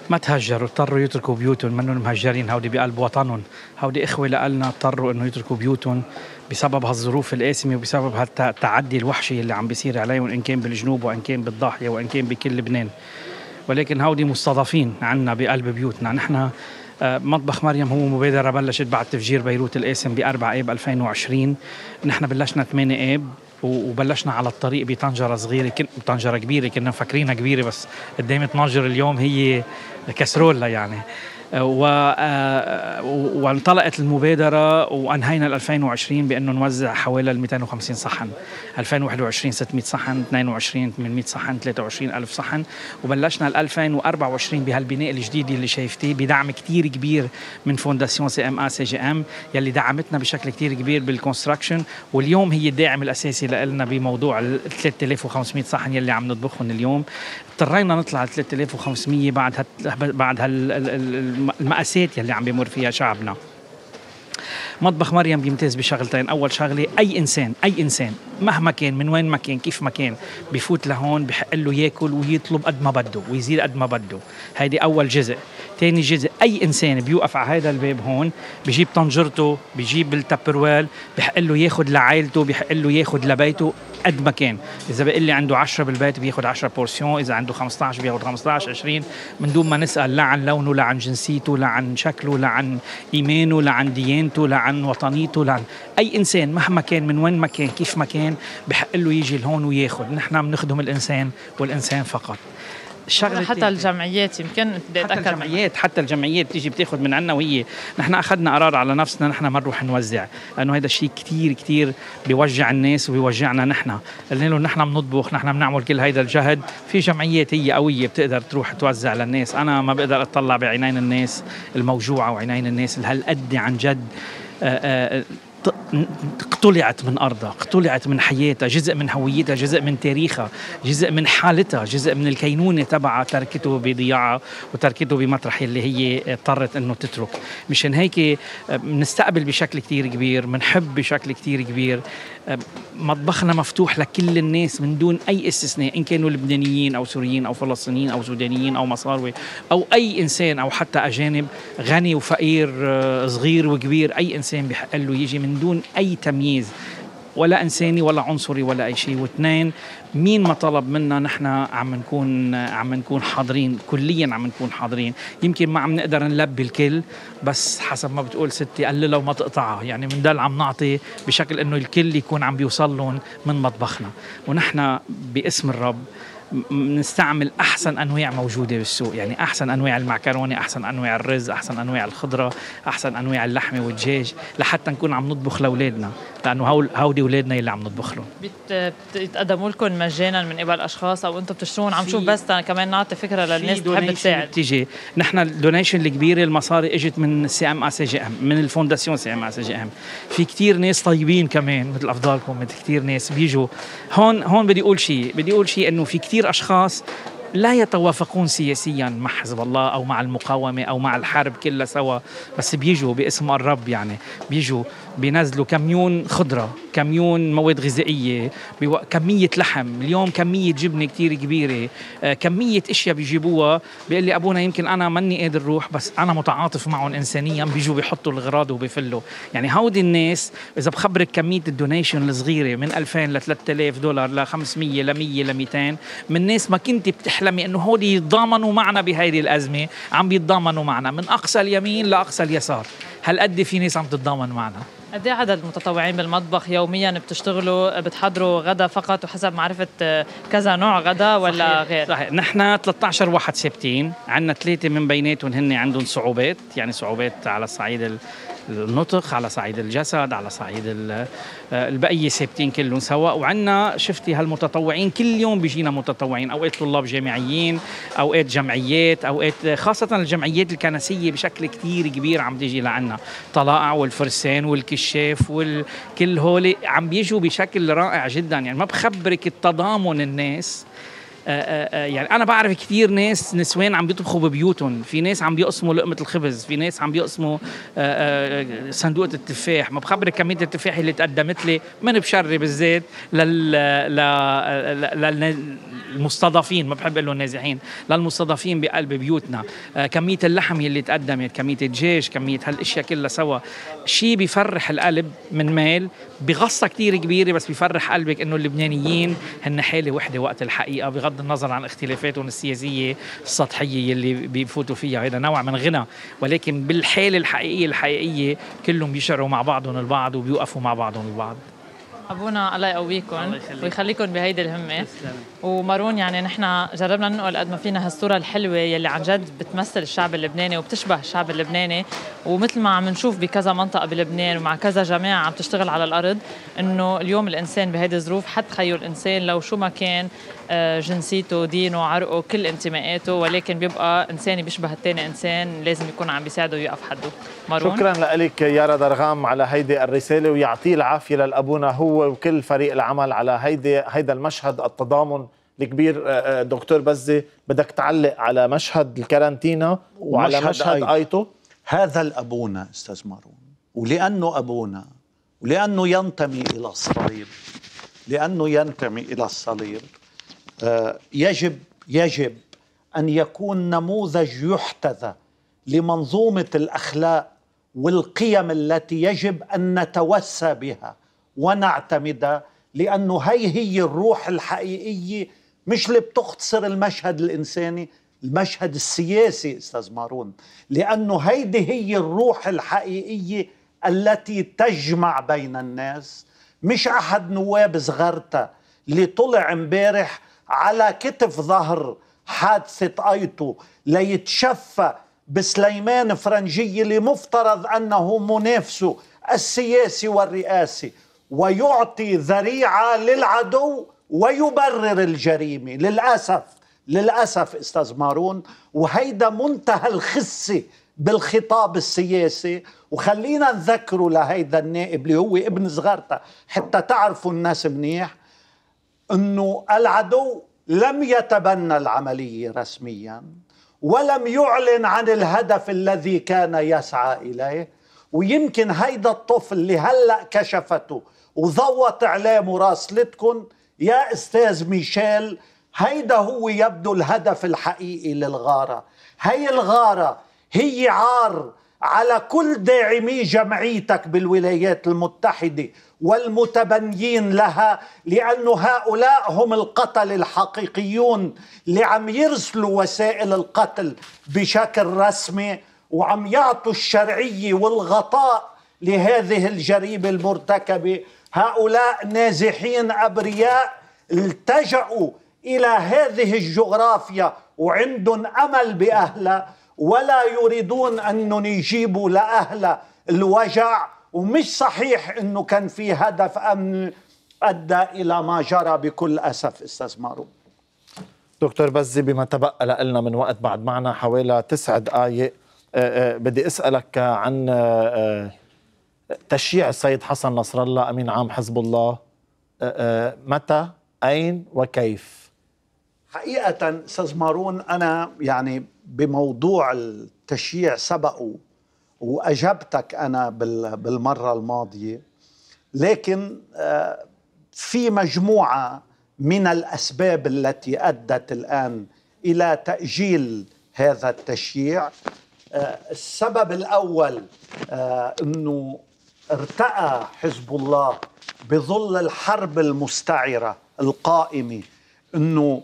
ما تهجروا اضطروا يتركوا بيوتهم منهم مهجرين هودي بقلب وطنهم هودي إخوة لألنا اضطروا إنه يتركوا بيوتهم بسبب هالظروف القاسمه وبسبب هالتعدي الوحشي اللي عم بيصير عليهم ان كان بالجنوب وان كان بالضاحيه وان كان بكل لبنان ولكن هودي مستضافين عنا بقلب بيوتنا نعم، نحن آه، مطبخ مريم هو مبادرة بلشت بعد تفجير بيروت القاسم ب 4 آب 2020 نحن بلشنا 8 آب وبلشنا على الطريق بطنجرة صغيرة كن... طنجرة كبيرة كنا مفكرينها كبيرة بس قدام طنجرة اليوم هي كسرولة يعني آه، وانطلقت المبادرة وأنهينا 2020 بأنه نوزع حوالي 250 صحن 2021 600 صحن 22 800 صحن 23 ألف صحن وبلشنا 2024 بهالبناء الجديد اللي شايفتيه بدعم كتير كبير من فونداسيون سي ام ا إيه، سي جي ام يلي دعمتنا بشكل كتير كبير بالكونستراكشن واليوم هي الداعم الأساسي لنا بموضوع ال 3500 صحن يلي عم نطبخهم اليوم اضطرينا نطلع 3500 بعد هت... بعد هالمأساة يلي عم بيمر فيها شعبنا مطبخ مريم بيمتاز بشغلتين اول شغله اي انسان اي انسان مهما كان من وين ما كان كيف ما كان بفوت لهون بحق له ياكل ويطلب قد ما بده ويزيد قد ما بده هيدي اول جزء ثاني جزء اي انسان بيوقف على هذا الباب هون بجيب طنجرته بجيب التبروال بحق له ياخذ لعائلته بحق له ياخذ لبيته قد ما كان اذا بقول لي عنده 10 بالبيت بياخذ 10 بورسيون اذا عنده 15 بياخذ 15 20 من دون ما نسال لا عن لونه لا عن جنسيته لا عن شكله لا عن ايمانه لا عن ديانته لا عن عن وطنيته لعن اي انسان مهما كان من وين ما كان كيف ما كان بحق له يجي لهون وياخذ نحن بنخدم الانسان والانسان فقط الشغله حتى الجمعيات يمكن بدي حتى الجمعيات حتى الجمعيات بتيجي بتاخذ من عنا وهي نحن اخذنا قرار على نفسنا نحن ما نروح نوزع لانه هذا الشيء كثير كثير بيوجع الناس وبيوجعنا نحن قلنا لهم نحن بنطبخ نحن بنعمل كل هيدا الجهد في جمعيات هي قويه بتقدر تروح توزع للناس انا ما بقدر اطلع بعينين الناس الموجوعه وعينين الناس اللي هالقد عن جد اقتلعت آه، آه، من أرضها اقتلعت من حياتها جزء من هويتها جزء من تاريخها جزء من حالتها جزء من الكينونة تبعها تركته بضياعها وتركته بمطرح اللي هي اضطرت انه تترك مشان هيك آه، بنستقبل بشكل كتير كبير بنحب بشكل كتير كبير مطبخنا مفتوح لكل الناس من دون اي استثناء ان كانوا لبنانيين او سوريين او فلسطينيين او سودانيين او مصاروي او اي انسان او حتى اجانب غني وفقير آه، صغير وكبير اي انسان بحق له يجي من دون اي تمييز ولا انساني ولا عنصري ولا اي شيء واثنين مين ما طلب منا نحن عم نكون عم نكون حاضرين كليا عم نكون حاضرين يمكن ما عم نقدر نلبي الكل بس حسب ما بتقول ستي قال لو وما تقطعها يعني دل عم نعطي بشكل انه الكل يكون عم بيوصل لهم من مطبخنا ونحن باسم الرب بنستعمل احسن انواع موجوده بالسوق يعني احسن انواع المعكرونه احسن انواع الرز احسن انواع الخضره احسن انواع اللحمه والدجاج لحتى نكون عم نطبخ لاولادنا لانه انه هول هودي اولادنا اللي عم نطبخ لهم بيتقدموا لكم مجانا من قبل اشخاص او انتم بتشترون عم شوف بس كمان نعطي فكره للناس بتحب تساعد بتيجي نحن الدونيشن الكبيره المصاري اجت من سي ام اس سي جي ام من الفونداسيون سي ام اس سي جي ام في كثير ناس طيبين كمان مثل افضالكم مثل كثير ناس بيجوا هون هون بدي اقول شيء بدي اقول شيء انه في كثير اشخاص لا يتوافقون سياسيا مع حزب الله او مع المقاومه او مع الحرب كلها سوا بس بيجوا باسم الرب يعني بيجوا بينزلوا كميون خضره كميون مواد غذائيه كميه لحم اليوم كميه جبنه كتير كبيره آه، كميه اشياء بيجيبوها بيقول لي ابونا يمكن انا ماني قادر روح بس انا متعاطف معهم انسانيا بيجوا بيحطوا الغراض وبيفلوا يعني هودي الناس اذا بخبرك كميه الدونيشن الصغيره من 2000 ل 3000 دولار ل 500 ل 100 ل 200 من ناس ما كنت بتحلمي انه هودي يتضامنوا معنا بهيدي الازمه عم بيتضامنوا معنا من اقصى اليمين لاقصى اليسار هالقد في ناس عم تتضامن معنا قد ايه عدد المتطوعين بالمطبخ يوميا بتشتغلوا بتحضروا غدا فقط وحسب معرفه آه، كذا نوع غدا ولا صحيح. غير؟ صحيح نحن 13 واحد ثابتين، عندنا ثلاثه من بيناتهم هن عندهم صعوبات، يعني صعوبات على الصعيد النطق على صعيد الجسد على صعيد آه، البقيه ثابتين كلهم سوا وعنا شفتي هالمتطوعين كل يوم بيجينا متطوعين اوقات طلاب جامعيين اوقات جمعيات اوقات خاصه الجمعيات الكنسيه بشكل كثير كبير عم تيجي لعنا طلائع والفرسان والكشاف والكل هول عم بيجوا بشكل رائع جدا يعني ما بخبرك التضامن الناس آه، آه، آه، يعني انا بعرف كثير ناس نسوان عم بيطبخوا ببيوتهم في ناس عم بيقسموا لقمه الخبز في ناس عم بيقسموا صندوق التفاح ما بخبرك كميه التفاح اللي تقدمت لي من بشري بالذات لل للمستضافين ما بحب اقول لهم نازحين للمستضافين بقلب بيوتنا كميه اللحم اللي تقدمت كميه الدجاج كميه هالاشياء كلها سوا شيء بيفرح القلب من مال بغصه كثير كبيره بس بيفرح قلبك انه اللبنانيين هن حاله وحده وقت الحقيقه بغض النظر عن اختلافاتهم السياسيه السطحيه اللي بيفوتوا فيها هذا نوع من غنى ولكن بالحاله الحقيقيه الحقيقيه كلهم بيشعروا مع بعضهم البعض وبيوقفوا مع بعضهم البعض ابونا الله يقويكم ويخليكم بهيدي الهمه ومارون يعني نحن جربنا ننقل قد ما فينا هالصوره الحلوه يلي عن جد بتمثل الشعب اللبناني وبتشبه الشعب اللبناني ومثل ما عم نشوف بكذا منطقه بلبنان ومع كذا جماعه عم تشتغل على الارض انه اليوم الانسان بهيدي الظروف حد خيو الانسان لو شو ما كان آه، جنسيته دينه عرقه كل انتماءاته ولكن بيبقى انسان بيشبه الثاني انسان لازم يكون عم بيساعده ويقف حده مارون شكرا لك يارا درغام على هيدي الرساله ويعطيه العافيه للابونا هو وكل فريق العمل على هيدي هيدا المشهد التضامن الكبير آه، آه، دكتور بزي بدك تعلق على مشهد الكارانتينا وعلى مشهد, مشهد ايتو هذا الابونا استاذ مارون ولانه ابونا ولانه ينتمي الى الصليب لانه ينتمي الى الصليب آه، يجب يجب ان يكون نموذج يحتذى لمنظومه الاخلاق والقيم التي يجب ان نتوسى بها ونعتمدها لانه هي هي الروح الحقيقيه مش اللي بتختصر المشهد الإنساني المشهد السياسي أستاذ مارون لأنه هيدي هي الروح الحقيقية التي تجمع بين الناس مش أحد نواب صغرتا اللي طلع امبارح على كتف ظهر حادثة أيتو ليتشفى بسليمان فرنجي اللي مفترض أنه منافسه السياسي والرئاسي ويعطي ذريعة للعدو ويبرر الجريمه للاسف للاسف استاذ مارون وهيدا منتهى الخسه بالخطاب السياسي وخلينا نذكره لهيدا النائب اللي هو ابن زغرتا حتى تعرفوا الناس منيح انه العدو لم يتبنى العمليه رسميا ولم يعلن عن الهدف الذي كان يسعى اليه ويمكن هيدا الطفل اللي هلا كشفته وضوت اعلامه مراسلتكم يا استاذ ميشيل هيدا هو يبدو الهدف الحقيقي للغاره هي الغاره هي عار على كل داعمي جمعيتك بالولايات المتحده والمتبنيين لها لأن هؤلاء هم القتل الحقيقيون اللي عم يرسلوا وسائل القتل بشكل رسمي وعم يعطوا الشرعيه والغطاء لهذه الجريمه المرتكبه هؤلاء نازحين أبرياء التجأوا إلى هذه الجغرافيا وعندهم أمل بأهلها ولا يريدون أنهم يجيبوا لأهلها الوجع ومش صحيح أنه كان في هدف أمن أدى إلى ما جرى بكل أسف أستاذ مارو دكتور بزي بما تبقى لنا من وقت بعد معنا حوالي تسع دقائق آه، آه، بدي أسألك عن آه، تشييع السيد حسن نصر الله امين عام حزب الله أه، أه، متى اين وكيف حقيقه استاذ مارون انا يعني بموضوع التشييع سبقه واجبتك انا بالمره الماضيه لكن أه، في مجموعه من الاسباب التي ادت الان الى تاجيل هذا التشييع السبب الاول انه ارتأى حزب الله بظل الحرب المستعرة القائمة أنه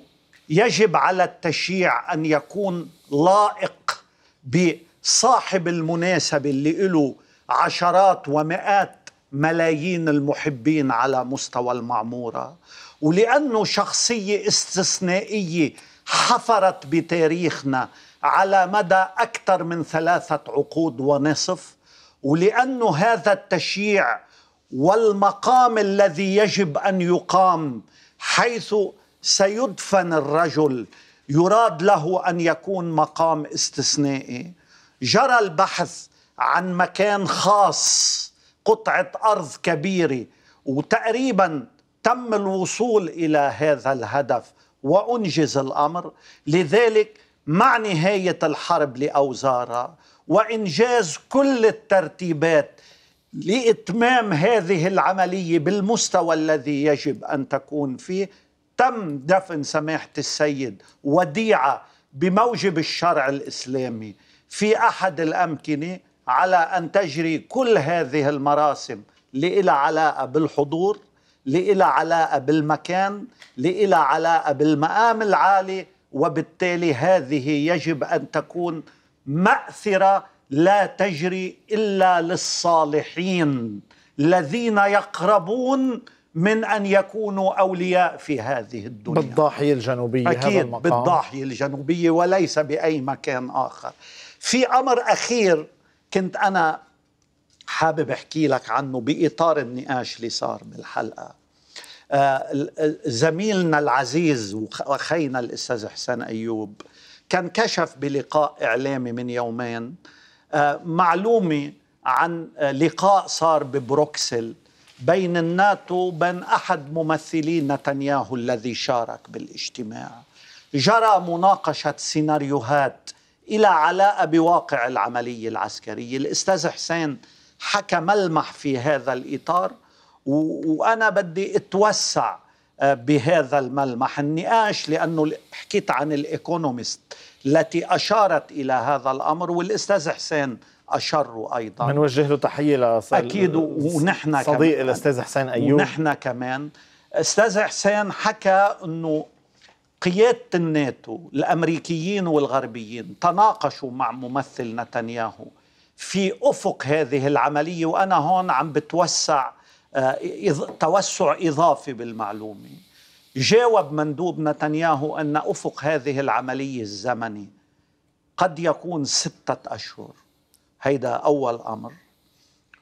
يجب على التشيع أن يكون لائق بصاحب المناسبة اللي له عشرات ومئات ملايين المحبين على مستوى المعمورة ولأنه شخصية استثنائية حفرت بتاريخنا على مدى أكثر من ثلاثة عقود ونصف ولانه هذا التشييع والمقام الذي يجب ان يقام حيث سيدفن الرجل يراد له ان يكون مقام استثنائي جرى البحث عن مكان خاص قطعه ارض كبيره وتقريبا تم الوصول الى هذا الهدف وانجز الامر لذلك مع نهايه الحرب لأوزارها وانجاز كل الترتيبات لاتمام هذه العمليه بالمستوى الذي يجب ان تكون فيه تم دفن سماحه السيد وديعه بموجب الشرع الاسلامي في احد الامكنه على ان تجري كل هذه المراسم لإلى علاقه بالحضور لإلى علاقه بالمكان لإلى علاقه بالمقام العالي وبالتالي هذه يجب ان تكون ماثره لا تجري الا للصالحين الذين يقربون من ان يكونوا اولياء في هذه الدنيا بالضاحيه الجنوبيه أكيد هذا المقام. بالضاحيه الجنوبيه وليس باي مكان اخر في امر اخير كنت انا حابب احكي لك عنه باطار النقاش اللي صار بالحلقه آه زميلنا العزيز واخينا الاستاذ حسين ايوب كان كشف بلقاء إعلامي من يومين آه، معلومة عن آه، لقاء صار ببروكسل بين الناتو وبين أحد ممثلي نتنياهو الذي شارك بالاجتماع جرى مناقشة سيناريوهات إلى علاقة بواقع العملية العسكرية الأستاذ حسين حكى ملمح في هذا الإطار وأنا بدي أتوسع آه، بهذا الملمح النقاش لأنه حكيت عن الإيكونوميست التي أشارت إلى هذا الأمر والأستاذ حسين اشر أيضا بنوجه له تحية لص... أكيد ونحن صديق الأستاذ حسين أيوب ونحن كمان أستاذ حسين حكى أنه قيادة الناتو الأمريكيين والغربيين تناقشوا مع ممثل نتنياهو في أفق هذه العملية وأنا هون عم بتوسع آه، توسع إضافي بالمعلومة جاوب مندوب نتنياهو أن أفق هذه العملية الزمني قد يكون ستة أشهر هيدا أول أمر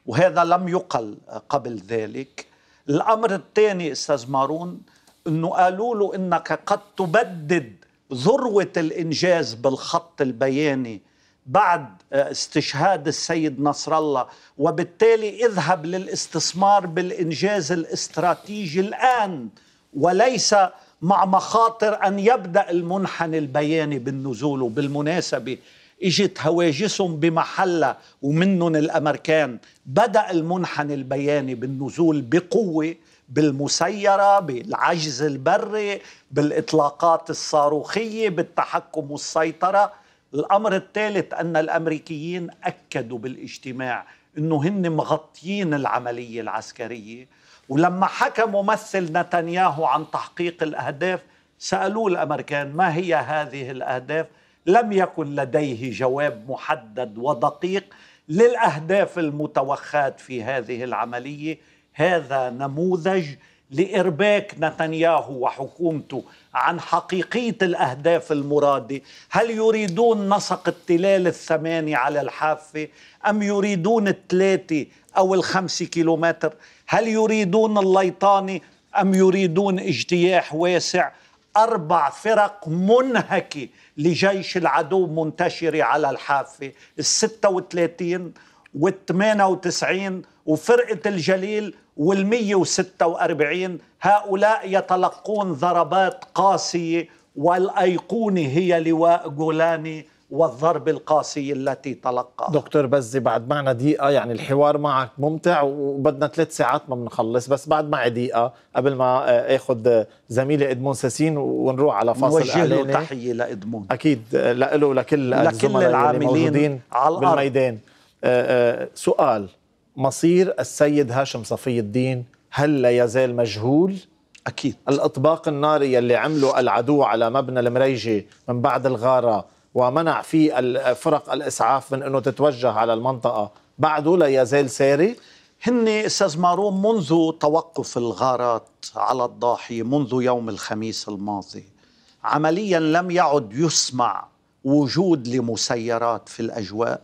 وهذا لم يقل قبل ذلك الأمر الثاني أستاذ مارون أنه قالوا له أنك قد تبدد ذروة الإنجاز بالخط البياني بعد آه، استشهاد السيد نصر الله وبالتالي اذهب للاستثمار بالانجاز الاستراتيجي الان وليس مع مخاطر ان يبدا المنحنى البياني بالنزول وبالمناسبه اجت هواجسهم بمحله ومنهم الامريكان بدا المنحنى البياني بالنزول بقوه بالمسيره بالعجز البري بالاطلاقات الصاروخيه بالتحكم والسيطره الأمر الثالث أن الأمريكيين أكدوا بالاجتماع أنه هن مغطيين العملية العسكرية ولما حكى ممثل نتنياهو عن تحقيق الأهداف سألوه الأمريكان ما هي هذه الأهداف لم يكن لديه جواب محدد ودقيق للأهداف المتوخاة في هذه العملية هذا نموذج لإرباك نتنياهو وحكومته عن حقيقية الأهداف المرادة هل يريدون نسق التلال الثماني على الحافة أم يريدون الثلاثة أو الخمسة كيلومتر هل يريدون الليطانة أم يريدون اجتياح واسع أربع فرق منهكة لجيش العدو منتشرة على الحافة الستة وثلاثين وال98 وفرقة الجليل وال146 هؤلاء يتلقون ضربات قاسية والأيقونة هي لواء جولاني والضربة القاسية التي تلقاها دكتور بزي بعد معنا دقيقة يعني الحوار معك ممتع وبدنا ثلاث ساعات ما بنخلص بس بعد معي دقيقة قبل ما آه، اخذ زميلي ادمون ساسين ونروح على فاصل نوجه له تحية لادمون اكيد آه، لإله ولكل لكل العاملين على الأرض بالميدان آه، آه، سؤال مصير السيد هاشم صفي الدين هل لا يزال مجهول؟ أكيد الإطباق الناري اللي عمله العدو على مبنى المريجي من بعد الغارة ومنع فيه فرق الإسعاف من أنه تتوجه على المنطقة بعده لا يزال ساري؟ هن استاذ مارون منذ توقف الغارات على الضاحيه منذ يوم الخميس الماضي عمليا لم يعد يسمع وجود لمسيرات في الاجواء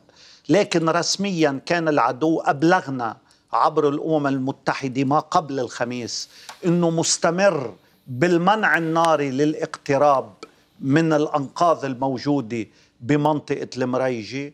لكن رسميا كان العدو أبلغنا عبر الأمم المتحدة ما قبل الخميس أنه مستمر بالمنع الناري للاقتراب من الأنقاض الموجودة بمنطقة المريجي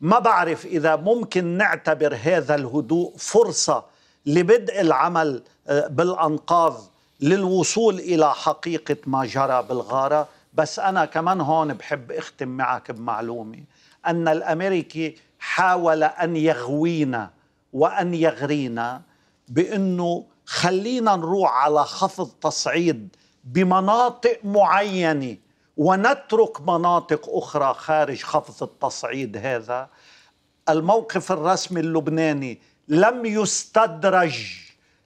ما بعرف إذا ممكن نعتبر هذا الهدوء فرصة لبدء العمل آه، بالأنقاض للوصول إلى حقيقة ما جرى بالغارة بس أنا كمان هون بحب أختم معك بمعلومة أن الأمريكي حاول ان يغوينا وان يغرينا بانه خلينا نروح على خفض تصعيد بمناطق معينه ونترك مناطق اخرى خارج خفض التصعيد هذا الموقف الرسمي اللبناني لم يستدرج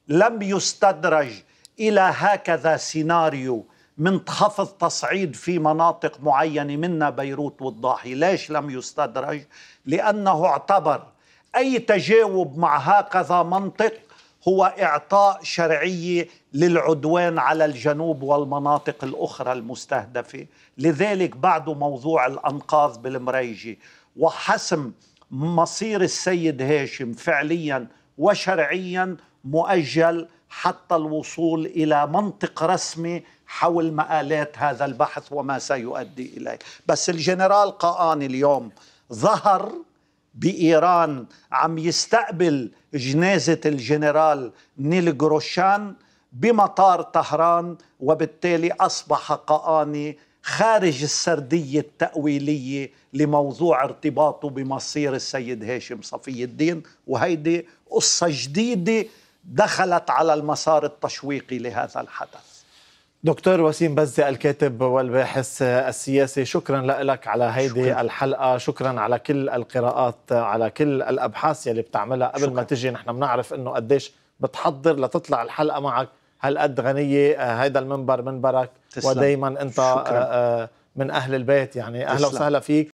لم يستدرج الى هكذا سيناريو منخفض تصعيد في مناطق معينة منا بيروت والضاحية ليش لم يستدرج؟ لأنه اعتبر أي تجاوب مع هكذا منطق هو إعطاء شرعية للعدوان على الجنوب والمناطق الأخرى المستهدفة لذلك بعد موضوع الأنقاض بالمريجة وحسم مصير السيد هاشم فعليا وشرعيا مؤجل حتى الوصول إلى منطق رسمي حول مآلات هذا البحث وما سيؤدي إليه بس الجنرال قاآن اليوم ظهر بإيران عم يستقبل جنازة الجنرال نيل جروشان بمطار طهران وبالتالي أصبح قآني خارج السردية التأويلية لموضوع ارتباطه بمصير السيد هاشم صفي الدين وهيدي قصة جديدة دخلت على المسار التشويقي لهذا الحدث دكتور وسيم بزة الكاتب والباحث السياسي شكرا لك على هيدي شكرا. الحلقة شكرا على كل القراءات على كل الأبحاث يلي بتعملها قبل شكرا. ما تجي نحن بنعرف أنه قديش بتحضر لتطلع الحلقة معك هالقد غنية آه، هيدا المنبر منبرك ودايما أنت شكرا. آه، آه، من أهل البيت يعني أهلا وسهلا فيك